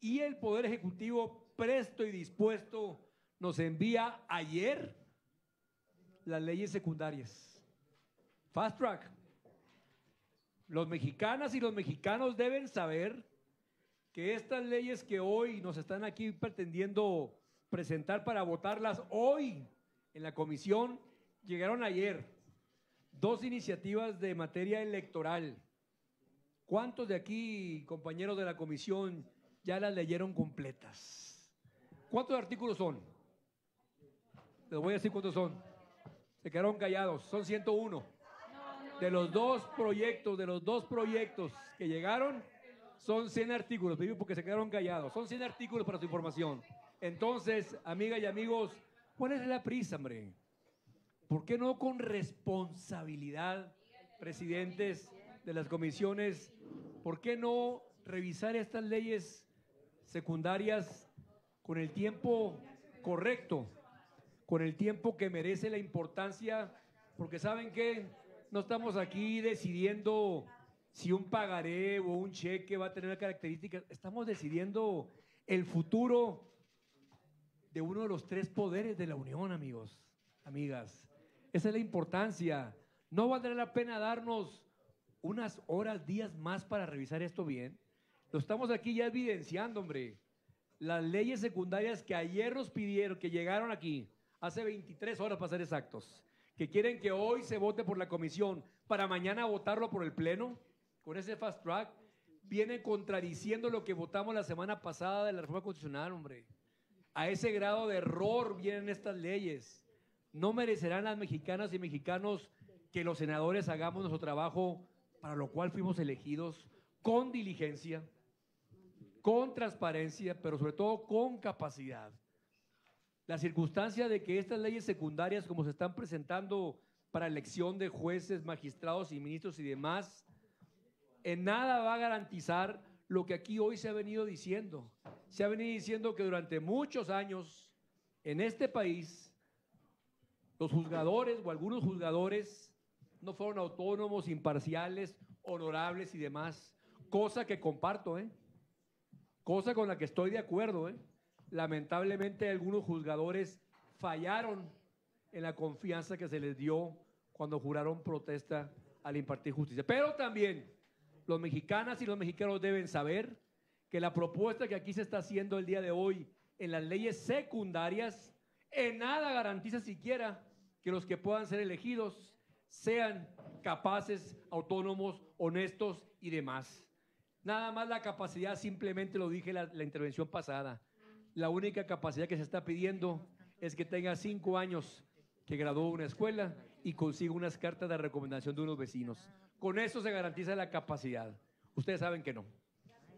y el Poder Ejecutivo presto y dispuesto nos envía ayer las leyes secundarias. Fast track. Los mexicanas y los mexicanos deben saber que estas leyes que hoy nos están aquí pretendiendo presentar para votarlas hoy en la comisión llegaron ayer. Dos iniciativas de materia electoral ¿Cuántos de aquí, compañeros de la comisión, ya las leyeron completas? ¿Cuántos artículos son? Les voy a decir cuántos son. Se quedaron callados. Son 101. De los dos proyectos, de los dos proyectos que llegaron, son 100 artículos. porque se quedaron callados. Son 100 artículos para su información. Entonces, amigas y amigos, ¿cuál es la prisa, hombre? ¿Por qué no con responsabilidad, presidentes? de las comisiones, ¿por qué no revisar estas leyes secundarias con el tiempo correcto, con el tiempo que merece la importancia? Porque saben que no estamos aquí decidiendo si un pagaré o un cheque va a tener características, estamos decidiendo el futuro de uno de los tres poderes de la Unión, amigos, amigas. Esa es la importancia. No valdrá la pena darnos unas horas, días más para revisar esto bien. Lo estamos aquí ya evidenciando, hombre. Las leyes secundarias que ayer nos pidieron, que llegaron aquí, hace 23 horas para ser exactos, que quieren que hoy se vote por la comisión para mañana votarlo por el Pleno, con ese fast track, vienen contradiciendo lo que votamos la semana pasada de la reforma constitucional, hombre. A ese grado de error vienen estas leyes. No merecerán las mexicanas y mexicanos que los senadores hagamos nuestro trabajo para lo cual fuimos elegidos con diligencia, con transparencia, pero sobre todo con capacidad. La circunstancia de que estas leyes secundarias, como se están presentando para elección de jueces, magistrados y ministros y demás, en nada va a garantizar lo que aquí hoy se ha venido diciendo. Se ha venido diciendo que durante muchos años en este país los juzgadores o algunos juzgadores no fueron autónomos, imparciales, honorables y demás. Cosa que comparto, ¿eh? Cosa con la que estoy de acuerdo, ¿eh? Lamentablemente algunos juzgadores fallaron en la confianza que se les dio cuando juraron protesta al impartir justicia. Pero también los mexicanas y los mexicanos deben saber que la propuesta que aquí se está haciendo el día de hoy en las leyes secundarias en nada garantiza siquiera que los que puedan ser elegidos sean capaces, autónomos, honestos y demás. Nada más la capacidad, simplemente lo dije en la, intervención pasada, la única capacidad que se está pidiendo es que tenga cinco años que graduó una escuela y consiga unas cartas de recomendación de unos vecinos. Con eso se garantiza la capacidad. Ustedes saben que no.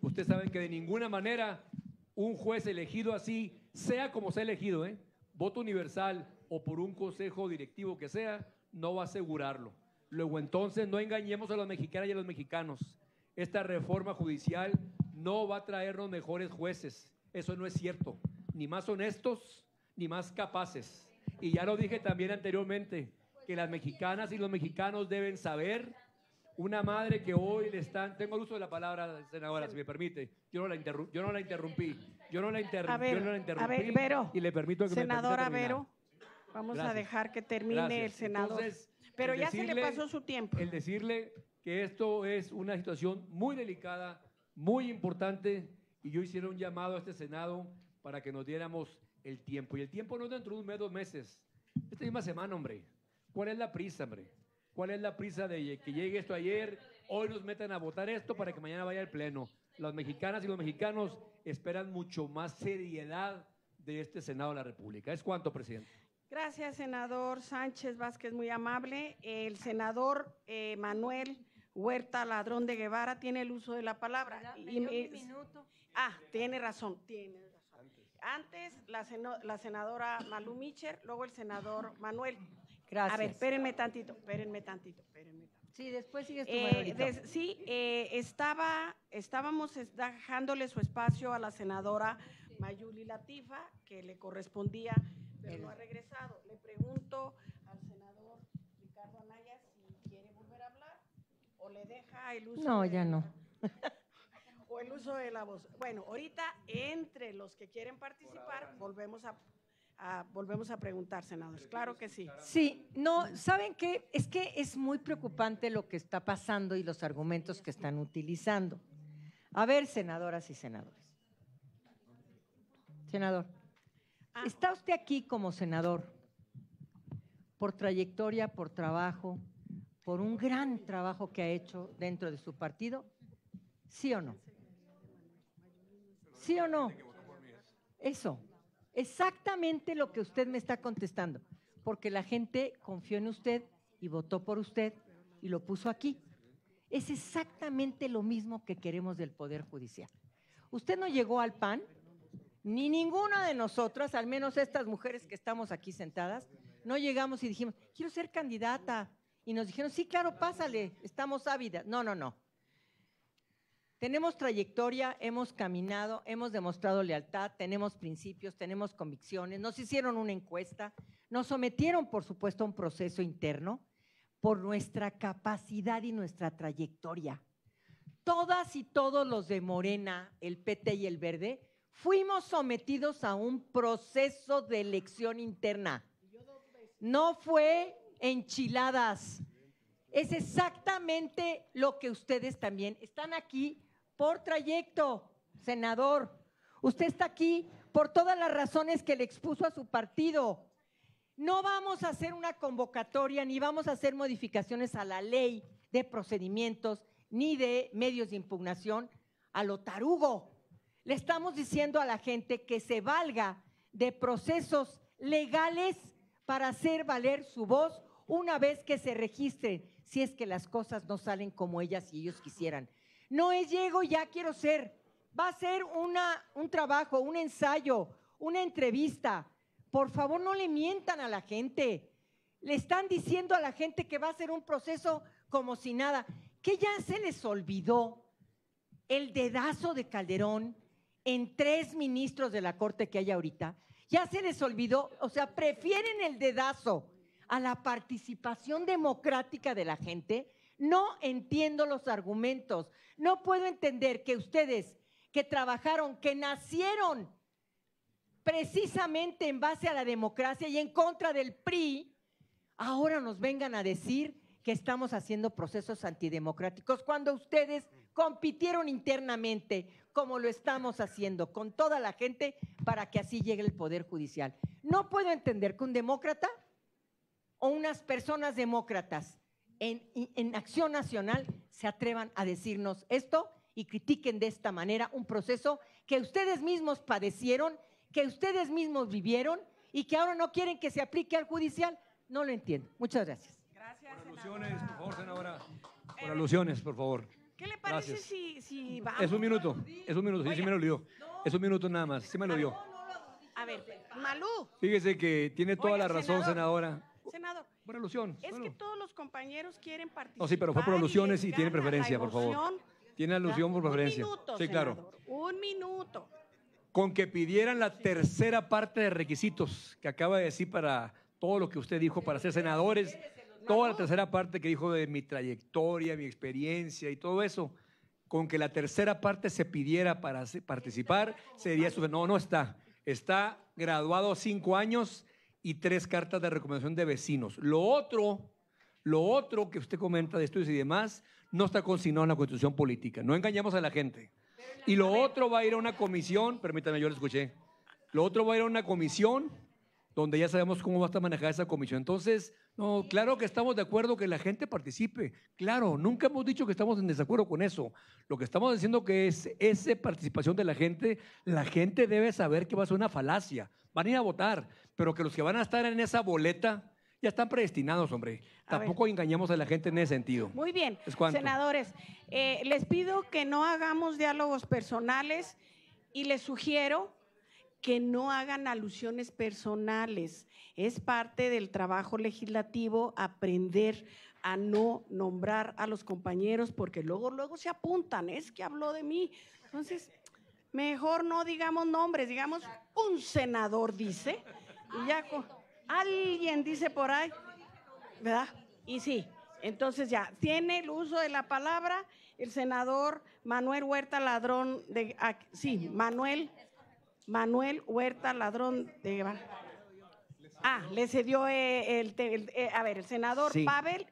Ustedes saben que de ninguna manera un juez elegido así, sea como sea elegido, ¿eh? voto universal o por un consejo directivo que sea, no va a asegurarlo. Luego entonces no engañemos a las mexicanas y a los mexicanos. Esta reforma judicial no va a traernos mejores jueces. Eso no es cierto. Ni más honestos, ni más capaces. Y ya lo dije también anteriormente, que las mexicanas y los mexicanos deben saber una madre que hoy le están. Tengo el uso de la palabra, senadora, si me permite. Yo no la, interrumpí. Yo no la interrumpí. Yo no la, interrumpí. Ver, y le permito que me Senadora Vero. Vamos a dejar que termine el Senado. Pero ya se le pasó su tiempo. El decirle que esto es una situación muy delicada, muy importante, y yo hiciera un llamado a este Senado para que nos diéramos el tiempo. Y el tiempo no es dentro de un mes, dos meses. Esta misma semana, hombre. ¿Cuál es la prisa, hombre? ¿Cuál es la prisa de que llegue esto ayer? Hoy nos metan a votar esto para que mañana vaya al Pleno. Las mexicanas y los mexicanos esperan mucho más seriedad de este Senado de la República. ¿Es cuánto, presidente? Gracias, senador Sánchez Vázquez, muy amable. El senador eh, Manuel Huerta Ladrón de Guevara tiene el uso de la palabra. Ah, tiene razón, Antes, la, senadora Malu Micher, luego el senador Manuel. Gracias. A ver, espérenme tantito, espérenme tantito, Sí, después sigues eh, tú, Sí, eh, estaba, estábamos dejándole su espacio a la senadora Mayuli Latifa, que le correspondía no ha regresado. Le pregunto al senador Ricardo Anaya si quiere volver a hablar o le deja el uso. ya no. [laughs] o el uso de la voz. Bueno, ahorita entre los que quieren participar volvemos a, volvemos a preguntar, senadores. Claro que sí. Sí, no, ¿saben qué? Es que es muy preocupante lo que está pasando y los argumentos que están utilizando. A ver, senadoras y senadores. Senador. Ah. Está usted aquí como senador por trayectoria, por trabajo, por un gran trabajo que ha hecho dentro de su partido, ¿sí o no? ¿Sí o no? Eso, exactamente lo que usted me está contestando, porque la gente confió en usted y votó por usted y lo puso aquí. Es exactamente lo mismo que queremos del Poder Judicial. Usted no llegó al PAN ni ninguna de nosotras, al menos estas mujeres que estamos aquí sentadas, no llegamos y dijimos, quiero ser candidata. Y nos dijeron, sí, claro, pásale, estamos ávidas. No, no, no. Tenemos trayectoria, hemos caminado, hemos demostrado lealtad, tenemos principios, tenemos convicciones, nos hicieron una encuesta, nos sometieron, por supuesto, a un proceso interno por nuestra capacidad y nuestra trayectoria. Todas y todos los de Morena, el PT y el Verde, fuimos sometidos a un proceso de elección interna. No fue enchiladas. Es exactamente lo que ustedes también están aquí por trayecto, senador. Usted está aquí por todas las razones que le expuso a su partido. No vamos a hacer una convocatoria ni vamos a hacer modificaciones a la ley de procedimientos ni de medios de impugnación a lo tarugo. Le estamos diciendo a la gente que se valga de procesos legales para hacer valer su voz una vez que se registren, si es que las cosas no salen como ellas y ellos quisieran. No es llego, ya quiero ser. Va a ser un trabajo, un ensayo, una entrevista. Por favor, no le mientan a la gente. Le están diciendo a la gente que va a ser un proceso como si nada. Que ya se les olvidó el dedazo de Calderón, en tres ministros de la corte que hay ahorita, ya se les olvidó, o sea, prefieren el dedazo a la participación democrática de la gente. No entiendo los argumentos. No puedo entender que ustedes que trabajaron, que nacieron precisamente en base a la democracia y en contra del PRI, ahora nos vengan a decir que estamos haciendo procesos antidemocráticos cuando ustedes compitieron internamente, como lo estamos haciendo, con toda la gente, para que así llegue el Poder Judicial. No puedo entender que un demócrata o unas personas demócratas en, Acción Nacional se atrevan a decirnos esto y critiquen de esta manera un proceso que ustedes mismos padecieron, que ustedes mismos vivieron y que ahora no quieren que se aplique al judicial. No lo entiendo. Muchas gracias. Gracias. Por alusiones, por favor, senadora. Por alusiones, por favor. ¿Qué le parece si, si a... Es un minuto, es un minuto, sí, sí me lo dio. es un minuto nada más, sí me lo dio. a ver, Malú. Fíjese que tiene toda la razón, senadora. Senador. Por alusión. Es que todos los compañeros quieren participar. No, sí, pero fue por alusiones y, tiene preferencia, por favor. Tiene alusión por preferencia. sí, claro. un minuto. Con que pidieran la tercera parte de requisitos que acaba de decir para todo lo que usted dijo para ser senadores toda la tercera parte que dijo de mi trayectoria, mi experiencia y todo eso, con que la tercera parte se pidiera para participar, sería su... No, no está. Está graduado cinco años y tres cartas de recomendación de vecinos. Lo otro, lo otro que usted comenta de estudios y demás, no está consignado en la constitución política. No engañamos a la gente. Y lo otro va a ir a una comisión, permítame, yo lo escuché. Lo otro va a ir a una comisión donde ya sabemos cómo va a estar manejada esa comisión. Entonces, no, claro que estamos de acuerdo que la gente participe. Claro, nunca hemos dicho que estamos en desacuerdo con eso. Lo que estamos diciendo que es esa participación de la gente, la gente debe saber que va a ser una falacia. Van a ir a votar, pero que los que van a estar en esa boleta ya están predestinados, hombre. Tampoco engañamos a la gente en ese sentido. Muy bien, senadores, eh, les pido que no hagamos diálogos personales y les sugiero que no hagan alusiones personales. Es parte del trabajo legislativo aprender a no nombrar a los compañeros porque luego luego se apuntan, es que habló de mí. Entonces, mejor no digamos nombres, digamos un senador dice y ya alguien dice por ahí, ¿verdad? Y sí, entonces ya tiene el uso de la palabra el senador Manuel Huerta Ladrón de sí, Manuel Manuel Huerta Ladrón de Ah, le cedió eh, el, eh, a ver, el senador Pavel,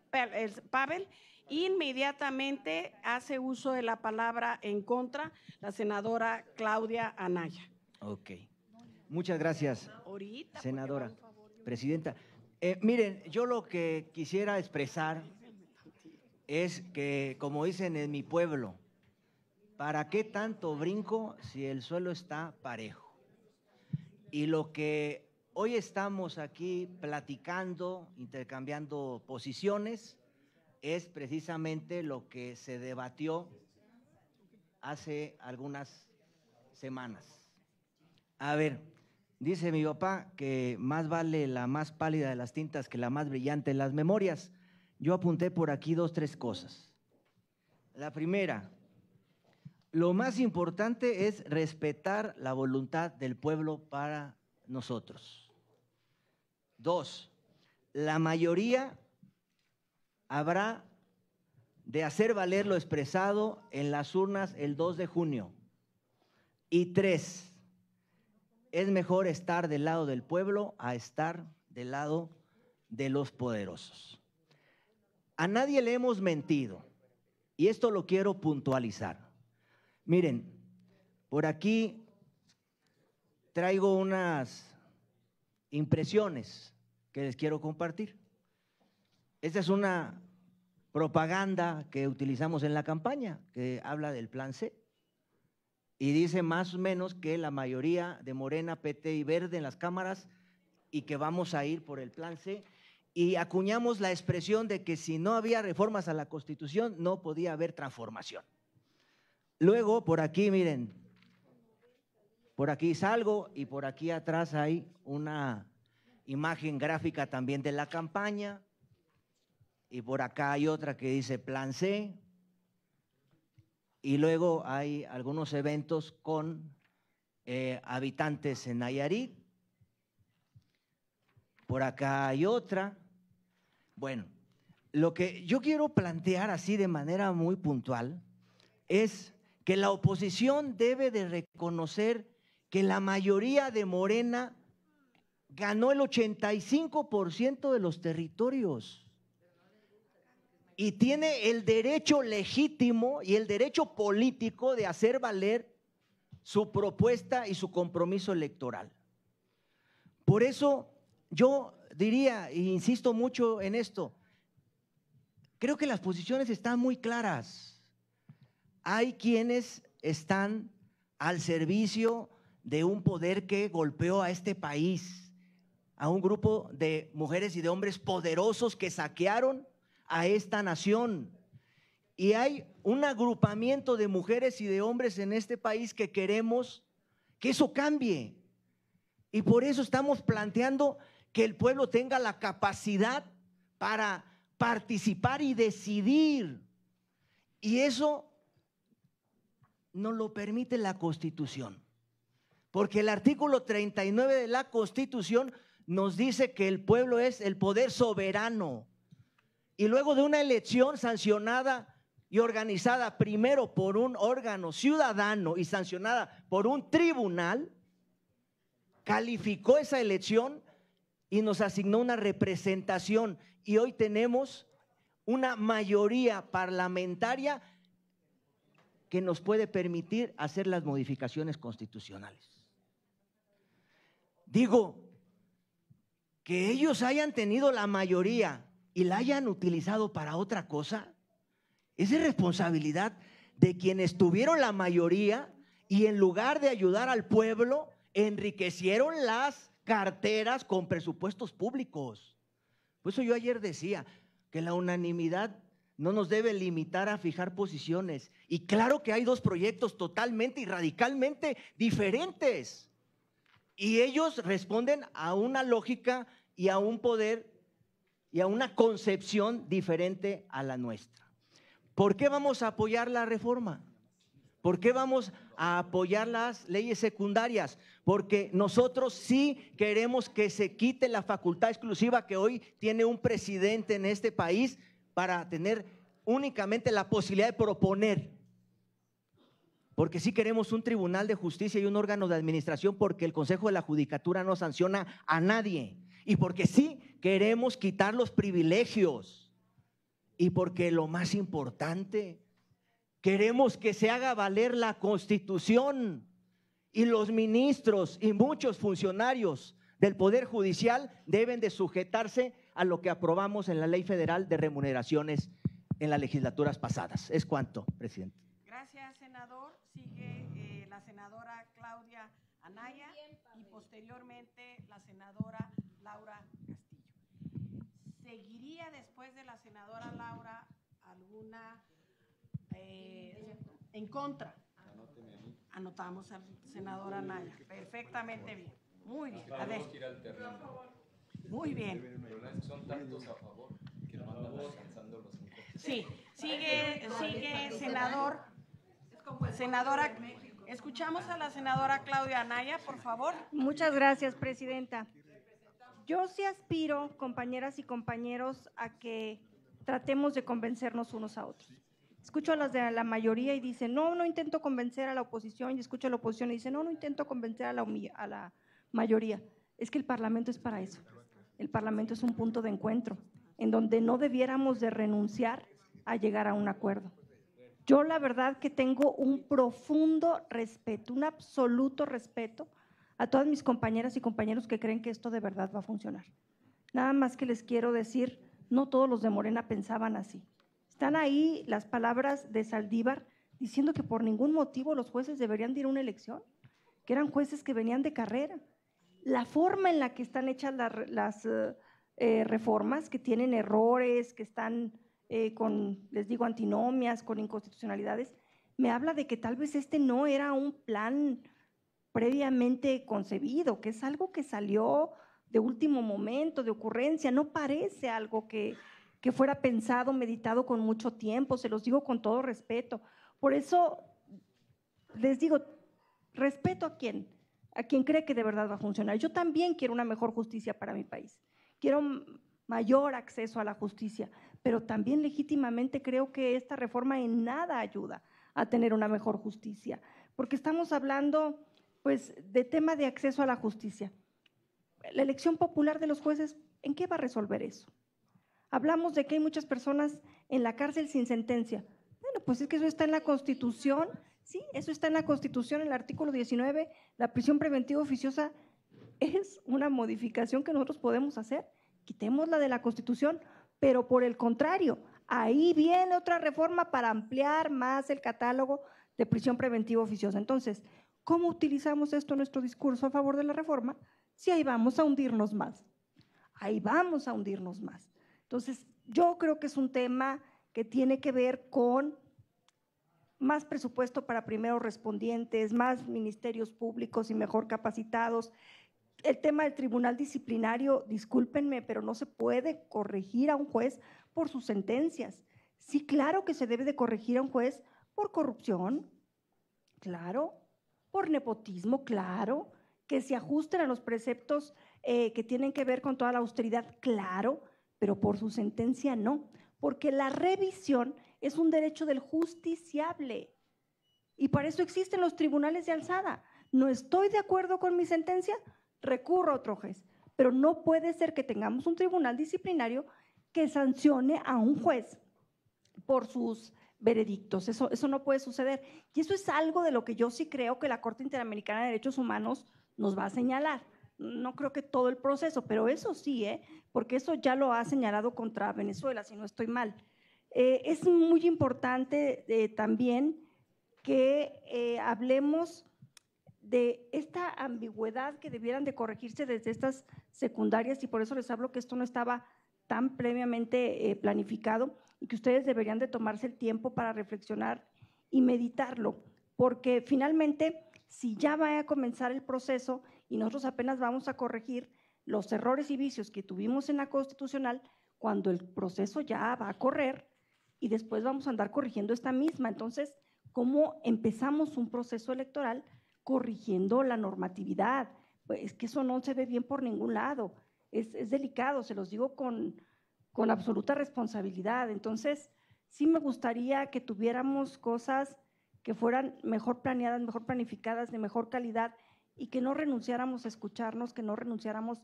Pavel inmediatamente hace uso de la palabra en contra la senadora Claudia Anaya. Ok. Muchas gracias, senadora, presidenta. Eh, miren, yo lo que quisiera expresar es que, como dicen en mi pueblo, ¿para qué tanto brinco si el suelo está parejo? Y lo que hoy estamos aquí platicando, intercambiando posiciones, es precisamente lo que se debatió hace algunas semanas. A ver, dice mi papá que más vale la más pálida de las tintas que la más brillante de las memorias. Yo apunté por aquí dos, tres cosas. La primera, lo más importante es respetar la voluntad del pueblo para nosotros. Dos, la mayoría habrá de hacer valer lo expresado en las urnas el 2 de junio. Y tres, es mejor estar del lado del pueblo a estar del lado de los poderosos. A nadie le hemos mentido, y esto lo quiero puntualizar. Miren, por aquí traigo unas impresiones que les quiero compartir. Esta es una propaganda que utilizamos en la campaña, que habla del plan C. Y dice más o menos que la mayoría de Morena, PT y Verde en las cámaras y que vamos a ir por el plan C. Y acuñamos la expresión de que si no había reformas a la Constitución, no podía haber transformación. Luego, por aquí, miren, por aquí salgo y por aquí atrás hay una imagen gráfica también de la campaña. Y por acá hay otra que dice Plan C. Y luego hay algunos eventos con eh, habitantes en Nayarit. Por acá hay otra. Bueno, lo que yo quiero plantear así de manera muy puntual es que la oposición debe de reconocer que la mayoría de Morena ganó el 85% de los territorios y tiene el derecho legítimo y el derecho político de hacer valer su propuesta y su compromiso electoral. Por eso yo diría, e insisto mucho en esto, creo que las posiciones están muy claras. Hay quienes están al servicio de un poder que golpeó a este país, a un grupo de mujeres y de hombres poderosos que saquearon a esta nación. Y hay un agrupamiento de mujeres y de hombres en este país que queremos que eso cambie. Y por eso estamos planteando que el pueblo tenga la capacidad para participar y decidir. Y eso no lo permite la Constitución. Porque el artículo 39 de la Constitución nos dice que el pueblo es el poder soberano. Y luego de una elección sancionada y organizada primero por un órgano ciudadano y sancionada por un tribunal, calificó esa elección y nos asignó una representación. Y hoy tenemos una mayoría parlamentaria que nos puede permitir hacer las modificaciones constitucionales. Digo, que ellos hayan tenido la mayoría y la hayan utilizado para otra cosa, es responsabilidad de quienes tuvieron la mayoría y en lugar de ayudar al pueblo, enriquecieron las carteras con presupuestos públicos. Por eso yo ayer decía que la unanimidad no nos debe limitar a fijar posiciones. Y claro que hay dos proyectos totalmente y radicalmente diferentes. Y ellos responden a una lógica y a un poder y a una concepción diferente a la nuestra. ¿Por qué vamos a apoyar la reforma? ¿Por qué vamos a apoyar las leyes secundarias? Porque nosotros sí queremos que se quite la facultad exclusiva que hoy tiene un presidente en este país para tener únicamente la posibilidad de proponer. Porque sí queremos un tribunal de justicia y un órgano de administración porque el Consejo de la Judicatura no sanciona a nadie. Y porque sí queremos quitar los privilegios. Y porque lo más importante, queremos que se haga valer la constitución. Y los ministros y muchos funcionarios del Poder Judicial deben de sujetarse a lo que aprobamos en la Ley Federal de Remuneraciones en las legislaturas pasadas. ¿Es cuanto, presidente? Gracias, senador. Sigue eh, la senadora Claudia Anaya y posteriormente la senadora Laura Castillo. ¿Seguiría después de la senadora Laura alguna eh, en contra? Anotamos al senadora Anaya. Perfectamente bien. Muy bien. A muy bien. Son tantos a favor Sí, sigue, sigue senador. Senadora, escuchamos a la senadora Claudia Anaya, por favor. Muchas gracias, presidenta. Yo sí aspiro, compañeras y compañeros, a que tratemos de convencernos unos a otros. Escucho a las de la mayoría y dicen, no, no intento convencer a la oposición, y escucho a la oposición y dicen, no, no intento convencer a a la mayoría. Es que el Parlamento es para eso el Parlamento es un punto de encuentro, en donde no debiéramos de renunciar a llegar a un acuerdo. Yo la verdad que tengo un profundo respeto, un absoluto respeto a todas mis compañeras y compañeros que creen que esto de verdad va a funcionar. Nada más que les quiero decir, no todos los de Morena pensaban así. Están ahí las palabras de Saldívar diciendo que por ningún motivo los jueces deberían ir a una elección, que eran jueces que venían de carrera, la forma en la que están hechas las, eh, eh, reformas, que tienen errores, que están eh, con, les digo, antinomias, con inconstitucionalidades, me habla de que tal vez este no era un plan previamente concebido, que es algo que salió de último momento, de ocurrencia, no parece algo que, que fuera pensado, meditado con mucho tiempo, se los digo con todo respeto. Por eso les digo, respeto a quién, a quien cree que de verdad va a funcionar. Yo también quiero una mejor justicia para mi país. Quiero mayor acceso a la justicia, pero también legítimamente creo que esta reforma en nada ayuda a tener una mejor justicia, porque estamos hablando pues de tema de acceso a la justicia. La elección popular de los jueces, ¿en qué va a resolver eso? Hablamos de que hay muchas personas en la cárcel sin sentencia. Bueno, pues es que eso está en la Constitución Sí, eso está en la Constitución, en el artículo 19. La prisión preventiva oficiosa es una modificación que nosotros podemos hacer. quitemos la de la Constitución, pero por el contrario, ahí viene otra reforma para ampliar más el catálogo de prisión preventiva oficiosa. Entonces, ¿cómo utilizamos esto en nuestro discurso a favor de la reforma? Si ahí vamos a hundirnos más. Ahí vamos a hundirnos más. Entonces, yo creo que es un tema que tiene que ver con más presupuesto para primeros respondientes, más ministerios públicos y mejor capacitados. El tema del tribunal disciplinario, discúlpenme, pero no se puede corregir a un juez por sus sentencias. Sí, claro que se debe de corregir a un juez por corrupción, claro, por nepotismo, claro, que se ajusten a los preceptos eh, que tienen que ver con toda la austeridad, claro, pero por su sentencia no, porque la revisión es un derecho del justiciable. Y para eso existen los tribunales de alzada. No estoy de acuerdo con mi sentencia, recurro a otro juez. Pero no puede ser que tengamos un tribunal disciplinario que sancione a un juez por sus veredictos. Eso, eso no puede suceder. Y eso es algo de lo que yo sí creo que la Corte Interamericana de Derechos Humanos nos va a señalar. No creo que todo el proceso, pero eso sí, ¿eh? porque eso ya lo ha señalado contra Venezuela, si no estoy mal. Eh, es muy importante eh, también que eh, hablemos de esta ambigüedad que debieran de corregirse desde estas secundarias y por eso les hablo que esto no estaba tan previamente planificado y que ustedes deberían de tomarse el tiempo para reflexionar y meditarlo, porque finalmente si ya va a comenzar el proceso y nosotros apenas vamos a corregir los errores y vicios que tuvimos en la constitucional, cuando el proceso ya va a correr, y después vamos a andar corrigiendo esta misma. Entonces, ¿cómo empezamos un proceso electoral corrigiendo la normatividad? Pues es que eso no se ve bien por ningún lado. Es, delicado, se los digo con, con absoluta responsabilidad. Entonces, sí me gustaría que tuviéramos cosas que fueran mejor planeadas, mejor planificadas, de mejor calidad y que no renunciáramos a escucharnos, que no renunciáramos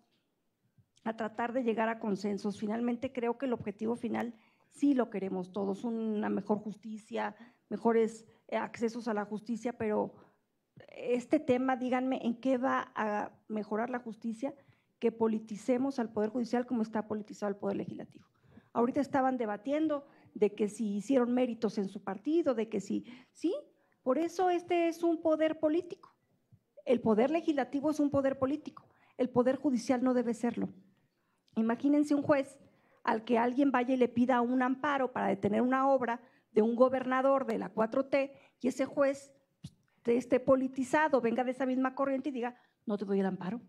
a tratar de llegar a consensos. Finalmente creo que el objetivo final sí lo queremos todos, una mejor justicia, mejores eh, accesos a la justicia, pero este tema, díganme, ¿en qué va a mejorar la justicia? Que politicemos al Poder Judicial como está politizado el Poder Legislativo. Ahorita estaban debatiendo de que si hicieron méritos en su partido, de que si, sí, por eso este es un poder político. El poder legislativo es un poder político, el poder judicial no debe serlo. Imagínense un juez al que alguien vaya y le pida un amparo para detener una obra de un gobernador de la 4T y ese juez esté politizado, venga de esa misma corriente y diga, no te doy el amparo,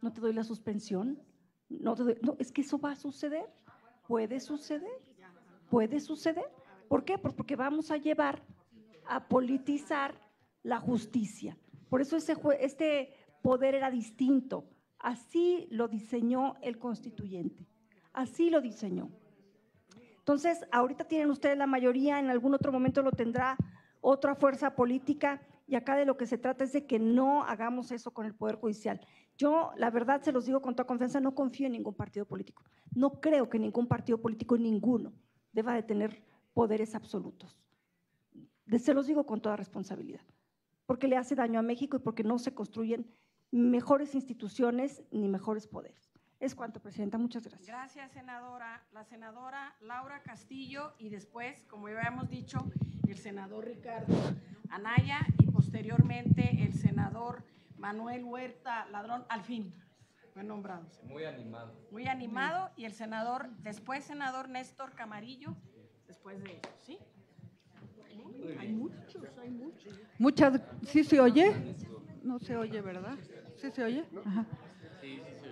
no te doy la suspensión, no, te doy, no es que eso va a suceder, puede suceder, puede suceder. ¿Por qué? Pues porque vamos a llevar a politizar la justicia. Por eso ese este poder era distinto. Así lo diseñó el constituyente. Así lo diseñó. Entonces, ahorita tienen ustedes la mayoría, en algún otro momento lo tendrá otra fuerza política y acá de lo que se trata es de que no hagamos eso con el Poder Judicial. Yo, la verdad, se los digo con toda confianza, no confío en ningún partido político. No creo que ningún partido político, ninguno, deba de tener poderes absolutos. Se los digo con toda responsabilidad, porque le hace daño a México y porque no se construyen mejores instituciones ni mejores poderes. Es cuanto, Presidenta. Muchas gracias. Gracias, senadora. La senadora Laura Castillo y después, como ya habíamos dicho, el senador Ricardo Anaya y posteriormente el senador Manuel Huerta Ladrón. Al fin, fue nombrado. Muy animado. Muy animado y el senador, después senador Néstor Camarillo, después de ellos, ¿sí? Hay muchos, hay muchos. Muchas, ¿sí se oye? No se oye, ¿verdad? ¿Sí se oye? Ajá.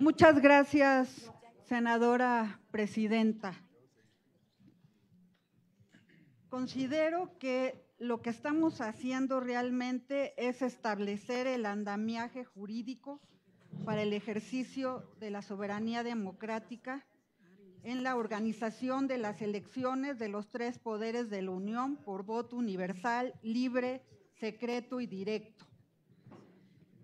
Muchas gracias, senadora presidenta. Considero que lo que estamos haciendo realmente es establecer el andamiaje jurídico para el ejercicio de la soberanía democrática en la organización de las elecciones de los tres poderes de la Unión por voto universal, libre, secreto y directo.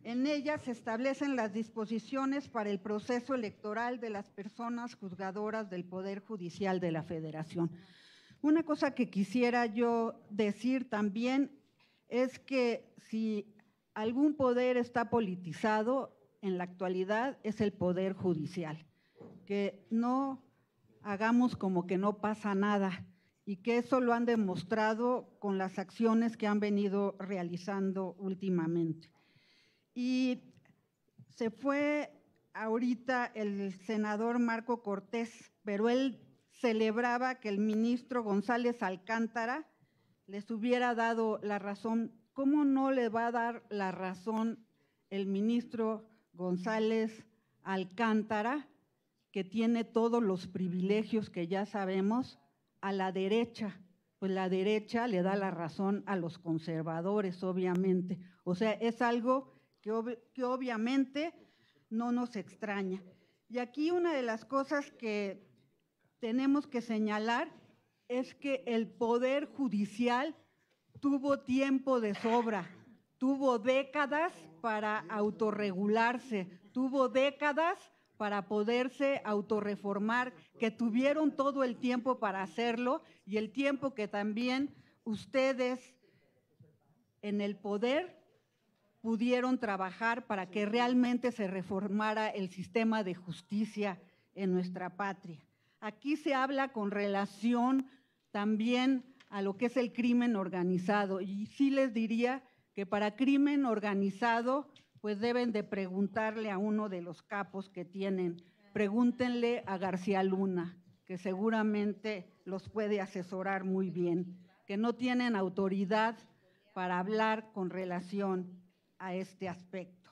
En ellas se establecen las disposiciones para el proceso electoral de las personas juzgadoras del Poder Judicial de la Federación. Una cosa que quisiera yo decir también es que si algún poder está politizado en la actualidad es el Poder Judicial. Que no hagamos como que no pasa nada y que eso lo han demostrado con las acciones que han venido realizando últimamente. Y se fue ahorita el senador Marco Cortés, pero él celebraba que el ministro González Alcántara les hubiera dado la razón. ¿Cómo no le va a dar la razón el ministro González Alcántara, que tiene todos los privilegios que ya sabemos, a la derecha? Pues la derecha le da la razón a los conservadores, obviamente. O sea, es algo que, obviamente no nos extraña. Y aquí una de las cosas que tenemos que señalar es que el Poder Judicial tuvo tiempo de sobra, tuvo décadas para autorregularse, tuvo décadas para poderse autorreformar, que tuvieron todo el tiempo para hacerlo y el tiempo que también ustedes en el poder pudieron trabajar para que realmente se reformara el sistema de justicia en nuestra patria. Aquí se habla con relación también a lo que es el crimen organizado y sí les diría que para crimen organizado pues deben de preguntarle a uno de los capos que tienen, pregúntenle a García Luna, que seguramente los puede asesorar muy bien, que no tienen autoridad para hablar con relación a este aspecto,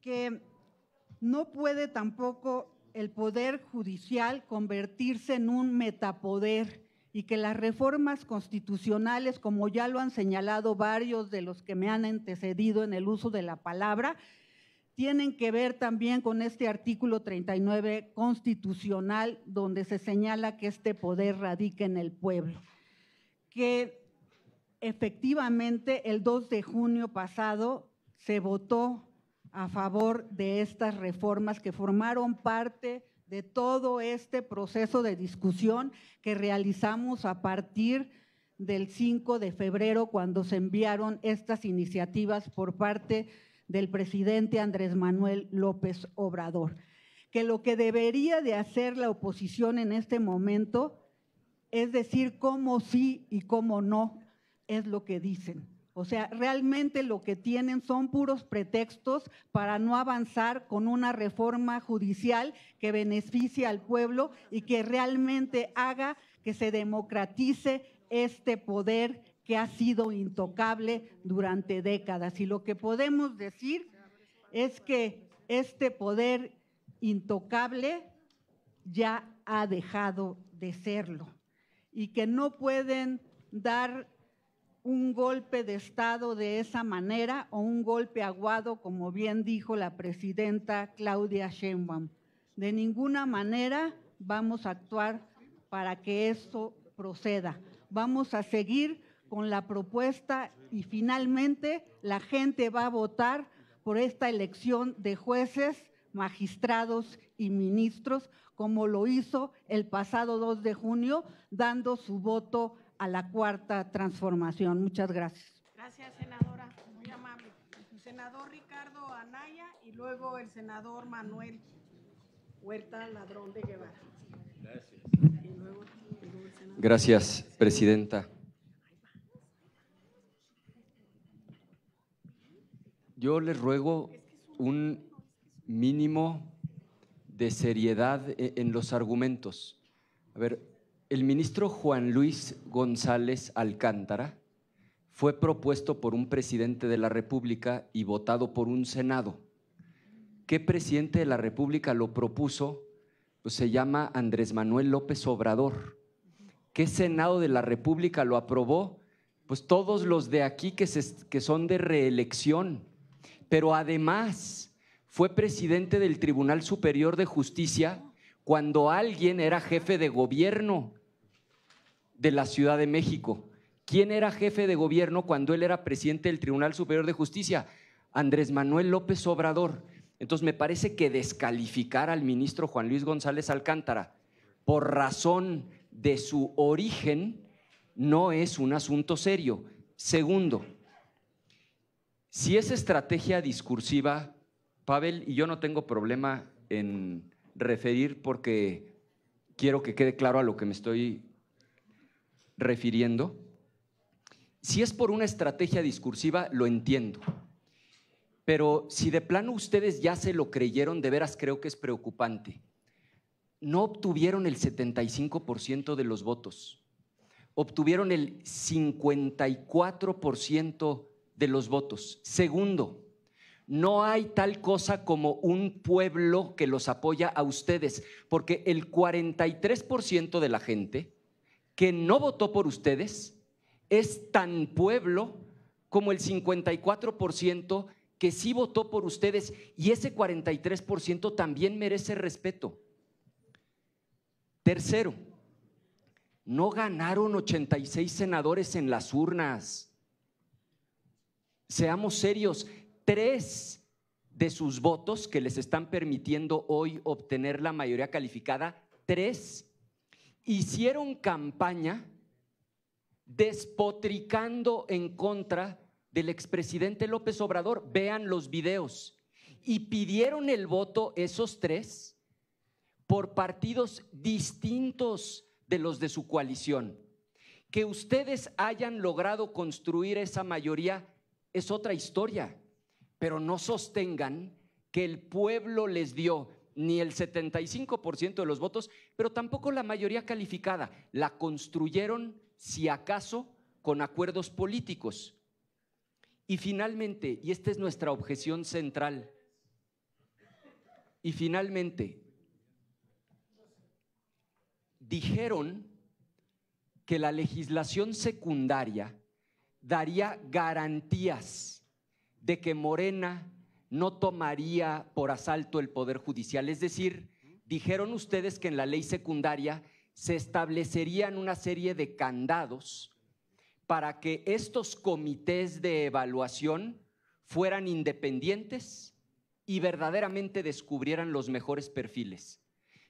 que no puede tampoco el poder judicial convertirse en un metapoder y que las reformas constitucionales, como ya lo han señalado varios de los que me han antecedido en el uso de la palabra, tienen que ver también con este artículo 39 constitucional, donde se señala que este poder radica en el pueblo. Que efectivamente el 2 de junio pasado se votó a favor de estas reformas que formaron parte de todo este proceso de discusión que realizamos a partir del 5 de febrero cuando se enviaron estas iniciativas por parte del presidente Andrés Manuel López Obrador. Que lo que debería de hacer la oposición en este momento es decir cómo sí y cómo no es lo que dicen. O sea, realmente lo que tienen son puros pretextos para no avanzar con una reforma judicial que beneficie al pueblo y que realmente haga que se democratice este poder que ha sido intocable durante décadas. Y lo que podemos decir es que este poder intocable ya ha dejado de serlo y que no pueden dar un golpe de Estado de esa manera o un golpe aguado, como bien dijo la presidenta Claudia Sheinbaum. De ninguna manera vamos a actuar para que eso proceda. Vamos a seguir con la propuesta y finalmente la gente va a votar por esta elección de jueces, magistrados y ministros, como lo hizo el pasado 2 de junio, dando su voto a la cuarta transformación. Muchas gracias. Gracias, senadora. Muy amable. senador Ricardo Anaya y luego el senador Manuel Huerta Ladrón de Guevara. Gracias. Gracias, presidenta. Yo les ruego un mínimo de seriedad e, en los argumentos. A ver, el ministro Juan Luis González Alcántara fue propuesto por un presidente de la República y votado por un Senado. ¿Qué presidente de la República lo propuso? Pues se llama Andrés Manuel López Obrador. ¿Qué Senado de la República lo aprobó? Pues todos los de aquí que, que son de reelección. Pero además fue presidente del Tribunal Superior de Justicia cuando alguien era jefe de gobierno de la Ciudad de México. ¿Quién era jefe de gobierno cuando él era presidente del Tribunal Superior de Justicia? Andrés Manuel López Obrador. Entonces me parece que descalificar al ministro Juan Luis González Alcántara por razón de su origen no es un asunto serio. Segundo, si es estrategia discursiva, Pavel, y yo no tengo problema en referir porque quiero que quede claro a lo que me estoy refiriendo. Si es por una estrategia discursiva, lo entiendo. Pero si de plano ustedes ya se lo creyeron, de veras creo que es preocupante. No obtuvieron el 75% de los votos, obtuvieron el 54% de los votos. Segundo, no hay tal cosa como un pueblo que los apoya a ustedes, porque el 43% de la gente que no votó por ustedes es tan pueblo como el 54% que sí votó por ustedes y ese 43% también merece respeto. Tercero, no ganaron 86 senadores en las urnas. Seamos serios, tres de sus votos que les están permitiendo hoy obtener la mayoría calificada, tres, hicieron campaña despotricando en contra del expresidente López Obrador. Vean los videos. Y pidieron el voto esos tres por partidos distintos de los de su coalición. Que ustedes hayan logrado construir esa mayoría es otra historia pero no sostengan que el pueblo les dio ni el 75% de los votos, pero tampoco la mayoría calificada. La construyeron, si acaso, con acuerdos políticos. Y finalmente, y esta es nuestra objeción central, y finalmente, dijeron que la legislación secundaria daría garantías de que Morena no tomaría por asalto el Poder Judicial. Es decir, dijeron ustedes que en la ley secundaria se establecerían una serie de candados para que estos comités de evaluación fueran independientes y verdaderamente descubrieran los mejores perfiles.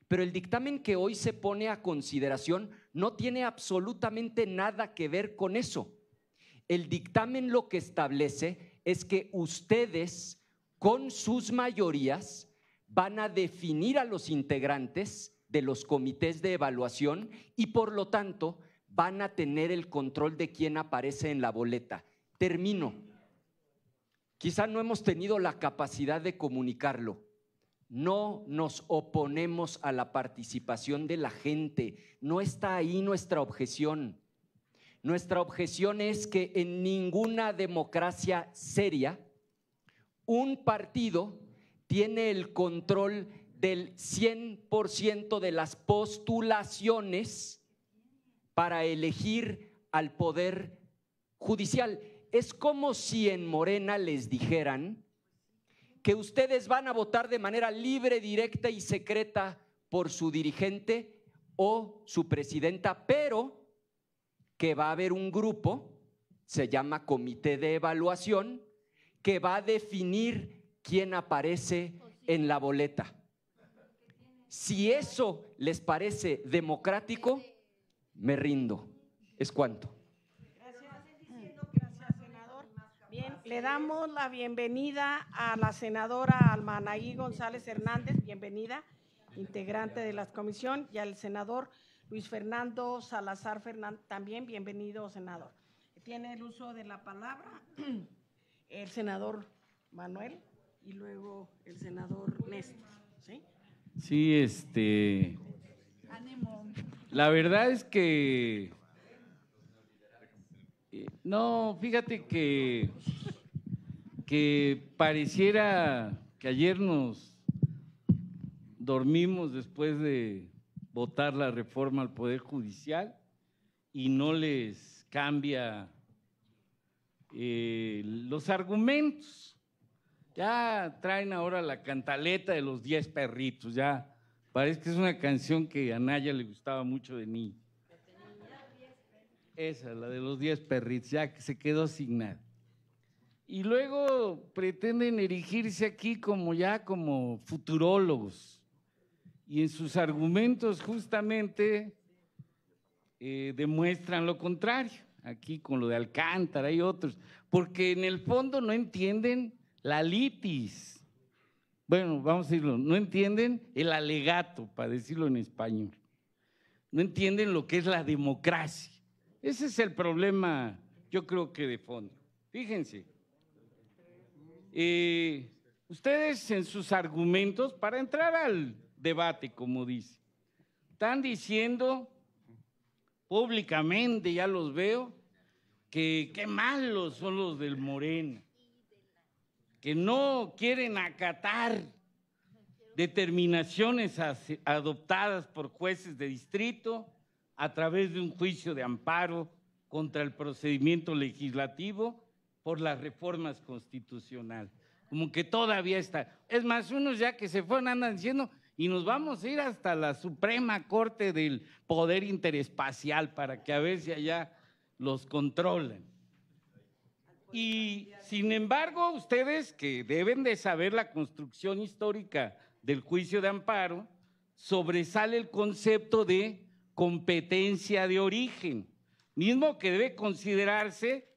Pero el dictamen que hoy se pone a consideración no tiene absolutamente nada que ver con eso. El dictamen lo que establece es que ustedes con sus mayorías van a definir a los integrantes de los comités de evaluación y por lo tanto van a tener el control de quién aparece en la boleta. Termino. Quizá no hemos tenido la capacidad de comunicarlo. No nos oponemos a la participación de la gente. No está ahí nuestra objeción. Nuestra objeción es que en ninguna democracia seria un partido tiene el control del 100% de las postulaciones para elegir al poder judicial. Es como si en Morena les dijeran que ustedes van a votar de manera libre, directa y secreta por su dirigente o su presidenta, pero que va a haber un grupo, se llama comité de evaluación, que va a definir quién aparece en la boleta. Si eso les parece democrático, me rindo. Es cuanto. Bien, le damos la bienvenida a la senadora Almanaí González Hernández, bienvenida, integrante de la comisión, y al senador Luis Fernando Salazar Fernández, también bienvenido, senador. Tiene el uso de la palabra [clears throat] el senador Manuel y luego el senador Néstor. ¿sí? sí, este. La verdad es que. Eh, no, fíjate que pareciera que ayer nos dormimos después de votar la reforma al Poder Judicial y no les cambia eh, los argumentos. Ya traen ahora la cantaleta de los diez perritos, ya parece que es una canción que a Naya le gustaba mucho de mí. Esa, la de los 10 perritos, ya que se quedó sin nada. Y luego pretenden erigirse aquí como ya como futurólogos y en sus argumentos justamente eh, demuestran lo contrario, aquí con lo de Alcántara y otros, porque en el fondo no entienden la litis. Bueno, vamos a decirlo, no entienden el alegato, para decirlo en español. No entienden lo que es la democracia. Ese es el problema, yo creo que de fondo. Fíjense, eh, ustedes en sus argumentos, para entrar al debate, como dice. Están diciendo públicamente, ya los veo, que qué malos son los del Morena, que no quieren acatar determinaciones adoptadas por jueces de distrito a través de un juicio de amparo contra el procedimiento legislativo por las reformas constitucionales. Como que todavía está. Es más, unos ya que se fueron andan diciendo, y nos vamos a ir hasta la Suprema Corte del Poder Interespacial para que a ver si allá los controlan. Y sin embargo, ustedes que deben de saber la construcción histórica del juicio de amparo, sobresale el concepto de competencia de origen, mismo que debe considerarse,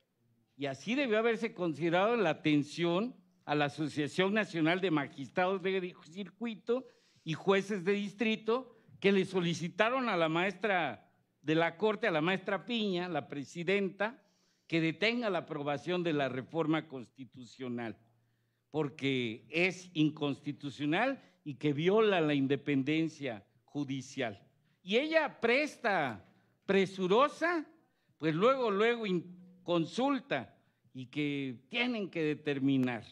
y así debió haberse considerado la atención a la Asociación Nacional de Magistrados de Circuito, y jueces de distrito que le solicitaron a la maestra de la Corte, a la maestra Piña, la presidenta, que detenga la aprobación de la reforma constitucional, porque es inconstitucional y que viola la independencia judicial. Y ella presta, presurosa, pues luego, luego consulta y que tienen que determinar.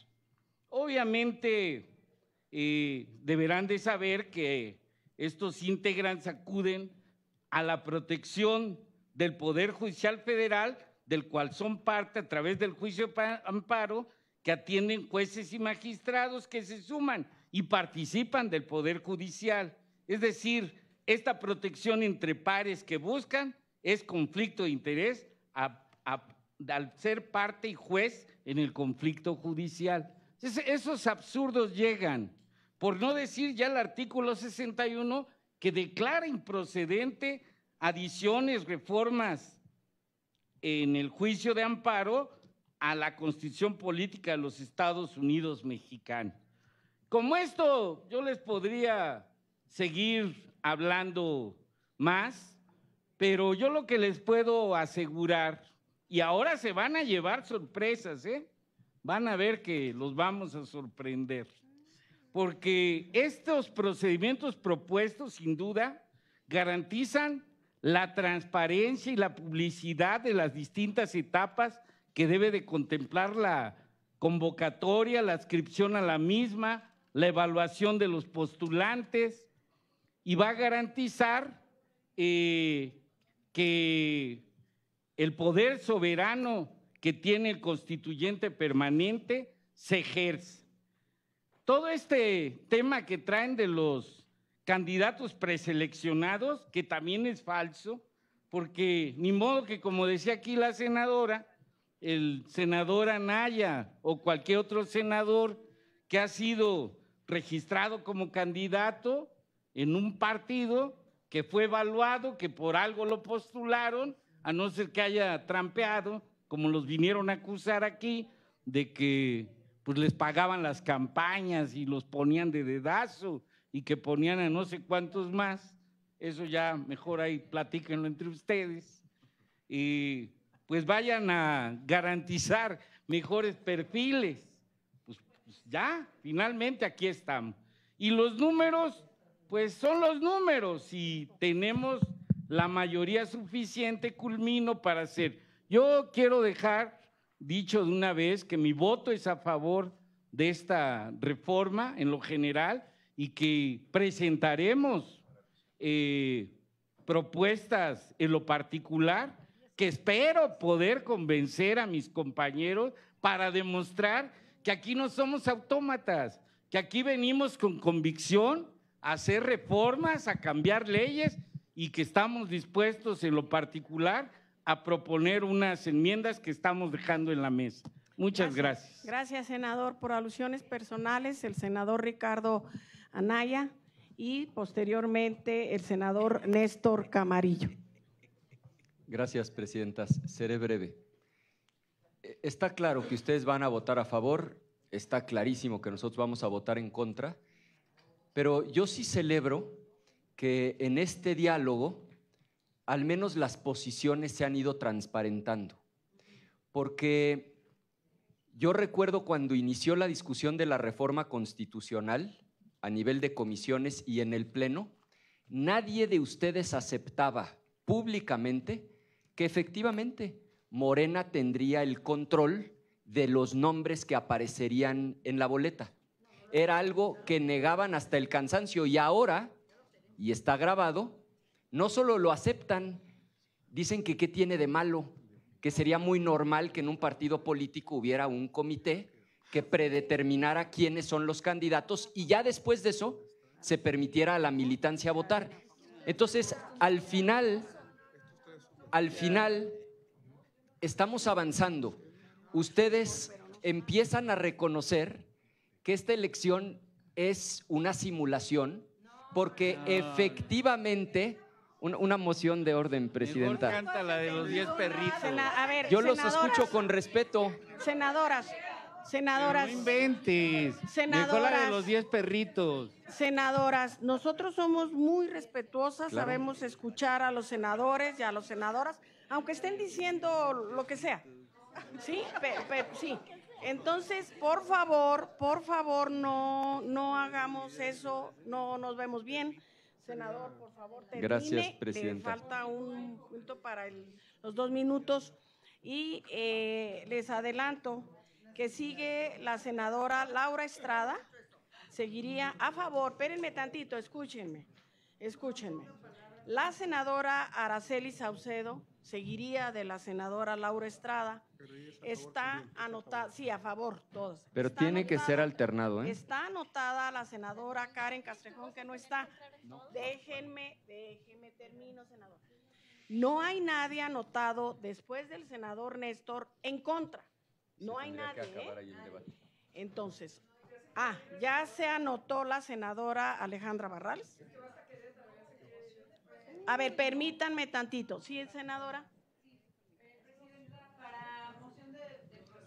Obviamente eh, deberán de saber que estos integrantes acuden a la protección del Poder Judicial Federal, del cual son parte a través del juicio de amparo, que atienden jueces y magistrados que se suman y participan del Poder Judicial. Es decir, esta protección entre pares que buscan es conflicto de interés al ser parte y juez en el conflicto judicial. esos absurdos llegan. Por no decir ya el artículo 61 que declara improcedente adiciones, reformas en el juicio de amparo a la constitución política de los Estados Unidos mexicanos. Como esto, yo les podría seguir hablando más, pero yo lo que les puedo asegurar, y ahora se van a llevar sorpresas, ¿eh? van a ver que los vamos a sorprender porque estos procedimientos propuestos, sin duda, garantizan la transparencia y la publicidad de las distintas etapas que debe de contemplar la convocatoria, la adscripción a la misma, la evaluación de los postulantes y va a garantizar eh, que el poder soberano que tiene el constituyente permanente se ejerce todo este tema que traen de los candidatos preseleccionados, que también es falso, porque ni modo que como decía aquí la senadora, el senador Anaya o cualquier otro senador que ha sido registrado como candidato en un partido que fue evaluado, que por algo lo postularon, a no ser que haya trampeado, como los vinieron a acusar aquí, de que pues les pagaban las campañas y los ponían de dedazo y que ponían a no sé cuántos más. Eso ya mejor ahí platíquenlo entre ustedes. Y pues vayan a garantizar mejores perfiles. Pues, pues ya, finalmente aquí estamos. Y los números, pues son los números y tenemos la mayoría suficiente, culmino, para hacer. Yo quiero dejar dicho de una vez que mi voto es a favor de esta reforma en lo general y que presentaremos eh, propuestas en lo particular que espero poder convencer a mis compañeros para demostrar que aquí no somos autómatas, que aquí venimos con convicción a hacer reformas, a cambiar leyes y que estamos dispuestos en lo particular a proponer unas enmiendas que estamos dejando en la mesa. Muchas gracias. Gracias, senador. Por alusiones personales, el senador Ricardo Anaya y posteriormente el senador Néstor Camarillo. Gracias, presidentas. Seré breve. E, está claro que ustedes van a votar a favor, está clarísimo que nosotros vamos a votar en contra, pero yo sí celebro que en este diálogo al menos las posiciones se han ido transparentando. Porque yo recuerdo cuando inició la discusión de la reforma constitucional a nivel de comisiones y en el Pleno, nadie de ustedes aceptaba públicamente que efectivamente Morena tendría el control de los nombres que aparecerían en la boleta. Era algo que negaban hasta el cansancio y ahora, y está grabado, no solo lo aceptan, dicen que qué tiene de malo, que sería muy normal que en un partido político hubiera un comité que predeterminara quiénes son los candidatos y ya después de eso se permitiera a la militancia votar. Entonces, al final, al final, estamos avanzando. Ustedes empiezan a reconocer que esta elección es una simulación porque efectivamente una, moción de orden, presidenta. Me encanta la de los 10 perritos. Yo los escucho con respeto. Senadoras, senadoras. de los 10 perritos. Senadoras, nosotros somos muy respetuosas, sabemos escuchar a los senadores y a las senadoras, aunque estén diciendo lo que sea. Sí, sí. Entonces, por favor, por favor, no, no hagamos eso, no nos vemos bien. Senador, por favor, termine. Gracias, presidente. falta un punto para los dos minutos. Y eh, les adelanto que sigue la senadora Laura Estrada. Seguiría a favor, espérenme tantito, escúchenme, escúchenme. La senadora Araceli Saucedo seguiría de la senadora Laura Estrada. Está anotada, sí, a favor, todos. Pero tiene que ser alternado, ¿eh? Está anotada la senadora Karen Castrejón, que no está. Déjenme, déjenme, termino, senador. No hay nadie anotado después del senador Néstor en contra. No hay nadie. ¿eh? Entonces, ah, ya se anotó la senadora Alejandra Barrales. A ver, permítanme tantito. Sí, senadora.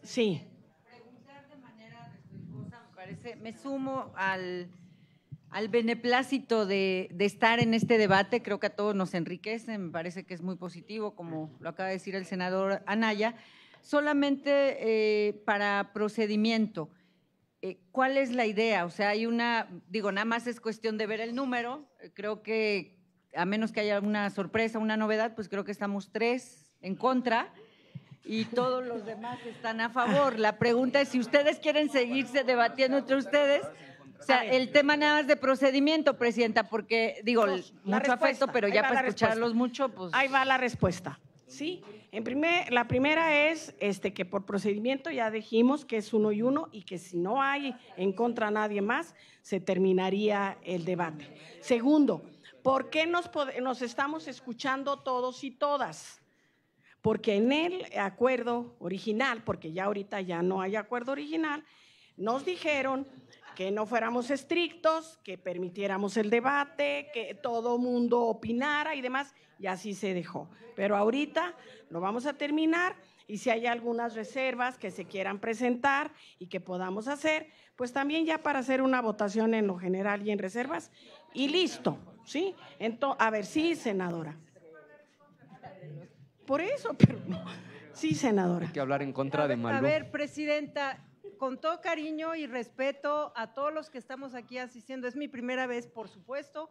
Sí. Preguntar de manera respetuosa, me parece, me sumo al, al beneplácito de, estar en este debate, creo que a todos nos enriquece, me parece que es muy positivo, como lo acaba de decir el senador Anaya. Solamente eh, para procedimiento, eh, ¿cuál es la idea? O sea, hay una, digo, nada más es cuestión de ver el número, creo que a menos que haya una sorpresa, una novedad, pues creo que estamos tres en contra y todos los demás están a favor. La pregunta es si ustedes quieren seguirse debatiendo entre ustedes. O sea, el tema nada más de procedimiento, Presidenta, porque digo, mucho afecto, pero ya para escucharlos mucho, pues... Ahí va la respuesta. Sí, en primer, la primera es este, que por procedimiento ya dijimos que es uno y uno y que si no hay en contra nadie más, se terminaría el debate. Segundo, ¿por qué nos, nos estamos escuchando todos y todas? porque en el acuerdo original, porque ya ahorita ya no hay acuerdo original, nos dijeron que no fuéramos estrictos, que permitiéramos el debate, que todo mundo opinara y demás, y así se dejó. Pero ahorita lo vamos a terminar y si hay algunas reservas que se quieran presentar y que podamos hacer, pues también ya para hacer una votación en lo general y en reservas, y listo, ¿sí? Entonces, a ver, sí, senadora. Por eso, [laughs] pero Sí, senadora. Hay que hablar en contra de Malú. A ver, presidenta, con todo cariño y respeto a todos los que estamos aquí asistiendo, es mi primera vez, por supuesto,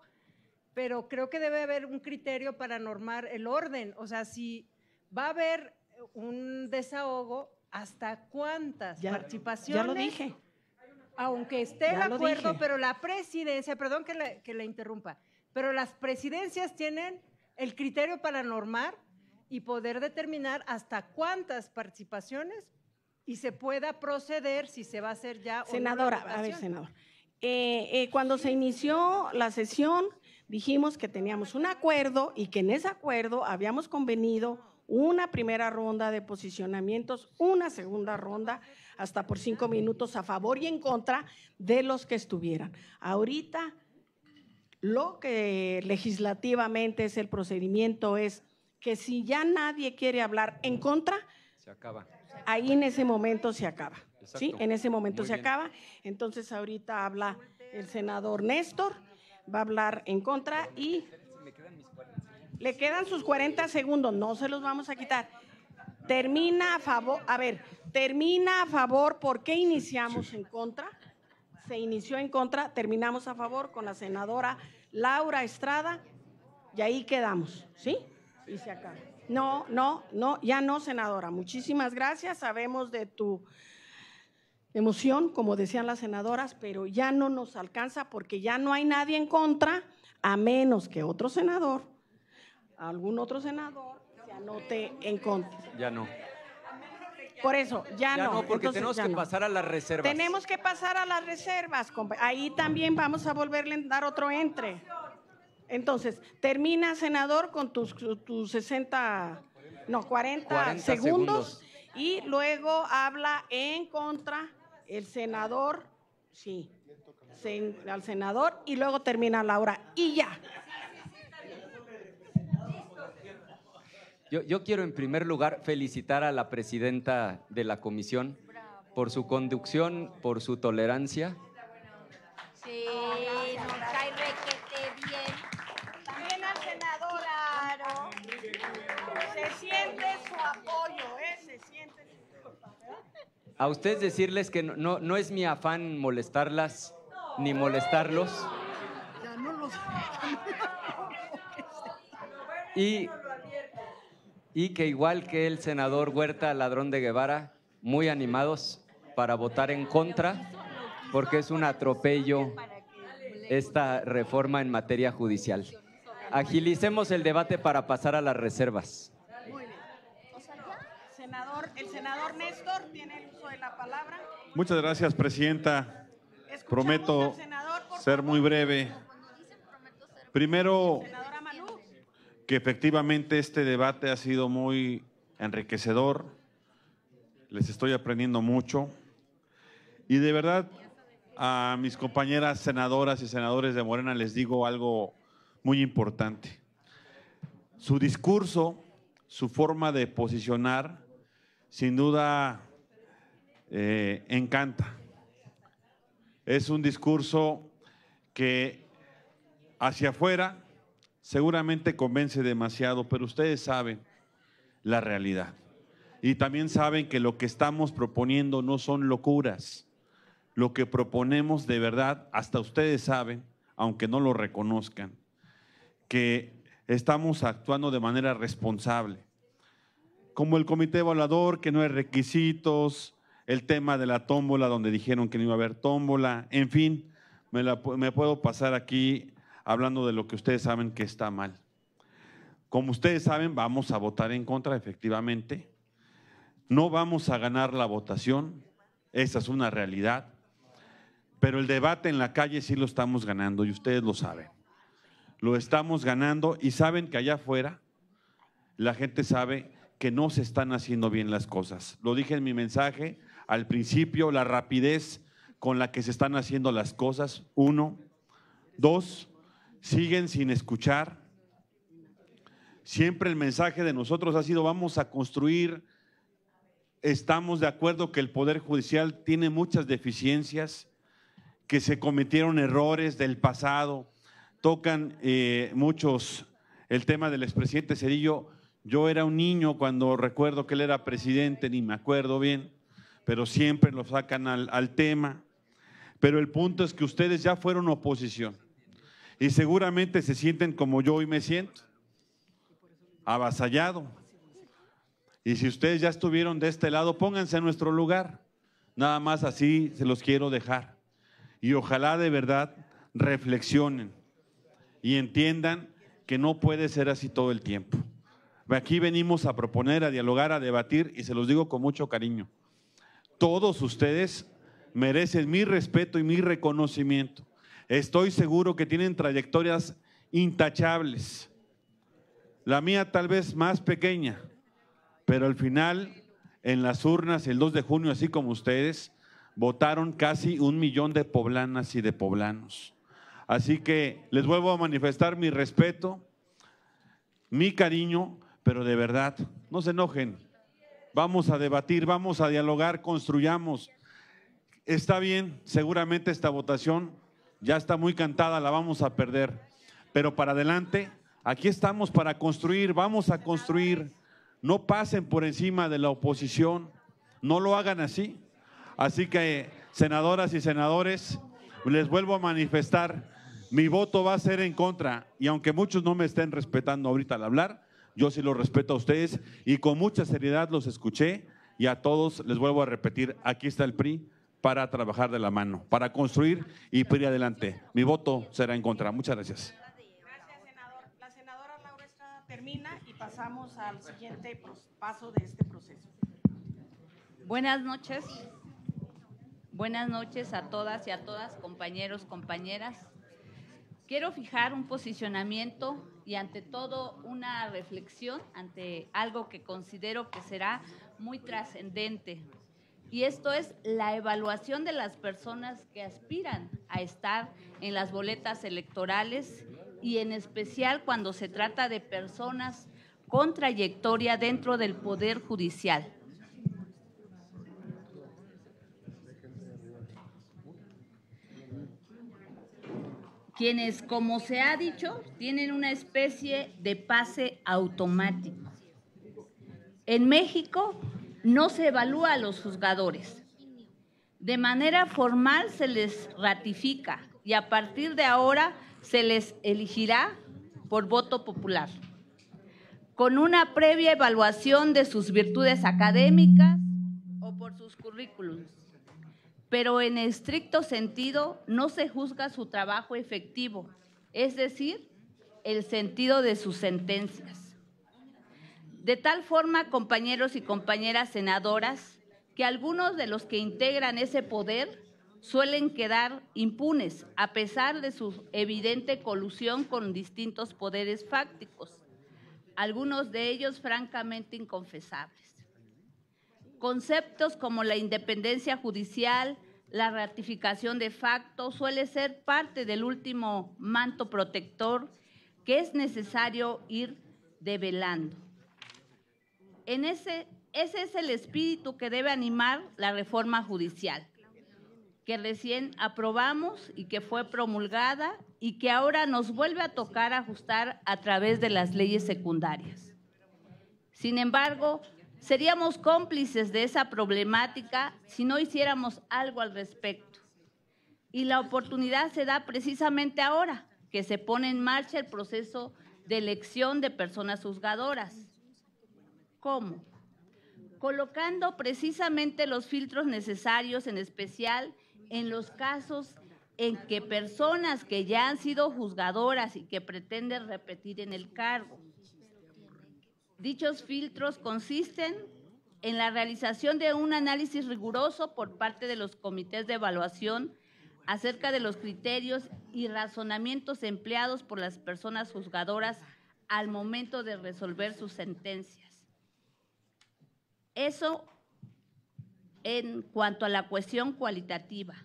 pero creo que debe haber un criterio para normar el orden. O sea, si va a haber un desahogo, ¿hasta cuántas participaciones? Ya lo dije. Aunque esté de el acuerdo, pero la presidencia, perdón que que la interrumpa, pero las presidencias tienen el criterio para normar y poder determinar hasta cuántas participaciones y se pueda proceder si se va a hacer ya. Senadora, a ver, senador. Eh, eh, cuando se inició la sesión, dijimos que teníamos un acuerdo y que en ese acuerdo habíamos convenido una primera ronda de posicionamientos, una segunda ronda, hasta por cinco minutos a favor y en contra de los que estuvieran. Ahorita, lo que legislativamente es el procedimiento es que si ya nadie quiere hablar en contra, Ahí en ese momento se acaba. En ese momento se acaba. Entonces ahorita habla el senador Néstor, va a hablar en contra y le quedan sus 40 segundos, no se los vamos a quitar. Termina a favor, a ver, termina a favor, ¿por qué iniciamos en contra? Se inició en contra, terminamos a favor con la senadora Laura Estrada y ahí quedamos, ¿sí? No, no, no, ya no, senadora. Muchísimas gracias. Sabemos de tu emoción, como decían las senadoras, pero ya no nos alcanza porque ya no hay nadie en contra, a menos que otro senador, algún otro senador, se anote en contra. Ya no. Por eso, ya, no. porque tenemos que pasar a las reservas. Tenemos que pasar a las reservas. Ahí también vamos a volverle a dar otro entre. Entonces, termina, senador, con tus, tus 60, no, 40, segundos, y luego habla en contra el senador, sí, al senador y luego termina Laura. Y ya. Yo, yo, quiero en primer lugar felicitar a la presidenta de la comisión por su conducción, por su tolerancia a ustedes decirles que no, es mi afán molestarlas ni molestarlos. y, y que igual que el senador Huerta, ladrón de Guevara, muy animados para votar en contra, porque es un atropello esta reforma en materia judicial. Agilicemos el debate para pasar a las reservas. Muchas gracias, presidenta. Prometo ser muy breve. Primero, que efectivamente este debate ha sido muy enriquecedor. Les estoy aprendiendo mucho. Y de verdad, a mis compañeras senadoras y senadores de Morena les digo algo muy importante. Su discurso, su forma de posicionar, sin duda eh, encanta. Es un discurso que hacia afuera seguramente convence demasiado, pero ustedes saben la realidad. Y también saben que lo que estamos proponiendo no son locuras. Lo que proponemos de verdad, hasta ustedes saben, aunque no lo reconozcan, que estamos actuando de manera responsable. Como el comité evaluador, que no hay requisitos, el tema de la tómbola, donde dijeron que no iba a haber tómbola, en fin, me, la, me puedo pasar aquí hablando de lo que ustedes saben que está mal. Como ustedes saben, vamos a votar en contra, efectivamente. No vamos a ganar la votación, esa es una realidad, pero el debate en la calle sí lo estamos ganando y ustedes lo saben. Lo estamos ganando y saben que allá afuera la gente sabe que no se están haciendo bien las cosas. Lo dije en mi mensaje, al principio, la rapidez con la que se están haciendo las cosas, uno. Dos, siguen sin escuchar. Siempre el mensaje de nosotros ha sido, vamos a construir, estamos de acuerdo que el Poder Judicial tiene muchas deficiencias, que se cometieron errores del pasado, tocan eh, muchos el tema del expresidente Cerillo. Yo era un niño cuando recuerdo que él era presidente, ni me acuerdo bien pero siempre lo sacan al, tema. Pero el punto es que ustedes ya fueron oposición y seguramente se sienten como yo hoy me siento, avasallado. Y si ustedes ya estuvieron de este lado, pónganse en nuestro lugar. Nada más así se los quiero dejar. Y ojalá de verdad reflexionen y entiendan que no puede ser así todo el tiempo. Aquí venimos a proponer, a dialogar, a debatir y se los digo con mucho cariño. Todos ustedes merecen mi respeto y mi reconocimiento. Estoy seguro que tienen trayectorias intachables. La mía tal vez más pequeña, pero al final, en las urnas, el 2 de junio, así como ustedes, votaron casi un millón de poblanas y de poblanos. Así que les vuelvo a manifestar mi respeto, mi cariño, pero de verdad, no se enojen, vamos a debatir, vamos a dialogar, construyamos. Está bien, seguramente esta votación ya está muy cantada, la vamos a perder, pero para adelante, aquí estamos para construir, vamos a construir. No pasen por encima de la oposición, no lo hagan así. Así que, senadoras y senadores, les vuelvo a manifestar, mi voto va a ser en contra y aunque muchos no me estén respetando ahorita al hablar, yo sí lo respeto a ustedes y con mucha seriedad los escuché y a todos les vuelvo a repetir, aquí está el PRI para trabajar de la mano, para construir y PRI adelante. Mi voto será en contra. Muchas gracias. Gracias, senador. La senadora Laura Estrada termina y pasamos al siguiente paso de este proceso. Buenas noches. Buenas noches a todas y a todas, compañeros, compañeras. Quiero fijar un posicionamiento y ante todo una reflexión ante algo que considero que será muy trascendente. Y esto es la evaluación de las personas que aspiran a estar en las boletas electorales y en especial cuando se trata de personas con trayectoria dentro del Poder Judicial. quienes, como se ha dicho, tienen una especie de pase automático. En México no se evalúa a los juzgadores. De manera formal se les ratifica y a partir de ahora se les elegirá por voto popular, con una previa evaluación de sus virtudes académicas o por sus currículums pero en estricto sentido no se juzga su trabajo efectivo, es decir, el sentido de sus sentencias. De tal forma, compañeros y compañeras senadoras, que algunos de los que integran ese poder suelen quedar impunes a pesar de su evidente colusión con distintos poderes fácticos, algunos de ellos francamente inconfesables. Conceptos como la independencia judicial, la ratificación de facto suele ser parte del último manto protector que es necesario ir develando. En ese, ese es el espíritu que debe animar la reforma judicial, que recién aprobamos y que fue promulgada y que ahora nos vuelve a tocar ajustar a través de las leyes secundarias. Sin embargo, Seríamos cómplices de esa problemática si no hiciéramos algo al respecto. Y la oportunidad se da precisamente ahora que se pone en marcha el proceso de elección de personas juzgadoras. ¿Cómo? Colocando precisamente los filtros necesarios, en especial en los casos en que personas que ya han sido juzgadoras y que pretenden repetir en el cargo Dichos filtros consisten en la realización de un análisis riguroso por parte de los comités de evaluación acerca de los criterios y razonamientos empleados por las personas juzgadoras al momento de resolver sus sentencias. Eso en cuanto a la cuestión cualitativa.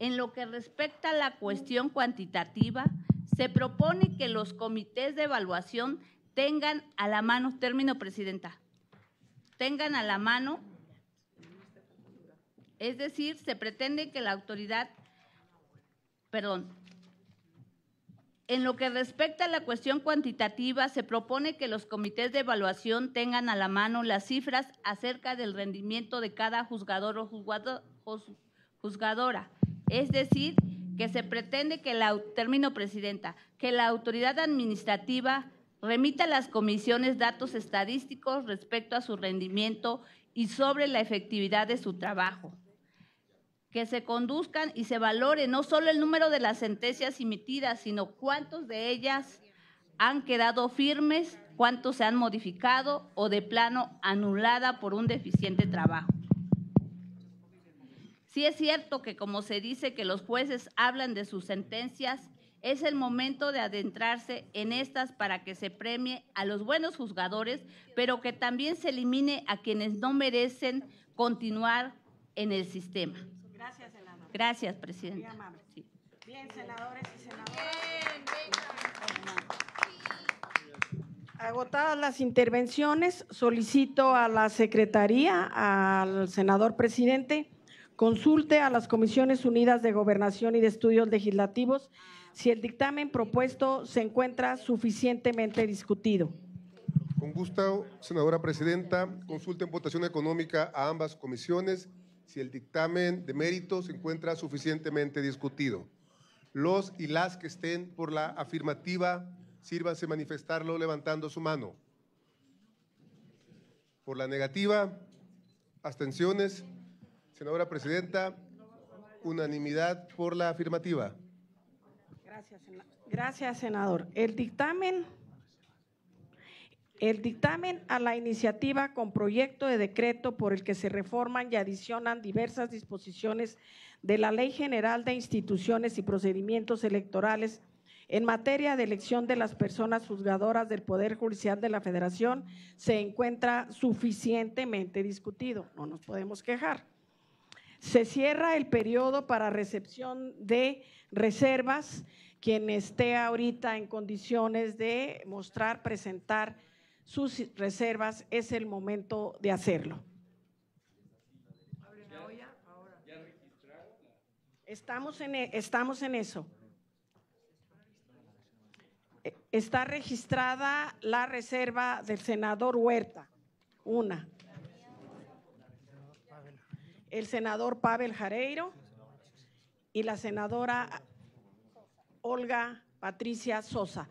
En lo que respecta a la cuestión cuantitativa, se propone que los comités de evaluación tengan a la mano, término presidenta, tengan a la mano, es decir, se pretende que la autoridad, perdón, en lo que respecta a la cuestión cuantitativa, se propone que los comités de evaluación tengan a la mano las cifras acerca del rendimiento de cada juzgador o juzgadora. Es decir, que se pretende que la, término presidenta, que la autoridad administrativa remita a las comisiones datos estadísticos respecto a su rendimiento y sobre la efectividad de su trabajo. Que se conduzcan y se valore no solo el número de las sentencias emitidas, sino cuántos de ellas han quedado firmes, cuántos se han modificado o de plano anulada por un deficiente trabajo. Si es cierto que como se dice que los jueces hablan de sus sentencias, es el momento de adentrarse en estas para que se premie a los buenos juzgadores, pero que también se elimine a quienes no merecen continuar en el sistema. Gracias, senador. Gracias, presidente. Bien, senadores y senadoras. Agotadas las intervenciones, solicito a la Secretaría, al senador presidente, consulte a las Comisiones Unidas de Gobernación y de Estudios Legislativos si el dictamen propuesto se encuentra suficientemente discutido. Con gusto, senadora presidenta, consulta en votación económica a ambas comisiones si el dictamen de mérito se encuentra suficientemente discutido. Los y las que estén por la afirmativa, sírvase manifestarlo levantando su mano. Por la negativa, abstenciones. Senadora presidenta, unanimidad por la afirmativa. Gracias, senador. El dictamen, el dictamen a la iniciativa con proyecto de decreto por el que se reforman y adicionan diversas disposiciones de la Ley General de Instituciones y Procedimientos Electorales en materia de elección de las personas juzgadoras del Poder Judicial de la Federación se encuentra suficientemente discutido. No nos podemos quejar. Se cierra el periodo para recepción de reservas quien esté ahorita en condiciones de mostrar, presentar sus reservas, es el momento de hacerlo. Estamos en, e, estamos en eso. E, está registrada la reserva del senador Huerta, una. El senador Pavel Jareiro y la senadora Olga Patricia Sosa.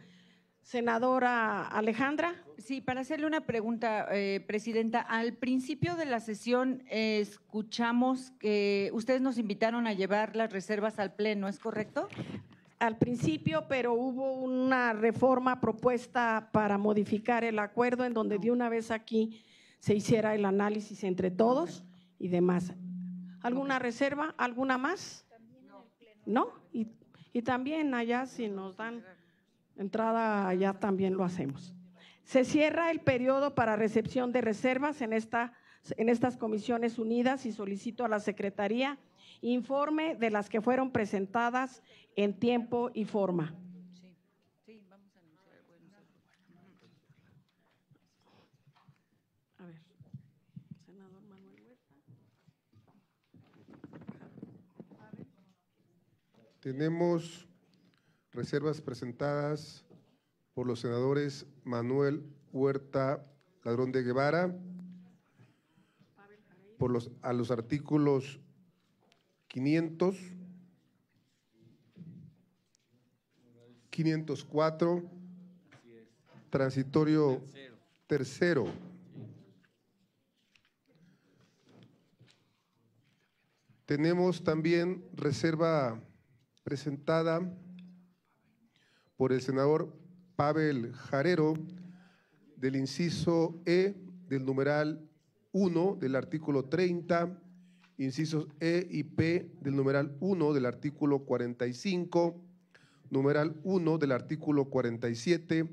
Senadora Alejandra. Sí, para hacerle una pregunta, eh, Presidenta. Al principio de la sesión escuchamos que ustedes nos invitaron a llevar las reservas al Pleno, ¿es correcto? Al principio, pero hubo una reforma propuesta para modificar el acuerdo en donde de una vez aquí se hiciera el análisis entre todos y demás. ¿Alguna reserva? ¿Alguna más? ¿No? Y también allá si nos dan entrada, allá también lo hacemos. Se cierra el periodo para recepción de reservas en, en estas comisiones unidas y solicito a la Secretaría informe de las que fueron presentadas en tiempo y forma. Tenemos reservas presentadas por los senadores Manuel Huerta Ladrón de Guevara, por los, a los artículos 500, 504, transitorio tercero. Tenemos también reserva presentada por el senador Pavel Jarero del inciso E del numeral 1 del artículo 30, incisos E y P del numeral 1 del artículo 45, numeral 1 del artículo 47,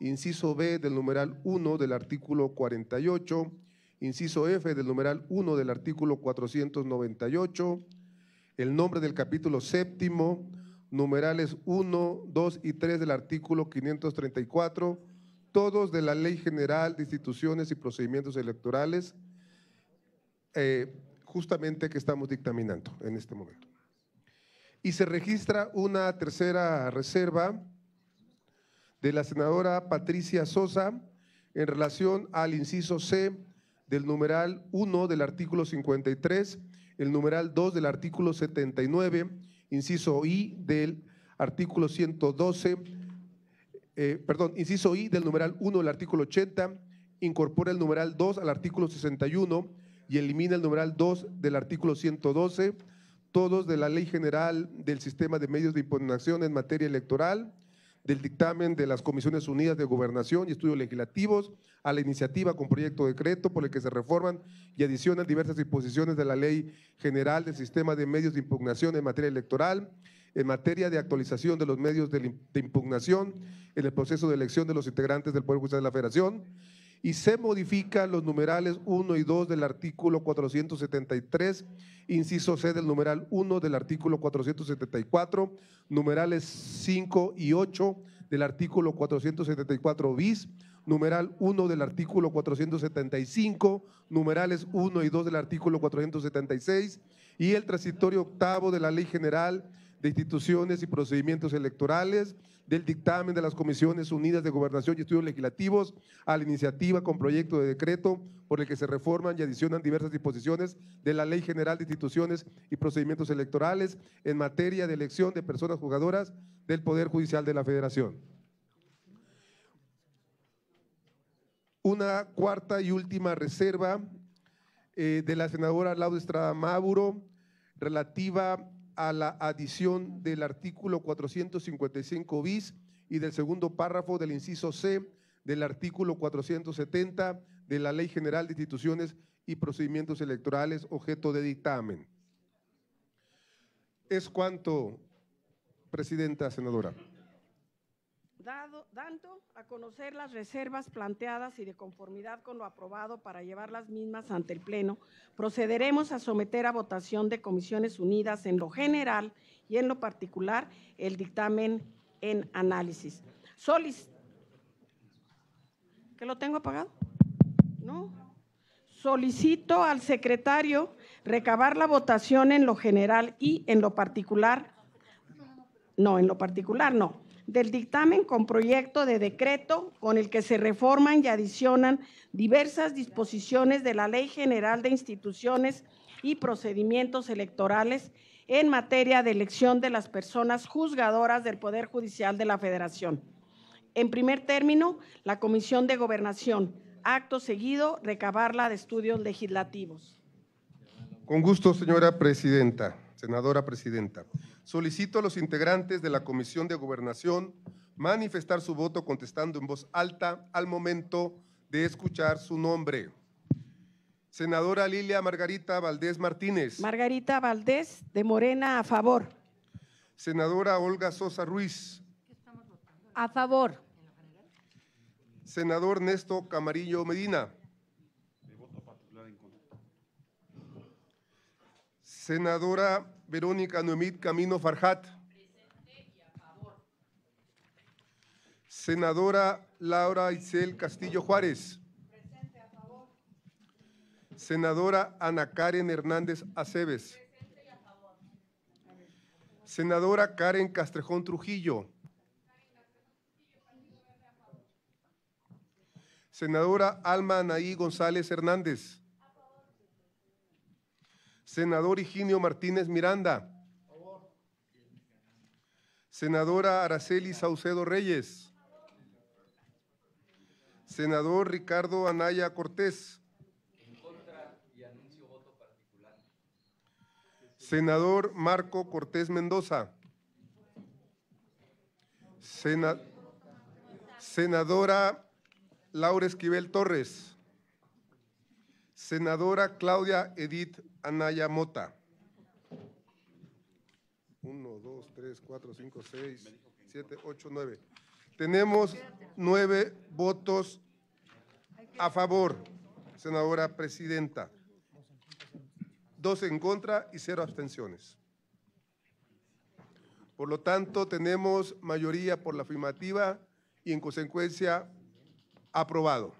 inciso B del numeral 1 del artículo 48, inciso F del numeral 1 del artículo 498, el nombre del capítulo séptimo, numerales 1, 2 y 3 del artículo 534, todos de la Ley General de Instituciones y Procedimientos Electorales, eh, justamente que estamos dictaminando en este momento. Y se registra una tercera reserva de la senadora Patricia Sosa en relación al inciso C del numeral 1 del artículo 53 el numeral 2 del artículo 79, inciso I del artículo 112, eh, perdón, inciso I del numeral 1 del artículo 80, incorpora el numeral 2 al artículo 61 y elimina el numeral 2 del artículo 112, todos de la Ley General del Sistema de Medios de Impugnación en materia electoral, del dictamen de las Comisiones Unidas de Gobernación y Estudios Legislativos a la iniciativa con proyecto de decreto por el que se reforman y adicionan diversas disposiciones de la Ley General del Sistema de Medios de Impugnación en materia electoral, en materia de actualización de los medios de impugnación en el proceso de elección de los integrantes del Poder Judicial de la Federación y se modifican los numerales 1 y 2 del artículo 473, inciso C del numeral 1 del artículo 474, numerales 5 y 8 del artículo 474 bis, numeral 1 del artículo 475, numerales 1 y 2 del artículo 476 y el transitorio octavo de la Ley General de Instituciones y Procedimientos Electorales del dictamen de las Comisiones Unidas de Gobernación y Estudios Legislativos a la iniciativa con proyecto de decreto por el que se reforman y adicionan diversas disposiciones de la Ley General de Instituciones y Procedimientos Electorales en materia de elección de personas jugadoras del Poder Judicial de la Federación. Una cuarta y última reserva eh, de la senadora Laura Estrada Maburo relativa a la adición del artículo 455 bis y del segundo párrafo del inciso C del artículo 470 de la Ley General de Instituciones y Procedimientos Electorales objeto de dictamen. Es cuanto, Presidenta Senadora dando a conocer las reservas planteadas y de conformidad con lo aprobado para llevar las mismas ante el Pleno, procederemos a someter a votación de comisiones unidas en lo general y en lo particular el dictamen en análisis. ¿que lo tengo apagado? No. Solicito al secretario recabar la votación en lo general y en lo particular. No, en lo particular no del dictamen con proyecto de decreto con el que se reforman y adicionan diversas disposiciones de la Ley General de Instituciones y Procedimientos Electorales en materia de elección de las personas juzgadoras del Poder Judicial de la Federación. En primer término, la Comisión de Gobernación, acto seguido, recabarla de estudios legislativos. Con gusto, señora presidenta. Senadora Presidenta, solicito a los integrantes de la Comisión de Gobernación manifestar su voto contestando en voz alta al momento de escuchar su nombre. Senadora Lilia Margarita Valdés Martínez. Margarita Valdés de Morena a favor. Senadora Olga Sosa Ruiz. A favor. Senador Ernesto Camarillo Medina. Senadora Verónica Noemit Camino Farjat. Senadora Laura Isel Castillo Juárez. Presente, a favor. Senadora Ana Karen Hernández Aceves. Presente, a favor. Senadora Karen Castrejón Trujillo. Senadora Alma Anaí González Hernández. Senador Higinio Martínez Miranda. Senadora Araceli Saucedo Reyes. Senador Ricardo Anaya Cortés. En contra y anuncio voto particular. Senador Marco Cortés Mendoza. Senadora Laura Esquivel Torres. Senadora Claudia Edith Anaya Mota. Uno, dos, tres, cuatro, cinco, seis, siete, ocho, nueve. Tenemos nueve votos a favor, senadora presidenta. Dos en contra y cero abstenciones. Por lo tanto, tenemos mayoría por la afirmativa y en consecuencia aprobado.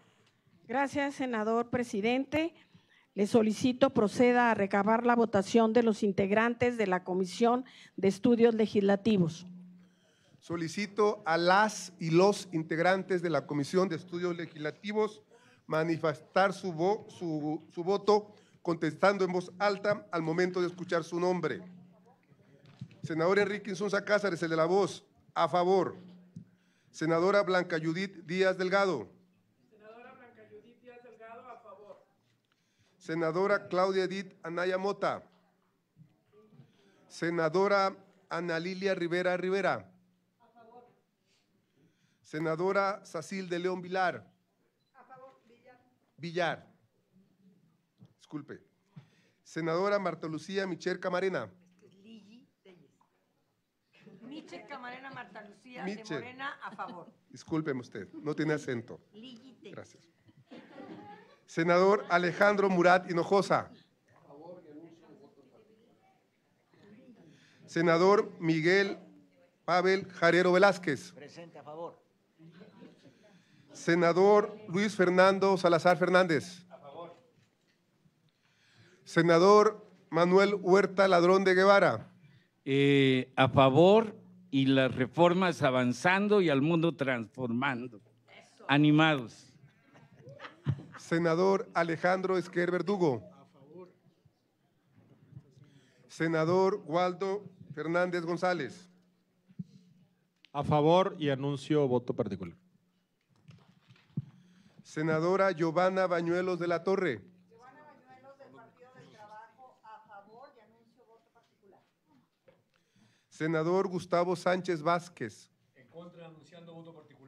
Gracias, senador presidente. Le solicito proceda a recabar la votación de los integrantes de la Comisión de Estudios Legislativos. Solicito a las y los integrantes de la Comisión de Estudios Legislativos manifestar su, voto contestando en voz alta al momento de escuchar su nombre. Senador Enrique Insunza Cázares, el de la voz, a favor. Senadora Blanca Judith Díaz Delgado. Senadora Claudia Edith Anaya Mota. Senadora Ana Lilia Rivera Rivera. A favor. Senadora Sacil de León Vilar. A favor, Villar. Villar. Disculpe. Senadora Marta Lucía Michel Camarena. Michel Camarena Marta Lucía de Morena a favor. Discúlpeme usted, no tiene acento. Gracias. Senador Alejandro Murat Hinojosa. Senador Miguel Pavel Jarero Velázquez. Presente a favor. Senador Luis Fernando Salazar Fernández. A favor. Senador Manuel Huerta Ladrón de Guevara. Eh, a favor y las reformas avanzando y al mundo transformando. Animados. Senador Alejandro Esquer Verdugo. Senador Waldo Fernández González. A favor y anuncio voto particular. Senadora Giovanna Bañuelos de la Torre. Giovanna Bañuelos del Partido del Trabajo, a favor y anuncio voto particular. Senador Gustavo Sánchez Vázquez. En contra, anunciando voto particular.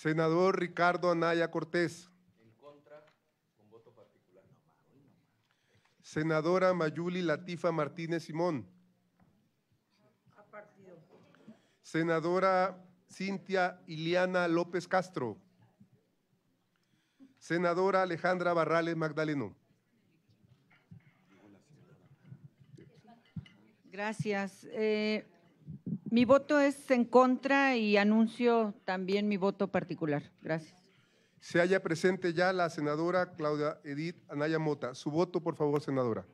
Senador Ricardo Anaya Cortés. En contra, con voto particular. Senadora Mayuli Latifa Martínez Simón. Senadora Cintia Iliana López Castro. Senadora Alejandra Barrales Magdaleno. Gracias. Eh, mi voto es en contra y anuncio también mi voto particular. Gracias. Se halla presente ya la senadora Claudia Edith Anaya Mota. Su voto, por favor, senadora.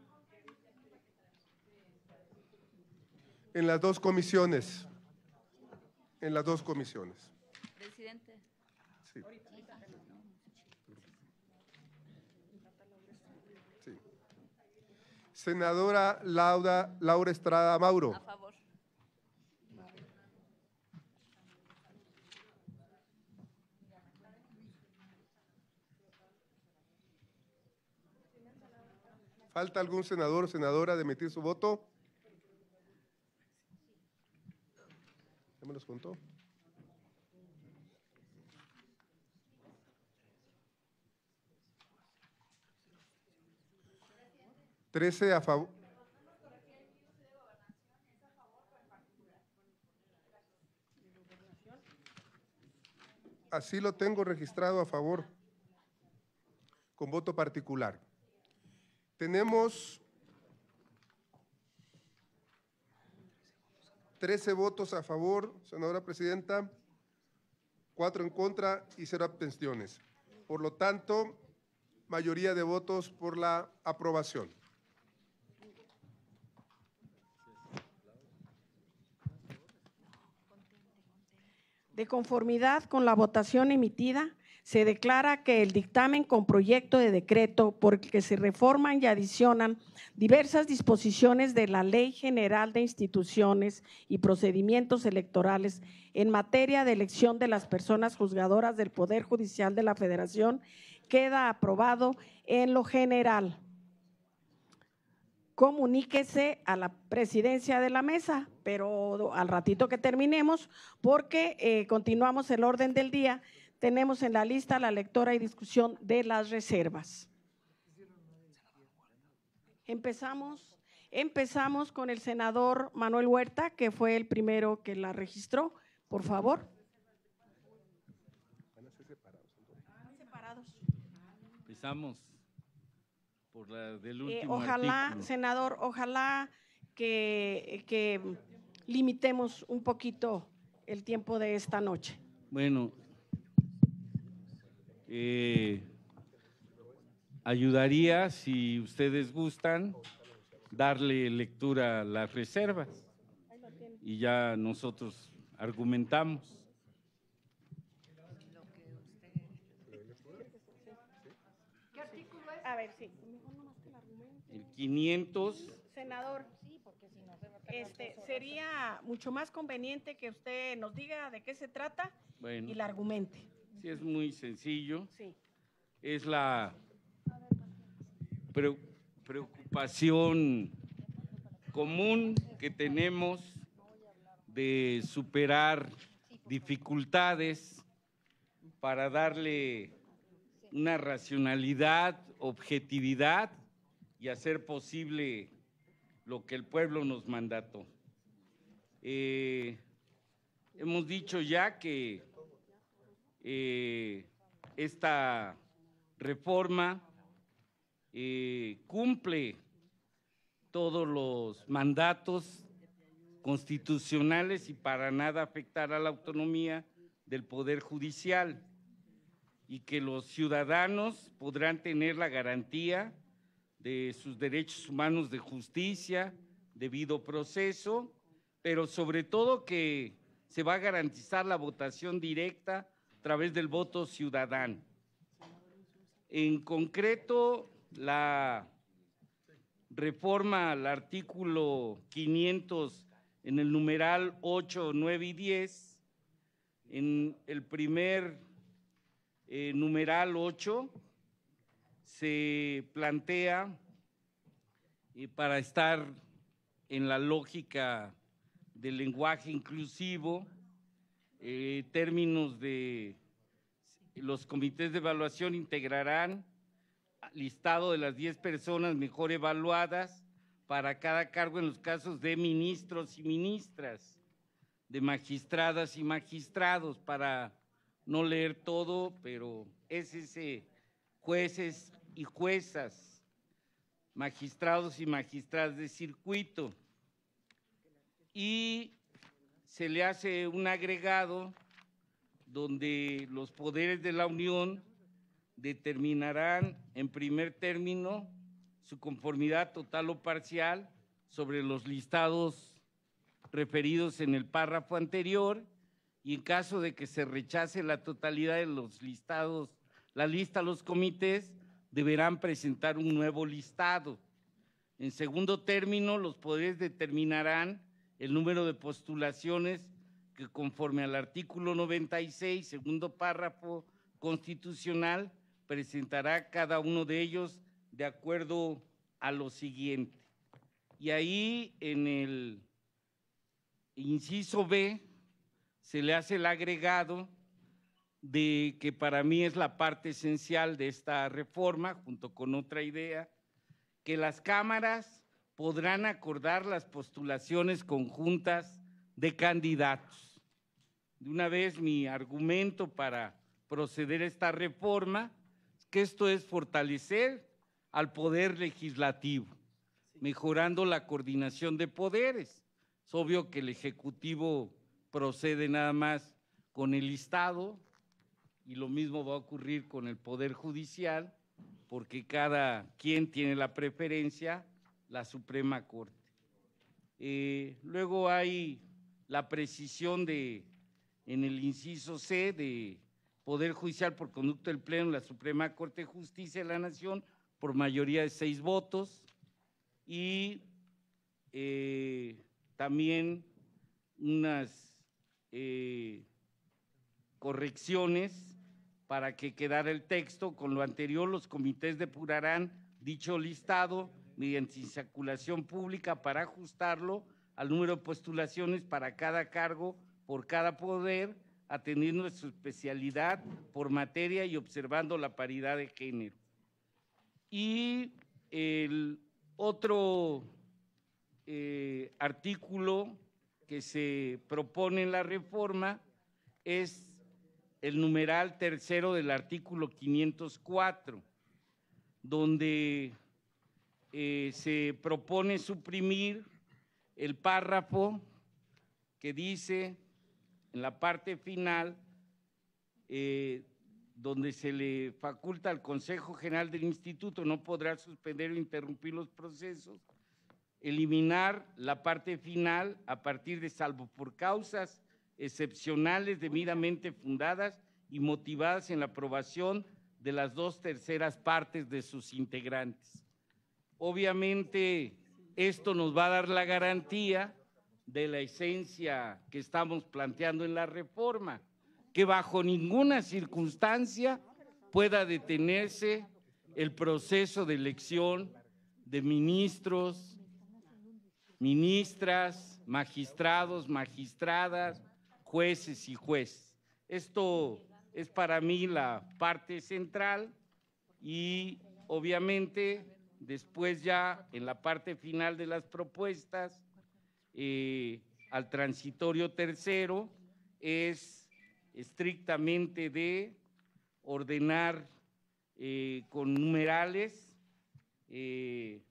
En las dos comisiones. En las dos comisiones. Presidente. Sí. Senadora Laura, Laura Estrada Mauro. ¿Falta algún senador o senadora de emitir su voto? Ya me los contó. Trece a favor. Así lo tengo registrado a favor, con voto particular. Tenemos 13 votos a favor, senadora presidenta, 4 en contra y 0 abstenciones. Por lo tanto, mayoría de votos por la aprobación. De conformidad con la votación emitida, se declara que el dictamen con proyecto de decreto por el que se reforman y adicionan diversas disposiciones de la Ley General de Instituciones y Procedimientos Electorales en materia de elección de las personas juzgadoras del Poder Judicial de la Federación queda aprobado en lo general. Comuníquese a la presidencia de la mesa, pero al ratito que terminemos, porque eh, continuamos el orden del día tenemos en la lista la lectora y discusión de las reservas. Empezamos, empezamos con el senador Manuel Huerta, que fue el primero que la registró. Por favor. Empezamos por la del eh, último. ojalá, senador, ojalá que, que limitemos un poquito el tiempo de esta noche. Bueno, eh, ayudaría, si ustedes gustan, darle lectura a las reservas y ya nosotros argumentamos. ¿Qué artículo es? A ver, sí. El 500. Senador, este, sería mucho más conveniente que usted nos diga de qué se trata y la argumente es muy sencillo. Es la preocupación común que tenemos de superar dificultades para darle una racionalidad, objetividad y hacer posible lo que el pueblo nos mandató. Eh, hemos dicho ya que eh, esta reforma eh, cumple todos los mandatos constitucionales y para nada afectará la autonomía del Poder Judicial y que los ciudadanos podrán tener la garantía de sus derechos humanos de justicia, debido proceso, pero sobre todo que se va a garantizar la votación directa a través del voto ciudadano. En concreto, la reforma al artículo 500 en el numeral 8, 9 y 10, en el primer eh, numeral 8 se plantea y eh, para estar en la lógica del lenguaje inclusivo, eh, términos de los comités de evaluación integrarán listado de las 10 personas mejor evaluadas para cada cargo en los casos de ministros y ministras, de magistradas y magistrados, para no leer todo, pero es ese jueces y juezas, magistrados y magistradas de circuito. Y se le hace un agregado donde los poderes de la Unión determinarán en primer término su conformidad total o parcial sobre los listados referidos en el párrafo anterior y en caso de que se rechace la totalidad de los listados, la lista, los comités deberán presentar un nuevo listado. En segundo término, los poderes determinarán el número de postulaciones que conforme al artículo 96, segundo párrafo constitucional, presentará cada uno de ellos de acuerdo a lo siguiente. Y ahí en el inciso B se le hace el agregado de que para mí es la parte esencial de esta reforma, junto con otra idea, que las cámaras podrán acordar las postulaciones conjuntas de candidatos. De una vez, mi argumento para proceder a esta reforma es que esto es fortalecer al poder legislativo, mejorando la coordinación de poderes. Es obvio que el Ejecutivo procede nada más con el listado y lo mismo va a ocurrir con el Poder Judicial, porque cada quien tiene la preferencia la Suprema Corte. Eh, luego hay la precisión de, en el inciso C de Poder Judicial por conducto del Pleno, la Suprema Corte de Justicia de la Nación, por mayoría de seis votos, y eh, también unas eh, correcciones para que quedara el texto. Con lo anterior, los comités depurarán dicho listado mediante insaculación pública para ajustarlo al número de postulaciones para cada cargo, por cada poder, atendiendo su especialidad por materia y observando la paridad de género. Y el otro eh, artículo que se propone en la reforma es el numeral tercero del artículo 504, donde eh, se propone suprimir el párrafo que dice en la parte final eh, donde se le faculta al Consejo General del Instituto, no podrá suspender o interrumpir los procesos, eliminar la parte final a partir de salvo por causas excepcionales debidamente fundadas y motivadas en la aprobación de las dos terceras partes de sus integrantes. Obviamente, esto nos va a dar la garantía de la esencia que estamos planteando en la reforma, que bajo ninguna circunstancia pueda detenerse el proceso de elección de ministros, ministras, magistrados, magistradas, jueces y juez. Esto es para mí la parte central y obviamente Después ya en la parte final de las propuestas, eh, al transitorio tercero, es estrictamente de ordenar eh, con numerales eh,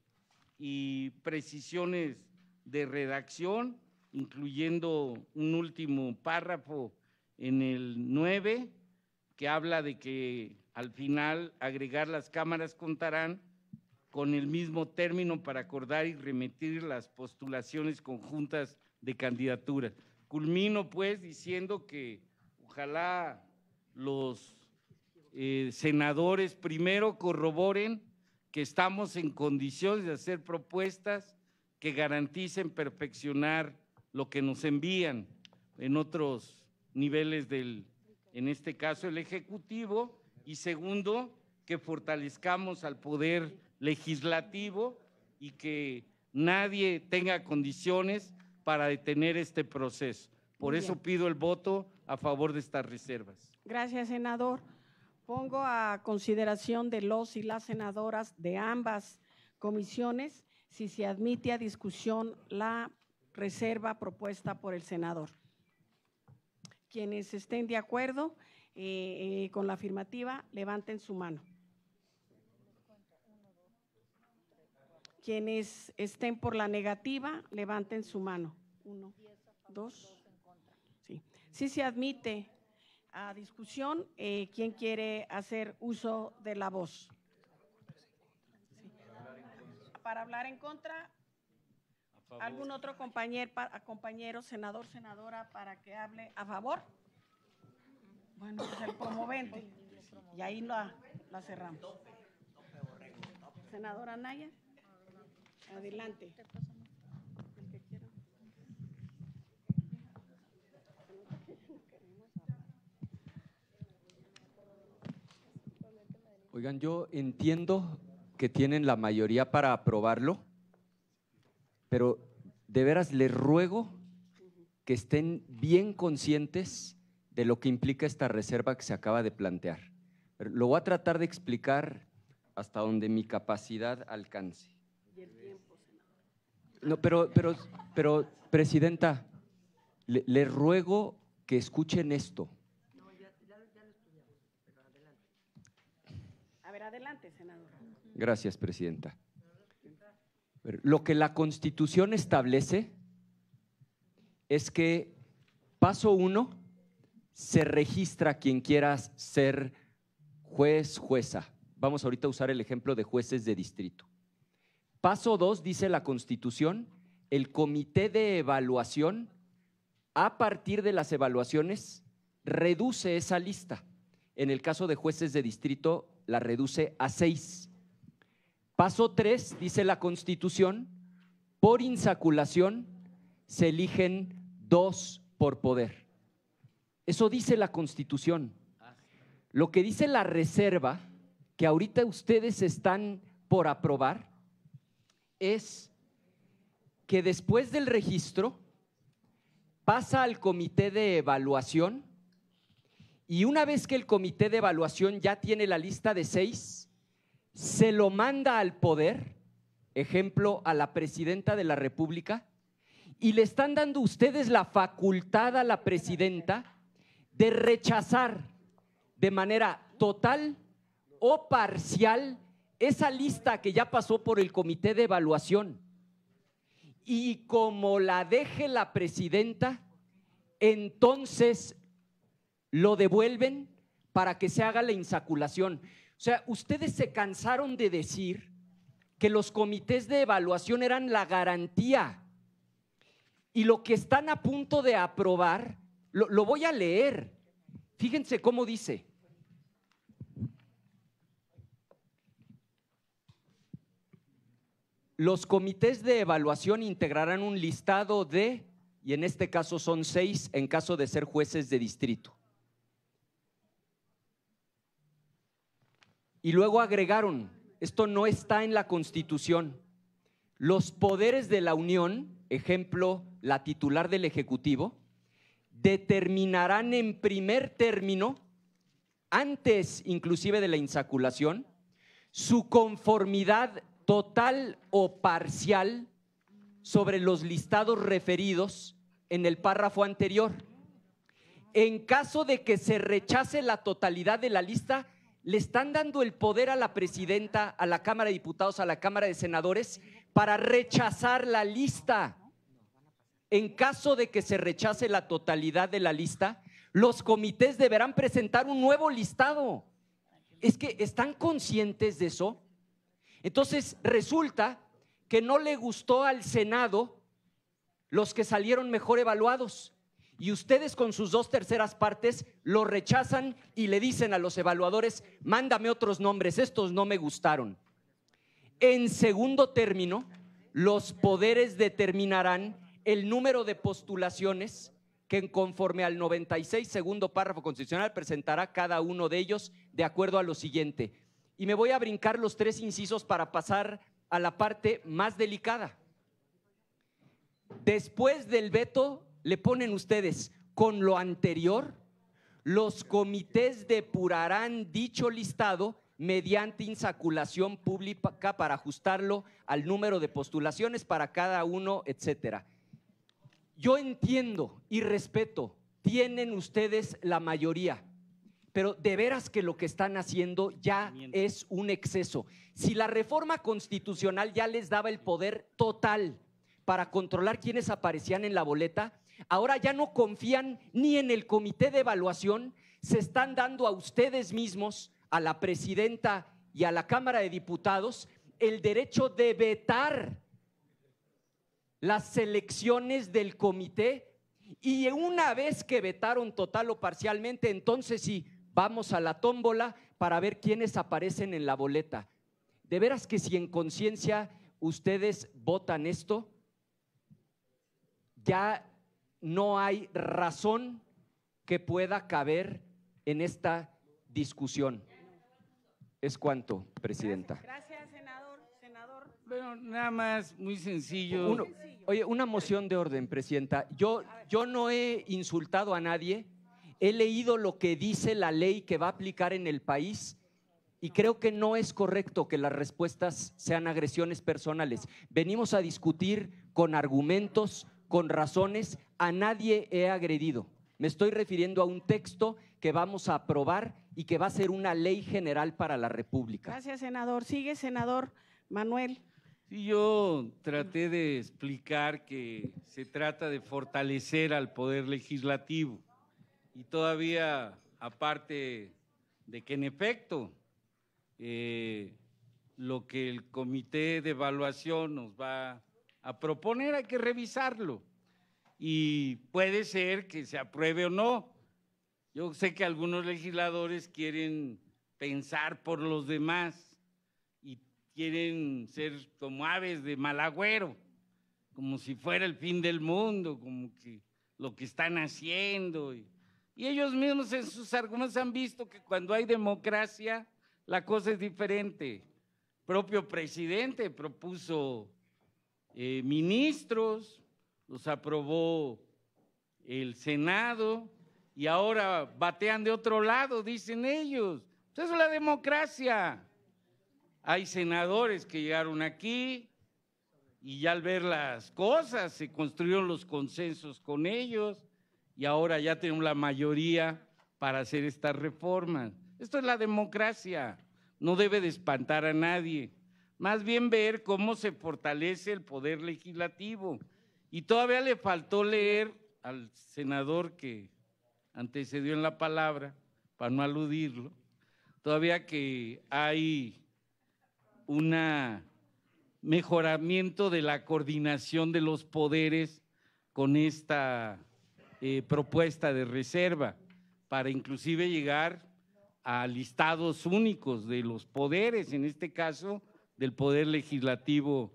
y precisiones de redacción, incluyendo un último párrafo en el 9, que habla de que al final agregar las cámaras contarán con el mismo término para acordar y remitir las postulaciones conjuntas de candidatura. Culmino pues diciendo que ojalá los eh, senadores primero corroboren que estamos en condiciones de hacer propuestas que garanticen perfeccionar lo que nos envían en otros niveles del, en este caso el Ejecutivo, y segundo, que fortalezcamos al Poder legislativo y que nadie tenga condiciones para detener este proceso. Por eso pido el voto a favor de estas reservas. Gracias, senador. Pongo a consideración de los y las senadoras de ambas comisiones si se admite a discusión la reserva propuesta por el senador. Quienes estén de acuerdo eh, eh, con la afirmativa, levanten su mano. Quienes estén por la negativa, levanten su mano. Uno, dos. Sí, sí se admite a discusión eh, ¿quién quiere hacer uso de la voz. Para hablar en contra, ¿algún otro compañero, compañero, senador, senadora, para que hable a favor? Bueno, es pues el promovente. Y ahí la, la cerramos. Senadora Naya. Adelante. Oigan, yo entiendo que tienen la mayoría para aprobarlo, pero de veras les ruego que estén bien conscientes de lo que implica esta reserva que se acaba de plantear. lo voy a tratar de explicar hasta donde mi capacidad alcance. No, pero, pero, pero, presidenta, le, ruego que escuchen esto. A ver, adelante, Gracias, presidenta. Lo que la Constitución establece es que, paso uno, se registra quien quiera ser juez, jueza. Vamos ahorita a usar el ejemplo de jueces de distrito. Paso 2 dice la Constitución, el comité de evaluación, a partir de las evaluaciones, reduce esa lista. En el caso de jueces de distrito, la reduce a 6. Paso 3 dice la Constitución, por insaculación se eligen dos por poder. Eso dice la Constitución. Lo que dice la reserva, que ahorita ustedes están por aprobar, es que después del registro pasa al comité de evaluación y una vez que el comité de evaluación ya tiene la lista de seis, se lo manda al poder, ejemplo, a la presidenta de la República, y le están dando ustedes la facultad a la presidenta de rechazar de manera total o parcial esa lista que ya pasó por el comité de evaluación y como la deje la presidenta, entonces lo devuelven para que se haga la insaculación. O sea, ustedes se cansaron de decir que los comités de evaluación eran la garantía y lo que están a punto de aprobar, lo, voy a leer. Fíjense cómo dice. Los comités de evaluación integrarán un listado de, y en este caso son seis, en caso de ser jueces de distrito. Y luego agregaron, esto no está en la Constitución, los poderes de la Unión, ejemplo, la titular del Ejecutivo, determinarán en primer término, antes inclusive de la insaculación, su conformidad total o parcial sobre los listados referidos en el párrafo anterior. En caso de que se rechace la totalidad de la lista, le están dando el poder a la presidenta, a la Cámara de Diputados, a la Cámara de Senadores, para rechazar la lista. En caso de que se rechace la totalidad de la lista, los comités deberán presentar un nuevo listado. Es que están conscientes de eso. Entonces resulta que no le gustó al Senado los que salieron mejor evaluados. Y ustedes con sus dos terceras partes lo rechazan y le dicen a los evaluadores, mándame otros nombres, estos no me gustaron. En segundo término, los poderes determinarán el número de postulaciones que conforme al 96 segundo párrafo constitucional presentará cada uno de ellos de acuerdo a lo siguiente y me voy a brincar los tres incisos para pasar a la parte más delicada. Después del veto le ponen ustedes, con lo anterior, los comités depurarán dicho listado mediante insaculación pública para ajustarlo al número de postulaciones para cada uno, etcétera. Yo entiendo y respeto, tienen ustedes la mayoría pero de veras que lo que están haciendo ya es un exceso. Si la reforma constitucional ya les daba el poder total para controlar quiénes aparecían en la boleta, ahora ya no confían ni en el comité de evaluación, se están dando a ustedes mismos, a la presidenta y a la Cámara de Diputados, el derecho de vetar las selecciones del comité y una vez que vetaron total o parcialmente, entonces sí, vamos a la tómbola para ver quiénes aparecen en la boleta. De veras que si en conciencia ustedes votan esto, ya no hay razón que pueda caber en esta discusión. Es cuanto, Presidenta. Gracias, senador. Bueno, nada más, muy sencillo. oye, una moción de orden, Presidenta. Yo, yo no he insultado a nadie he leído lo que dice la ley que va a aplicar en el país y creo que no es correcto que las respuestas sean agresiones personales. Venimos a discutir con argumentos, con razones. A nadie he agredido. Me estoy refiriendo a un texto que vamos a aprobar y que va a ser una ley general para la República. Gracias, senador. Sigue, senador Manuel. Sí, yo traté de explicar que se trata de fortalecer al poder legislativo y todavía aparte de que en efecto eh, lo que el comité de evaluación nos va a proponer hay que revisarlo y puede ser que se apruebe o no. Yo sé que algunos legisladores quieren pensar por los demás y quieren ser como aves de malagüero, como si fuera el fin del mundo, como que lo que están haciendo. Y ellos mismos en sus argumentos han visto que cuando hay democracia, la cosa es diferente. propio presidente propuso eh, ministros, los aprobó el Senado y ahora batean de otro lado, dicen ellos. Pues eso es la democracia. Hay senadores que llegaron aquí y ya al ver las cosas se construyeron los consensos con ellos y ahora ya tenemos la mayoría para hacer estas reformas. Esto es la democracia, no debe de espantar a nadie, más bien ver cómo se fortalece el poder legislativo. Y todavía le faltó leer al senador que antecedió en la palabra, para no aludirlo, todavía que hay un mejoramiento de la coordinación de los poderes con esta eh, propuesta de reserva para inclusive llegar a listados únicos de los poderes, en este caso del poder legislativo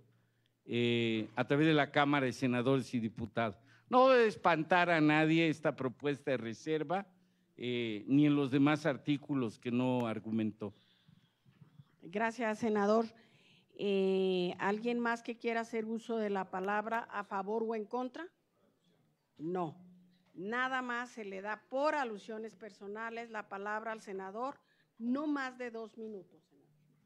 eh, a través de la Cámara de Senadores y Diputados. No debe espantar a nadie esta propuesta de reserva, eh, ni en los demás artículos que no argumentó. Gracias, senador. ¿Alguien más que quiera hacer uso de la palabra a favor o en contra? No. Nada más se le da por alusiones personales la palabra al senador, no más de dos minutos.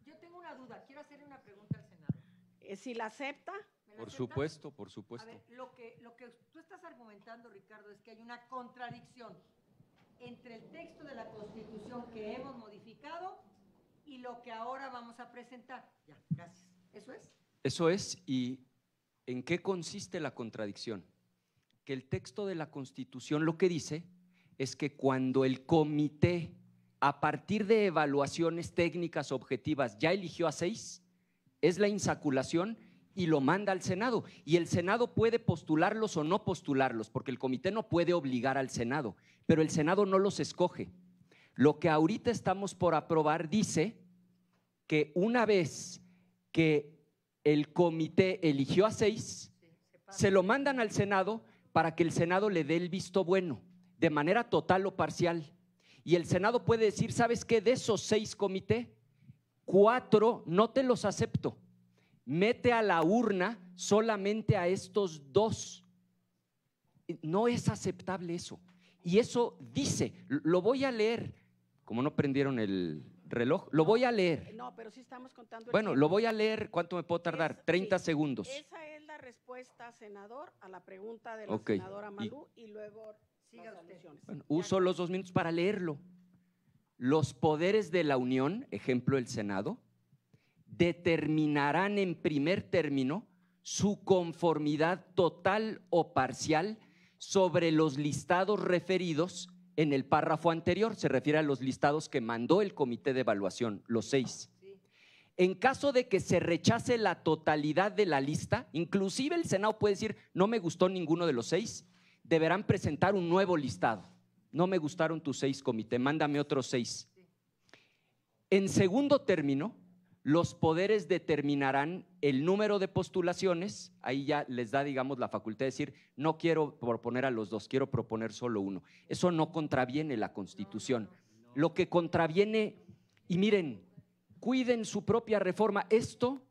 Yo tengo una duda, quiero hacerle una pregunta al senador. Eh, si la acepta. por supuesto, por supuesto. A ver, lo que, lo que tú estás argumentando, Ricardo, es que hay una contradicción entre el texto de la Constitución que hemos modificado y lo que ahora vamos a presentar. Ya, gracias. ¿Eso es? Eso es. ¿Y en qué consiste la contradicción? que el texto de la Constitución lo que dice es que cuando el comité, a partir de evaluaciones técnicas objetivas, ya eligió a seis, es la insaculación y lo manda al Senado. Y el Senado puede postularlos o no postularlos, porque el comité no puede obligar al Senado, pero el Senado no los escoge. Lo que ahorita estamos por aprobar dice que una vez que el comité eligió a seis, se lo mandan al Senado para que el Senado le dé el visto bueno, de manera total o parcial. Y el Senado puede decir, ¿sabes qué? De esos seis comités, cuatro no te los acepto. Mete a la urna solamente a estos dos. No es aceptable eso. Y eso dice, lo voy a leer, como no prendieron el reloj, lo voy a leer. pero estamos bueno, lo voy a leer, ¿cuánto me puedo tardar? 30 segundos respuesta, senador, a la pregunta de la senadora Malú y, luego siga usted. uso los dos minutos para leerlo. Los poderes de la Unión, ejemplo el Senado, determinarán en primer término su conformidad total o parcial sobre los listados referidos en el párrafo anterior. Se refiere a los listados que mandó el Comité de Evaluación, los seis. En caso de que se rechace la totalidad de la lista, inclusive el Senado puede decir, no me gustó ninguno de los seis, deberán presentar un nuevo listado. No me gustaron tus seis, comité, mándame otros seis. En segundo término, los poderes determinarán el número de postulaciones, ahí ya les da, digamos, la facultad de decir, no quiero proponer a los dos, quiero proponer solo uno. Eso no contraviene la Constitución. Lo que contraviene, y miren, cuiden su propia reforma. Esto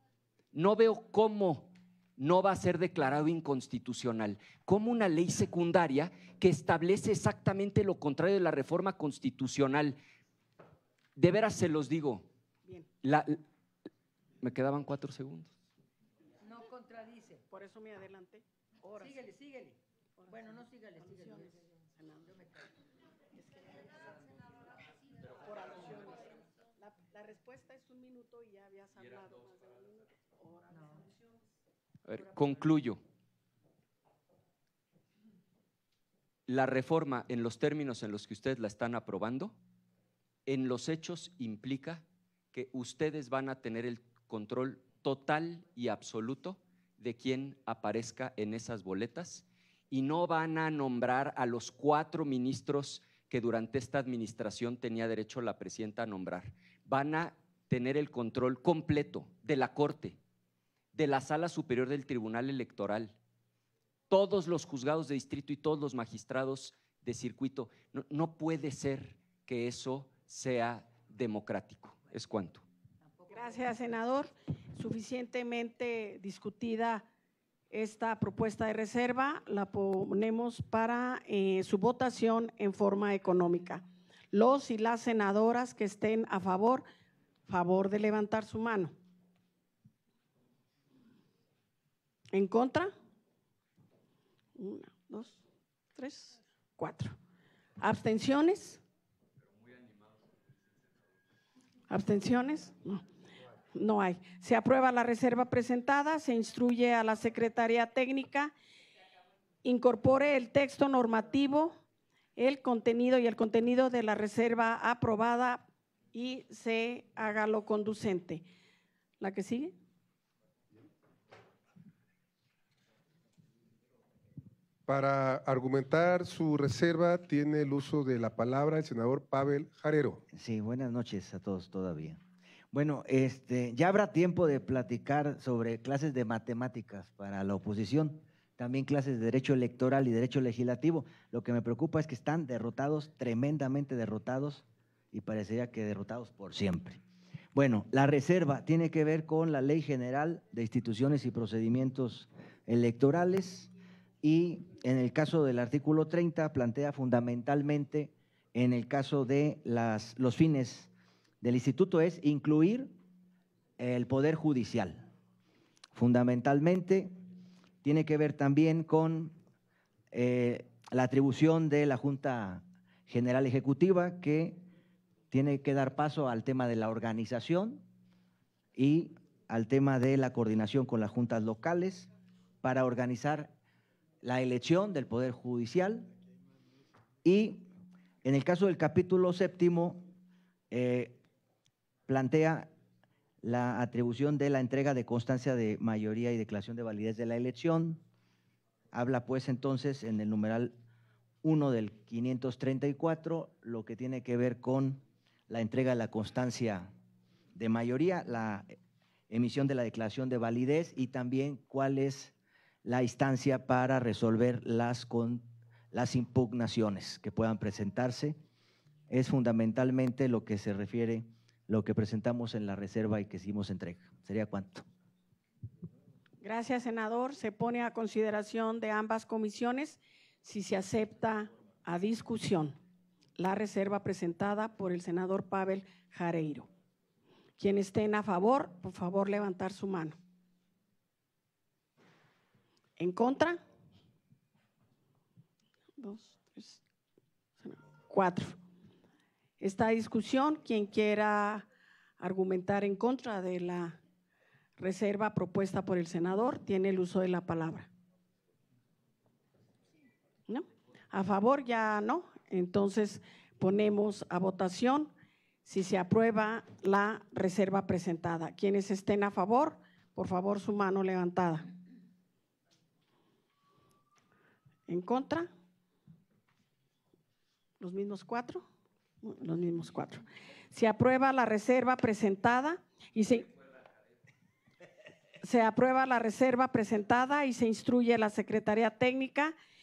no veo cómo no va a ser declarado inconstitucional. Como una ley secundaria que establece exactamente lo contrario de la reforma constitucional. De veras se los digo. me quedaban cuatro segundos. No contradice. Por eso me adelanté. Síguele, síguele. Bueno, no síguele, síguele. concluyo. La reforma, en los términos en los que ustedes la están aprobando, en los hechos implica que ustedes van a tener el control total y absoluto de quien aparezca en esas boletas y no van a nombrar a los cuatro ministros que durante esta administración tenía derecho la presidenta a nombrar. Van a tener el control completo de la Corte, de la Sala Superior del Tribunal Electoral, todos los juzgados de distrito y todos los magistrados de circuito. No, puede ser que eso sea democrático. Es cuanto. Gracias, senador. Suficientemente discutida esta propuesta de reserva, la ponemos para eh, su votación en forma económica. Los y las senadoras que estén a favor favor de levantar su mano. ¿En contra? Una, dos, tres, cuatro. ¿Abstenciones? ¿Abstenciones? No. No hay. Se aprueba la reserva presentada, se instruye a la Secretaría Técnica, incorpore el texto normativo, el contenido y el contenido de la reserva aprobada y se haga lo conducente. ¿La que sigue? Para argumentar su reserva tiene el uso de la palabra el senador Pavel Jarero. Sí, buenas noches a todos todavía. Bueno, este, ya habrá tiempo de platicar sobre clases de matemáticas para la oposición, también clases de derecho electoral y derecho legislativo. Lo que me preocupa es que están derrotados, tremendamente derrotados y parecería que derrotados por siempre. Bueno, la reserva tiene que ver con la Ley General de Instituciones y Procedimientos Electorales y en el caso del artículo 30 plantea fundamentalmente en el caso de las, los fines del instituto es incluir el poder judicial. Fundamentalmente tiene que ver también con eh, la atribución de la Junta General Ejecutiva que tiene que dar paso al tema de la organización y al tema de la coordinación con las juntas locales para organizar la elección del Poder Judicial y en el caso del capítulo séptimo eh, plantea la atribución de la entrega de constancia de mayoría y declaración de validez de la elección. Habla pues entonces en el numeral 1 del 534 lo que tiene que ver con la entrega de la constancia de mayoría, la emisión de la declaración de validez y también cuál es la instancia para resolver las, las impugnaciones que puedan presentarse. Es fundamentalmente lo que se refiere, lo que presentamos en la reserva y que hicimos entrega. ¿Sería cuánto? Gracias, senador. Se pone a consideración de ambas comisiones si se acepta a discusión la reserva presentada por el senador Pavel Jareiro. Quien estén a favor, por favor levantar su mano. ¿En contra? Dos, tres, cuatro. Esta discusión, quien quiera argumentar en contra de la reserva propuesta por el senador, tiene el uso de la palabra. ¿No? ¿A favor ya no? Entonces, ponemos a votación si se aprueba la reserva presentada. Quienes estén a favor, por favor, su mano levantada. ¿En contra? ¿Los mismos cuatro? Los mismos cuatro. Se aprueba la reserva presentada y se, se aprueba la reserva presentada y se instruye a la Secretaría Técnica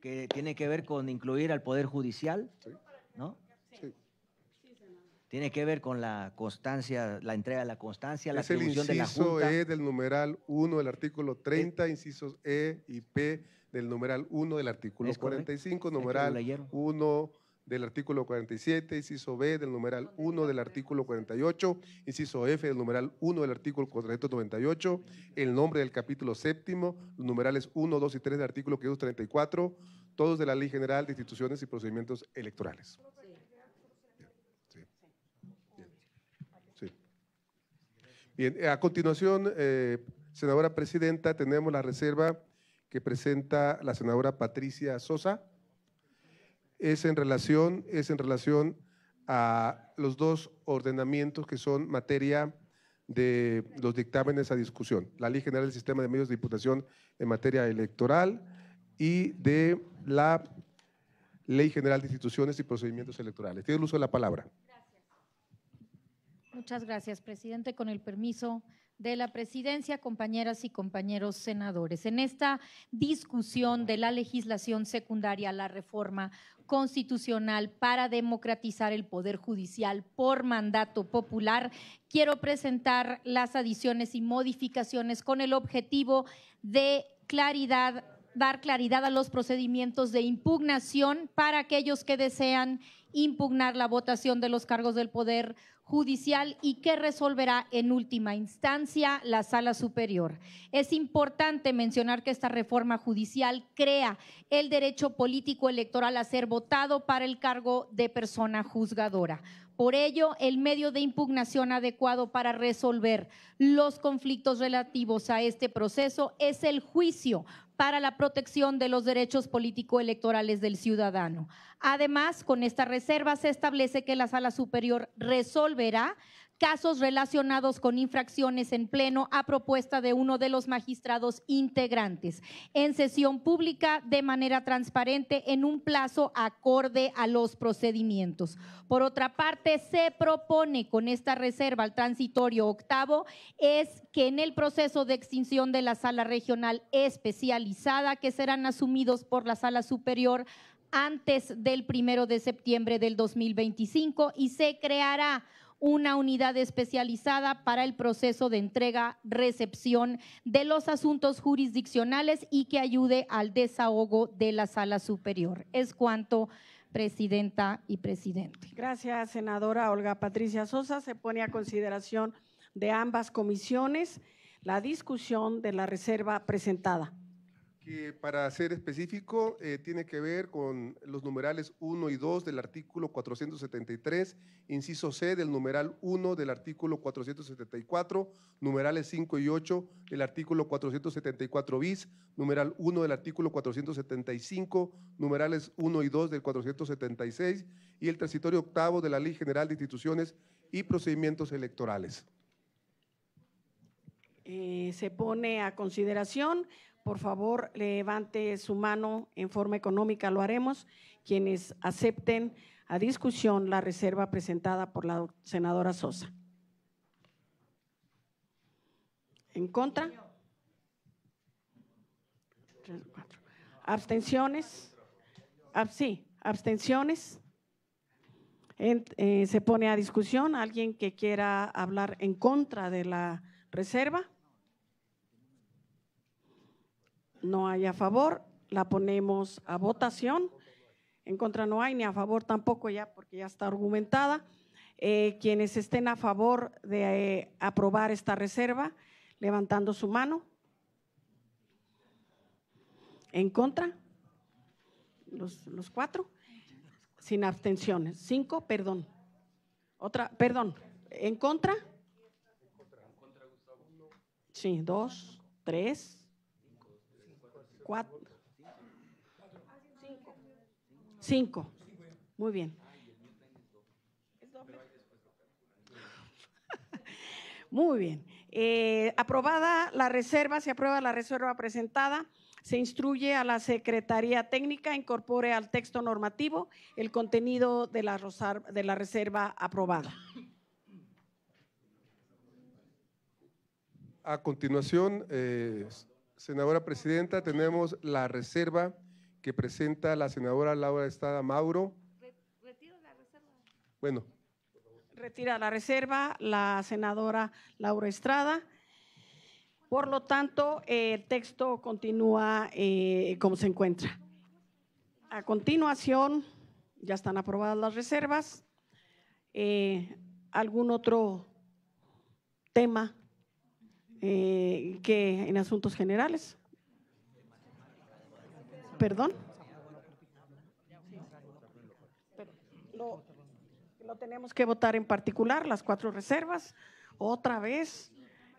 que tiene que ver con incluir al Poder Judicial, ¿no? Sí. Tiene que ver con la constancia, la entrega de la constancia, la atribución de la Junta. el inciso E del numeral 1 del artículo 30, eh. incisos E y P del numeral 1 del artículo 45, numeral 1 del artículo 47, inciso B del numeral 1 del artículo 48, inciso F del numeral 1 del artículo 498, el nombre del capítulo séptimo, los numerales 1, 2 y 3 del artículo 534, todos de la Ley General de Instituciones y Procedimientos Electorales. Bien, a continuación, eh, senadora presidenta, tenemos la reserva que presenta la senadora Patricia Sosa es en relación, es en relación a los dos ordenamientos que son materia de los dictámenes a discusión. La Ley General del Sistema de Medios de Diputación en materia electoral y de la Ley General de Instituciones y Procedimientos Electorales. Tiene el uso de la palabra. Gracias. Muchas gracias, presidente. Con el permiso de la presidencia, compañeras y compañeros senadores. En esta discusión de la legislación secundaria, la reforma constitucional para democratizar el Poder Judicial por mandato popular, quiero presentar las adiciones y modificaciones con el objetivo de claridad dar claridad a los procedimientos de impugnación para aquellos que desean impugnar la votación de los cargos del Poder Judicial y que resolverá en última instancia la Sala Superior. Es importante mencionar que esta reforma judicial crea el derecho político electoral a ser votado para el cargo de persona juzgadora. Por ello, el medio de impugnación adecuado para resolver los conflictos relativos a este proceso es el juicio para la protección de los derechos político-electorales del ciudadano. Además, con esta reserva se establece que la Sala Superior resolverá casos relacionados con infracciones en pleno a propuesta de uno de los magistrados integrantes en sesión pública de manera transparente en un plazo acorde a los procedimientos. Por otra parte, se propone con esta reserva al transitorio octavo es que en el proceso de extinción de la sala regional especializada que serán asumidos por la sala superior antes del primero de septiembre del 2025 y se creará una unidad especializada para el proceso de entrega-recepción de los asuntos jurisdiccionales y que ayude al desahogo de la sala superior. Es cuanto, presidenta y presidente. Gracias, senadora Olga Patricia Sosa. Se pone a consideración de ambas comisiones la discusión de la reserva presentada. Eh, para ser específico eh, tiene que ver con los numerales 1 y 2 del artículo 473, inciso C del numeral 1 del artículo 474, numerales 5 y 8 del artículo 474 bis, numeral 1 del artículo 475, numerales 1 y 2 del 476 y el transitorio octavo de la Ley General de Instituciones y Procedimientos Electorales. Eh, se pone a consideración por favor, levante su mano en forma económica, lo haremos. Quienes acepten a discusión la reserva presentada por la senadora Sosa. ¿En contra? ¿Abstenciones? sí, abstenciones. Eh, se pone a discusión alguien que quiera hablar en contra de la reserva no hay a favor, la ponemos a votación. En contra no hay, ni a favor tampoco ya, porque ya está argumentada. Eh, quienes estén a favor de eh, aprobar esta reserva, levantando su mano. En contra, los, los cuatro, sin abstenciones. Cinco, perdón. Otra, perdón. En contra. Sí, dos, tres, Cuatro. Cinco. Muy bien. [laughs] Muy bien. Eh, aprobada la reserva, se aprueba la reserva presentada. Se instruye a la Secretaría Técnica, incorpore al texto normativo el contenido de la, reserva aprobada. A continuación, eh, senadora presidenta, tenemos la reserva que presenta la senadora Laura Estrada Mauro. Retiro la reserva. Bueno. Retira la reserva la senadora Laura Estrada. Por lo tanto, el texto continúa eh, como se encuentra. A continuación, ya están aprobadas las reservas. Eh, ¿Algún otro tema? Eh, que en asuntos generales. Perdón. Lo, tenemos que votar en particular, las cuatro reservas, otra vez,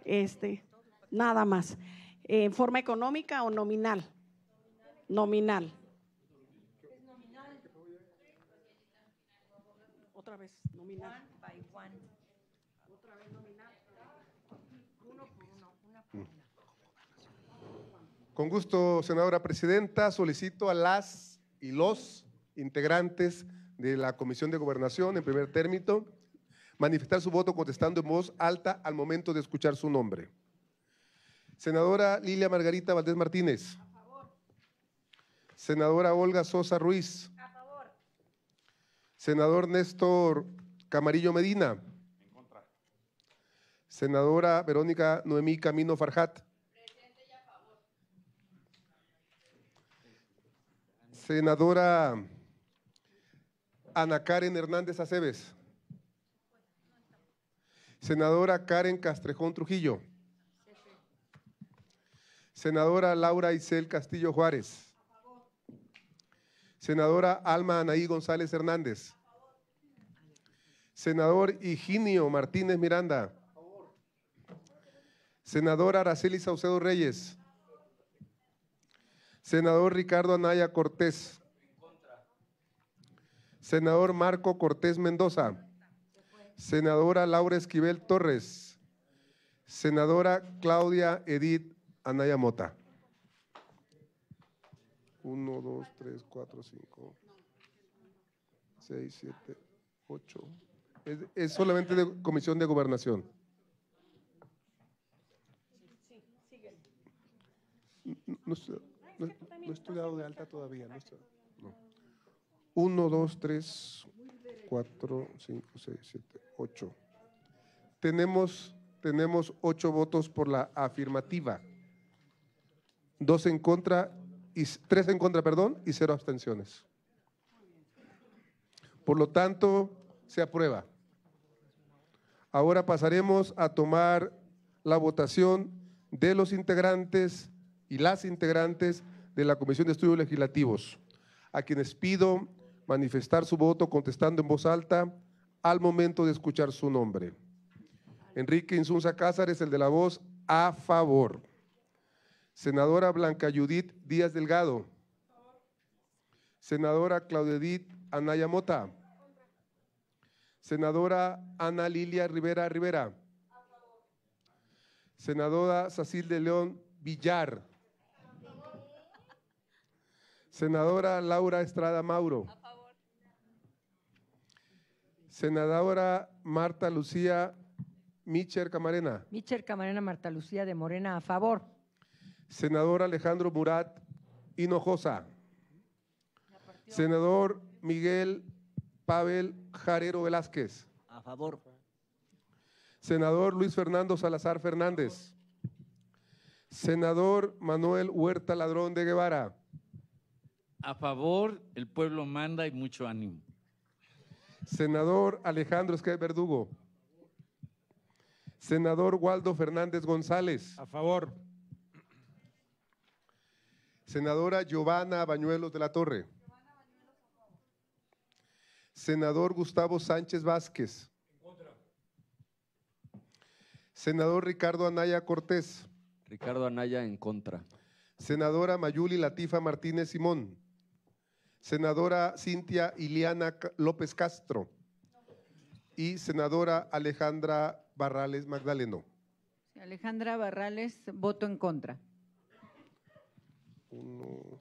este, nada más. Eh, ¿En forma económica o nominal? Nominal. Otra vez, nominal. Con gusto, senadora presidenta, solicito a las y los integrantes de la Comisión de Gobernación, en primer término, manifestar su voto contestando en voz alta al momento de escuchar su nombre. Senadora Lilia Margarita Valdés Martínez. A favor. Senadora Olga Sosa Ruiz. A favor. Senador Néstor Camarillo Medina. En contra. Senadora Verónica Noemí Camino Farjat. senadora Ana Karen Hernández Aceves. Senadora Karen Castrejón Trujillo. Senadora Laura Isel Castillo Juárez. Senadora Alma Anaí González Hernández. Senador Higinio Martínez Miranda. Senadora Araceli Saucedo Reyes. Senador Ricardo Anaya Cortés. Senador Marco Cortés Mendoza. Senadora Laura Esquivel Torres. Senadora Claudia Edith Anaya Mota. Uno, dos, tres, cuatro, cinco, seis, siete, ocho. Es, solamente de Comisión de Gobernación. No, no, he estudiado de alta todavía. Uno, dos, tres, cuatro, cinco, seis, siete, ocho. Tenemos, tenemos ocho votos por la afirmativa. Dos en contra y tres en contra, perdón, y cero abstenciones. Por lo tanto, se aprueba. Ahora pasaremos a tomar la votación de los integrantes y las integrantes de la Comisión de Estudios Legislativos, a quienes pido manifestar su voto contestando en voz alta al momento de escuchar su nombre. Enrique Insunza es el de la voz, a favor. Senadora Blanca Judith Díaz Delgado. Senadora Claudia Edith Anaya Mota. Senadora Ana Lilia Rivera Rivera. Senadora Cecil de León Villar. Senadora Laura Estrada Mauro. A favor. Senadora Marta Lucía Micher Camarena. Micher Camarena Marta Lucía de Morena, a favor. Senador Alejandro Murat Hinojosa. Senador Miguel Pavel Jarero Velázquez. A favor. Senador Luis Fernando Salazar Fernández. Senador Manuel Huerta Ladrón de Guevara. A favor, el pueblo manda y mucho ánimo. Senador Alejandro Esquer Verdugo. Senador Waldo Fernández González. A favor. Senadora Giovanna Bañuelos de la Torre. Senador Gustavo Sánchez Vázquez. En contra. Senador Ricardo Anaya Cortés. Ricardo Anaya en contra. Senadora Mayuli Latifa Martínez Simón senadora Cintia Iliana López Castro y senadora Alejandra Barrales Magdaleno. Alejandra Barrales, voto en contra. Uno,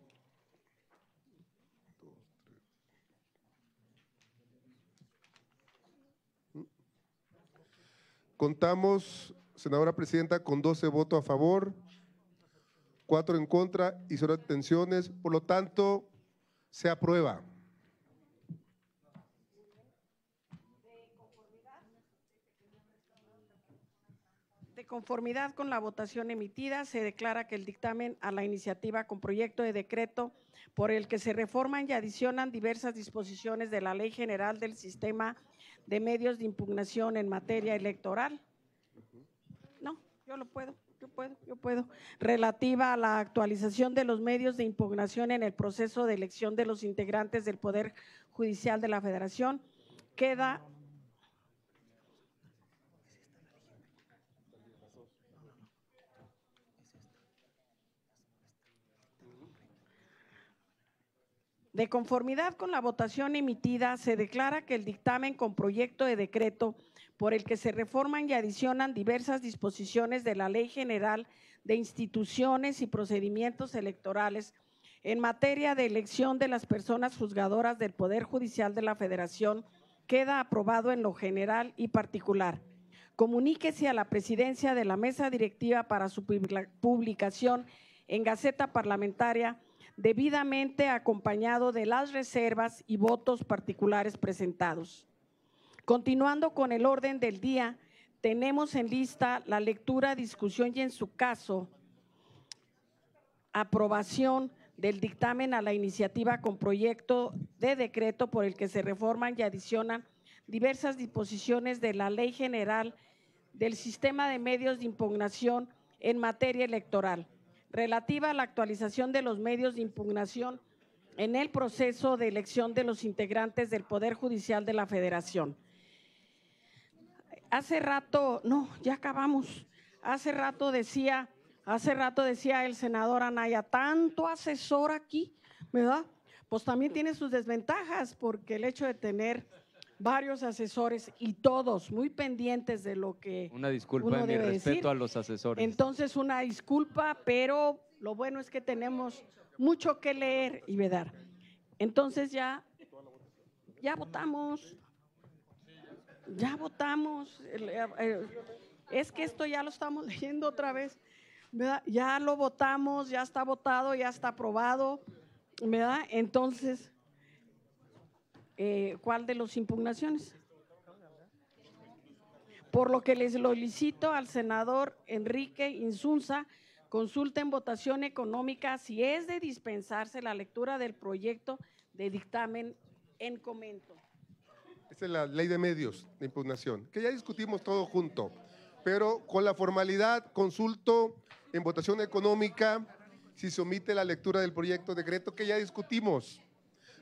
Contamos, senadora presidenta, con 12 votos a favor, 4 en contra y 0 abstenciones. Por lo tanto, se aprueba. De conformidad con la votación emitida, se declara que el dictamen a la iniciativa con proyecto de decreto por el que se reforman y adicionan diversas disposiciones de la Ley General del Sistema de Medios de Impugnación en materia electoral. No, yo lo puedo yo puedo, yo puedo, relativa a la actualización de los medios de impugnación en el proceso de elección de los integrantes del Poder Judicial de la Federación, queda... De conformidad con la votación emitida, se declara que el dictamen con proyecto de decreto por el que se reforman y adicionan diversas disposiciones de la Ley General de Instituciones y Procedimientos Electorales en materia de elección de las personas juzgadoras del Poder Judicial de la Federación queda aprobado en lo general y particular. Comuníquese a la presidencia de la mesa directiva para su publicación en Gaceta Parlamentaria debidamente acompañado de las reservas y votos particulares presentados. Continuando con el orden del día, tenemos en lista la lectura, discusión y en su caso aprobación del dictamen a la iniciativa con proyecto de decreto por el que se reforman y adicionan diversas disposiciones de la Ley General del Sistema de Medios de Impugnación en materia electoral, relativa a la actualización de los medios de impugnación en el proceso de elección de los integrantes del Poder Judicial de la Federación hace rato, no, ya acabamos. Hace rato decía, hace rato decía el senador Anaya, tanto asesor aquí, ¿verdad? Pues también tiene sus desventajas porque el hecho de tener varios asesores y todos muy pendientes de lo que una disculpa en mi respeto a los asesores entonces una disculpa pero lo bueno es que tenemos mucho que leer y vedar entonces ya ya votamos ya votamos. Eh, eh, es que esto ya lo estamos [laughs] leyendo otra vez. ¿verdad? Ya lo votamos, ya está votado, ya está aprobado. ¿Verdad? Entonces, eh, ¿cuál de las impugnaciones? Por lo que les solicito al senador Enrique Insunza, consulten votación económica si es de dispensarse la lectura del proyecto de dictamen en comento la ley de medios de impugnación, que ya discutimos todo junto, pero con la formalidad consulto en votación económica si se omite la lectura del proyecto de decreto que ya discutimos.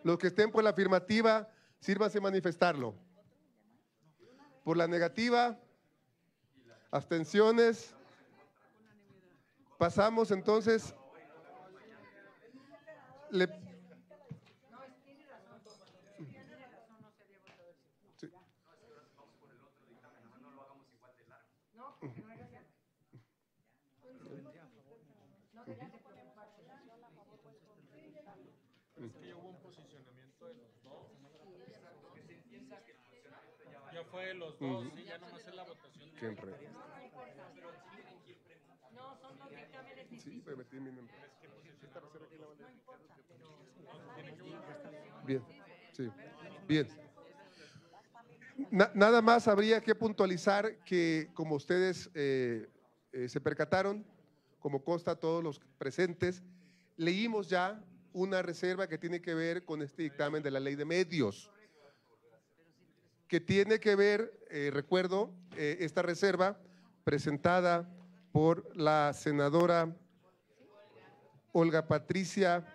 Los que estén por la afirmativa, sírvanse manifestarlo. Por la negativa, abstenciones. Pasamos entonces. los dos, y la votación. No, son dos dictámenes. Sí, me metí Bien, sí. Bien. nada más habría que puntualizar que, como ustedes eh, eh, se percataron, como consta todos los presentes, leímos ya una reserva que tiene que ver con este dictamen de la ley de medios que tiene que ver, eh, recuerdo, eh, esta reserva presentada por la senadora Olga Patricia,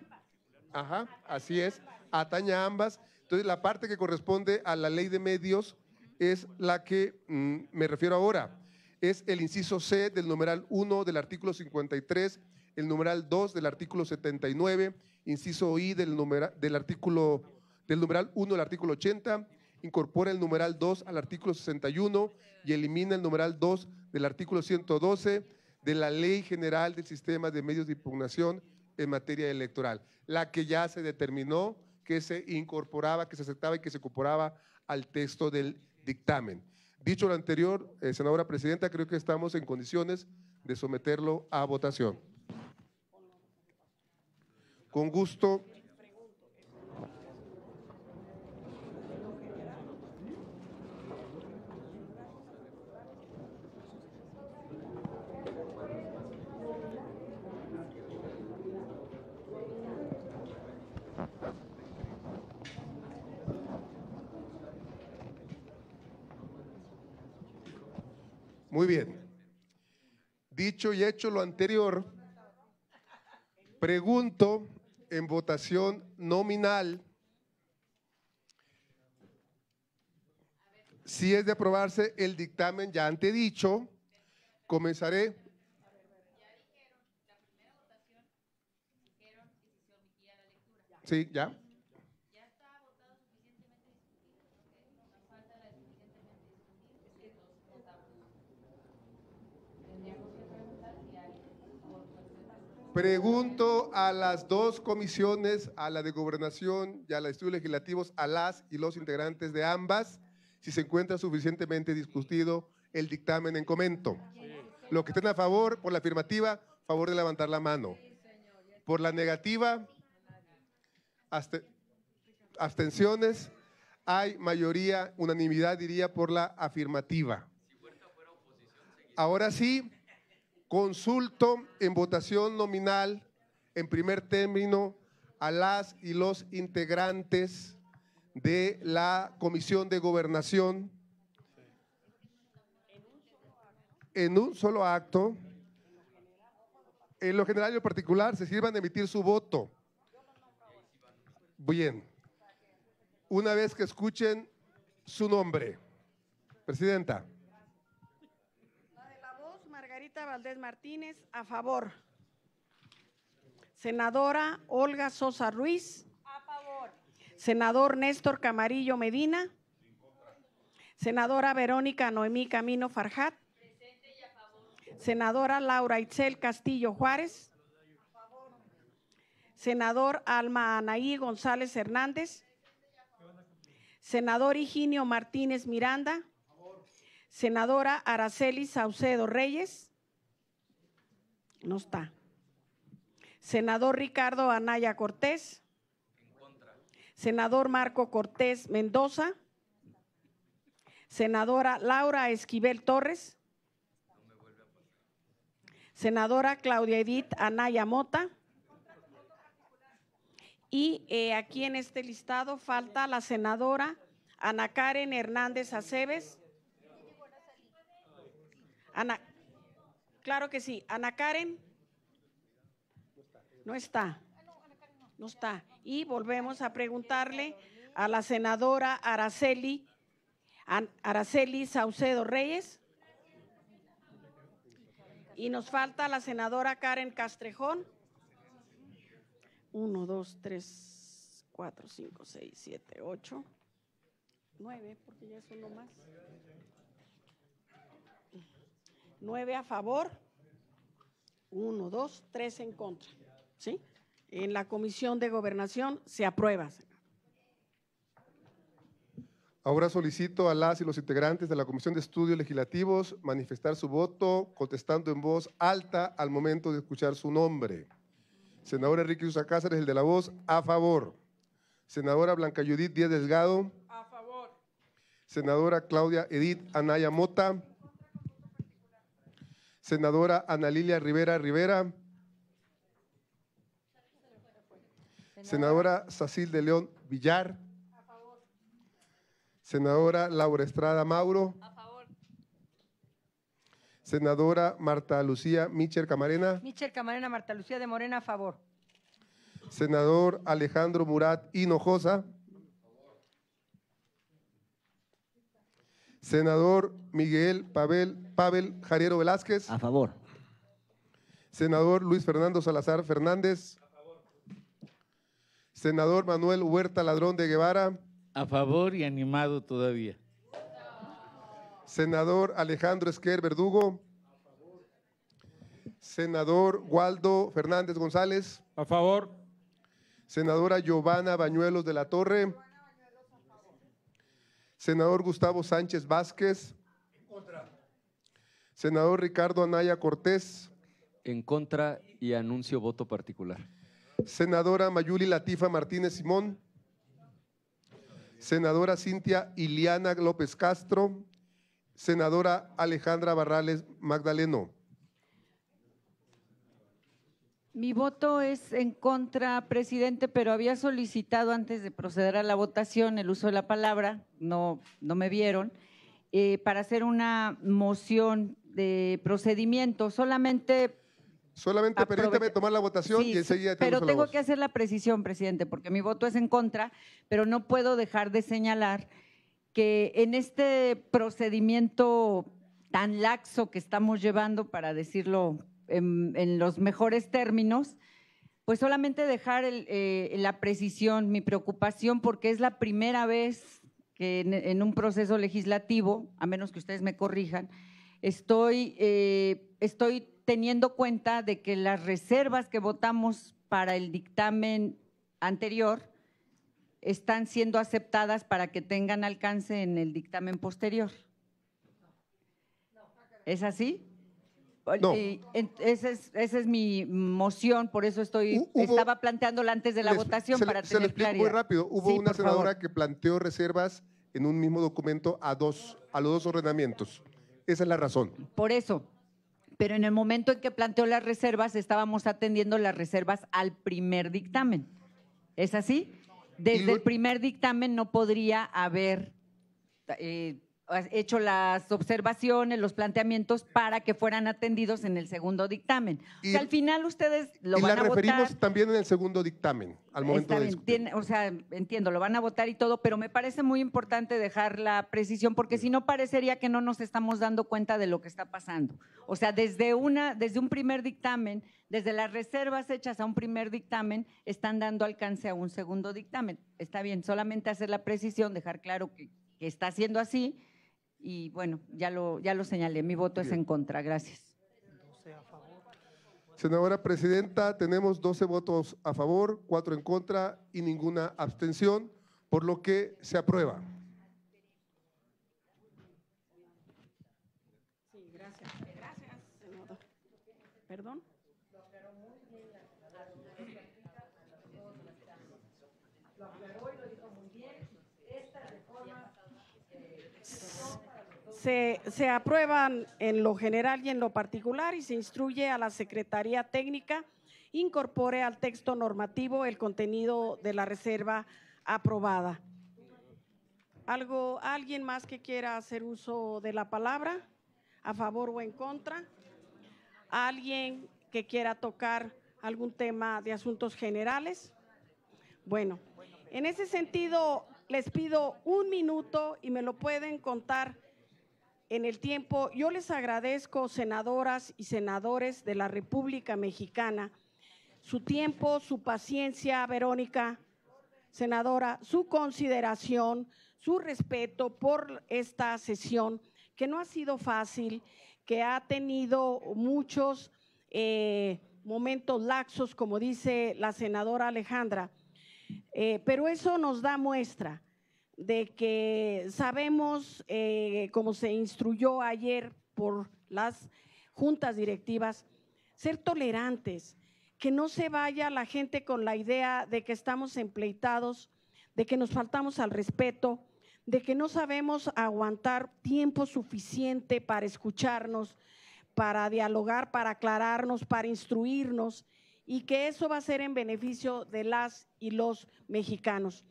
ajá, así es, ataña ambas. Entonces, la parte que corresponde a la ley de medios es la que mm, me refiero ahora. Es el inciso C del numeral 1 del artículo 53, el numeral 2 del artículo 79, inciso I del, del artículo del numeral 1 del artículo 80 incorpora el numeral 2 al artículo 61 y elimina el numeral 2 del artículo 112 de la Ley General del Sistema de Medios de Impugnación en materia electoral, la que ya se determinó que se incorporaba, que se aceptaba y que se incorporaba al texto del dictamen. Dicho lo anterior, eh, senadora presidenta, creo que estamos en condiciones de someterlo a votación. Con gusto Muy bien. Dicho y hecho lo anterior, pregunto en votación nominal si es de aprobarse el dictamen ya antedicho. Comenzaré. Sí, ya. Pregunto a las dos comisiones, a la de gobernación y a la de estudios legislativos, a las y los integrantes de ambas, si se encuentra suficientemente discutido el dictamen en comento. Los que estén a favor, por la afirmativa, favor de levantar la mano. Por la negativa, abstenciones, hay mayoría, unanimidad diría, por la afirmativa. Ahora sí, Consulto en votación nominal, en primer término, a las y los integrantes de la Comisión de Gobernación en un solo acto. En lo general y en lo particular se sirvan de emitir su voto. Bien. Una vez que escuchen su nombre. Presidenta valdez Valdés Martínez, a favor. Senadora Olga Sosa Ruiz, a favor. Senador Néstor Camarillo Medina, Senadora Verónica Noemí Camino Farjat, a favor. Senadora Laura Itzel Castillo Juárez, a favor. Senador Alma Anaí González Hernández, Senador Higinio Martínez Miranda, Senadora Araceli Saucedo Reyes, no está. Senador Ricardo Anaya Cortés. Senador Marco Cortés Mendoza. Senadora Laura Esquivel Torres. Senadora Claudia Edith Anaya Mota. Y eh, aquí en este listado falta la senadora Ana Karen Hernández Aceves. Ana, Claro que sí. Ana Karen. No está. No está. Y volvemos a preguntarle a la senadora Araceli, Araceli Saucedo Reyes. Y nos falta la senadora Karen Castrejón. Uno, dos, tres, cuatro, cinco, seis, siete, ocho, nueve, porque ya son uno más. 9 a favor, 1, 2, 3 en contra. ¿Sí? En la Comisión de Gobernación se aprueba. Ahora solicito a las y los integrantes de la Comisión de Estudios Legislativos manifestar su voto contestando en voz alta al momento de escuchar su nombre. Senadora Enrique Usa Cáceres, el de la voz, a favor. Senadora Blanca Judith Díaz Delgado. A favor. Senadora Claudia Edith Anaya Mota senadora Ana Lilia Rivera Rivera, senadora Sacil de León Villar, a favor. senadora Laura Estrada Mauro, a favor. senadora Marta Lucía Michel Camarena, Michel Camarena Marta Lucía de Morena, a favor, senador Alejandro Murat Hinojosa, Senador Miguel Pavel, Jariero Velázquez. A favor. Senador Luis Fernando Salazar Fernández. A favor. Senador Manuel Huerta Ladrón de Guevara. A favor y animado todavía. Senador Alejandro Esquer Verdugo. A favor. Senador Waldo Fernández González. A favor. Senadora Giovanna Bañuelos de la Torre. Senador Gustavo Sánchez Vázquez. En contra. Senador Ricardo Anaya Cortés. En contra y anuncio voto particular. Senadora Mayuli Latifa Martínez Simón. Senadora Cintia Iliana López Castro. Senadora Alejandra Barrales Magdaleno. Mi voto es en contra, presidente, pero había solicitado antes de proceder a la votación el uso de la palabra, no, no me vieron, eh, para hacer una moción de procedimiento. Solamente. Solamente permítame tomar la votación y enseguida Pero tengo que hacer la precisión, presidente, porque mi voto es en contra, pero no puedo dejar de señalar que en este procedimiento tan laxo que estamos llevando, para decirlo en, los mejores términos, pues solamente dejar eh, la precisión, mi preocupación, porque es la primera vez que en, un proceso legislativo, a menos que ustedes me corrijan, estoy, eh, estoy teniendo cuenta de que las reservas que votamos para el dictamen anterior están siendo aceptadas para que tengan alcance en el dictamen posterior. ¿Es así? No. Eh, esa es, mi moción, por eso estoy estaba planteándola antes de la votación para se tener claridad. muy rápido. Hubo una senadora que planteó reservas en un mismo documento a dos a los dos ordenamientos. Esa es la razón. Por eso. Pero en el momento en que planteó las reservas, estábamos atendiendo las reservas al primer dictamen. ¿Es así? Desde el primer dictamen no podría haber eh, hecho las observaciones, los planteamientos para que fueran atendidos en el segundo dictamen. Y, al final ustedes lo van a votar. Y la referimos también en el segundo dictamen, al momento de tiene, O sea, entiendo, lo van a votar y todo, pero me parece muy importante dejar la precisión porque si no parecería que no nos estamos dando cuenta de lo que está pasando. O sea, desde una desde un primer dictamen, desde las reservas hechas a un primer dictamen, están dando alcance a un segundo dictamen. Está bien, solamente hacer la precisión, dejar claro que, que está haciendo así y bueno, ya lo, ya lo señalé, mi voto es en contra. Gracias. Senadora Presidenta, tenemos 12 votos a favor, 4 en contra y ninguna abstención, por lo que se aprueba. Gracias, Perdón. se, aprueban en lo general y en lo particular y se instruye a la Secretaría Técnica incorpore al texto normativo el contenido de la reserva aprobada. ¿Algo, ¿Alguien más que quiera hacer uso de la palabra? ¿A favor o en contra? ¿Alguien que quiera tocar algún tema de asuntos generales? Bueno, en ese sentido les pido un minuto y me lo pueden contar en el tiempo. Yo les agradezco, senadoras y senadores de la República Mexicana, su tiempo, su paciencia, Verónica, senadora, su consideración, su respeto por esta sesión, que no ha sido fácil, que ha tenido muchos eh, momentos laxos, como dice la senadora Alejandra, eh, pero eso nos da muestra de que sabemos, eh, como se instruyó ayer por las juntas directivas, ser tolerantes, que no se vaya la gente con la idea de que estamos empleitados, de que nos faltamos al respeto, de que no sabemos aguantar tiempo suficiente para escucharnos, para dialogar, para aclararnos, para instruirnos, y que eso va a ser en beneficio de las y los mexicanos.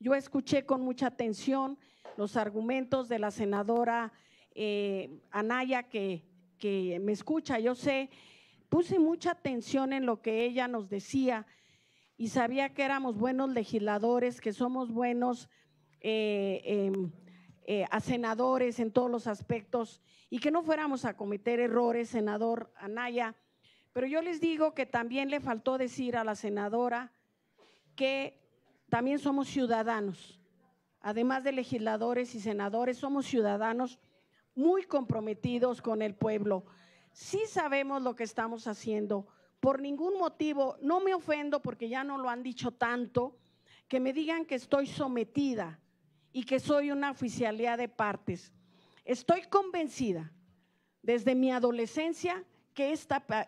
Yo escuché con mucha atención los argumentos de la senadora eh, Anaya que, que me escucha, yo sé, puse mucha atención en lo que ella nos decía y sabía que éramos buenos legisladores, que somos buenos eh, em, eh, senadores en todos los aspectos y que no fuéramos a cometer errores, senador Anaya. Pero yo les digo que también le faltó decir a la senadora que también somos ciudadanos. Además de legisladores y senadores, somos ciudadanos muy comprometidos con el pueblo. Sí sabemos lo que estamos haciendo. Por ningún motivo, no me ofendo porque ya no lo han dicho tanto, que me digan que estoy sometida y que soy una oficialidad de partes. Estoy convencida desde mi adolescencia que,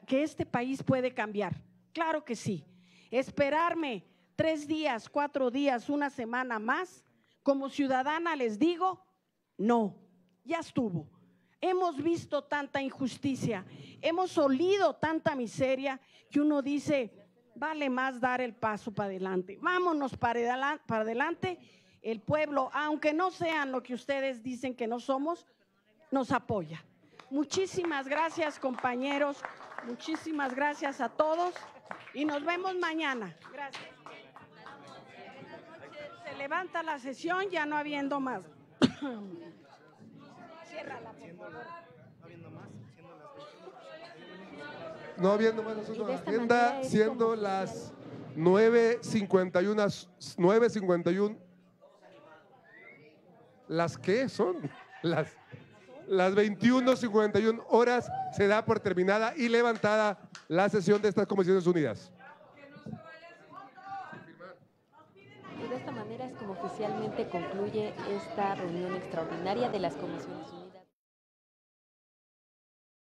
que este país puede cambiar. Claro que sí. Esperarme tres días, cuatro días, una semana más, como ciudadana les digo, no, ya estuvo. Hemos visto tanta injusticia, hemos olido tanta miseria que uno dice, vale más dar el paso para adelante. Vámonos para adelante. El pueblo, aunque no sean lo que ustedes dicen que no somos, nos apoya. Muchísimas gracias compañeros, muchísimas gracias a todos y nos vemos mañana. Gracias levanta la sesión ya no habiendo más. [coughs] No habiendo más asuntos de la agenda, siendo las 9.51, ¿las que son? Las, las 21.51 horas se da por terminada y levantada la sesión de estas Comisiones Unidas. oficialmente concluye esta reunión extraordinaria de las comisiones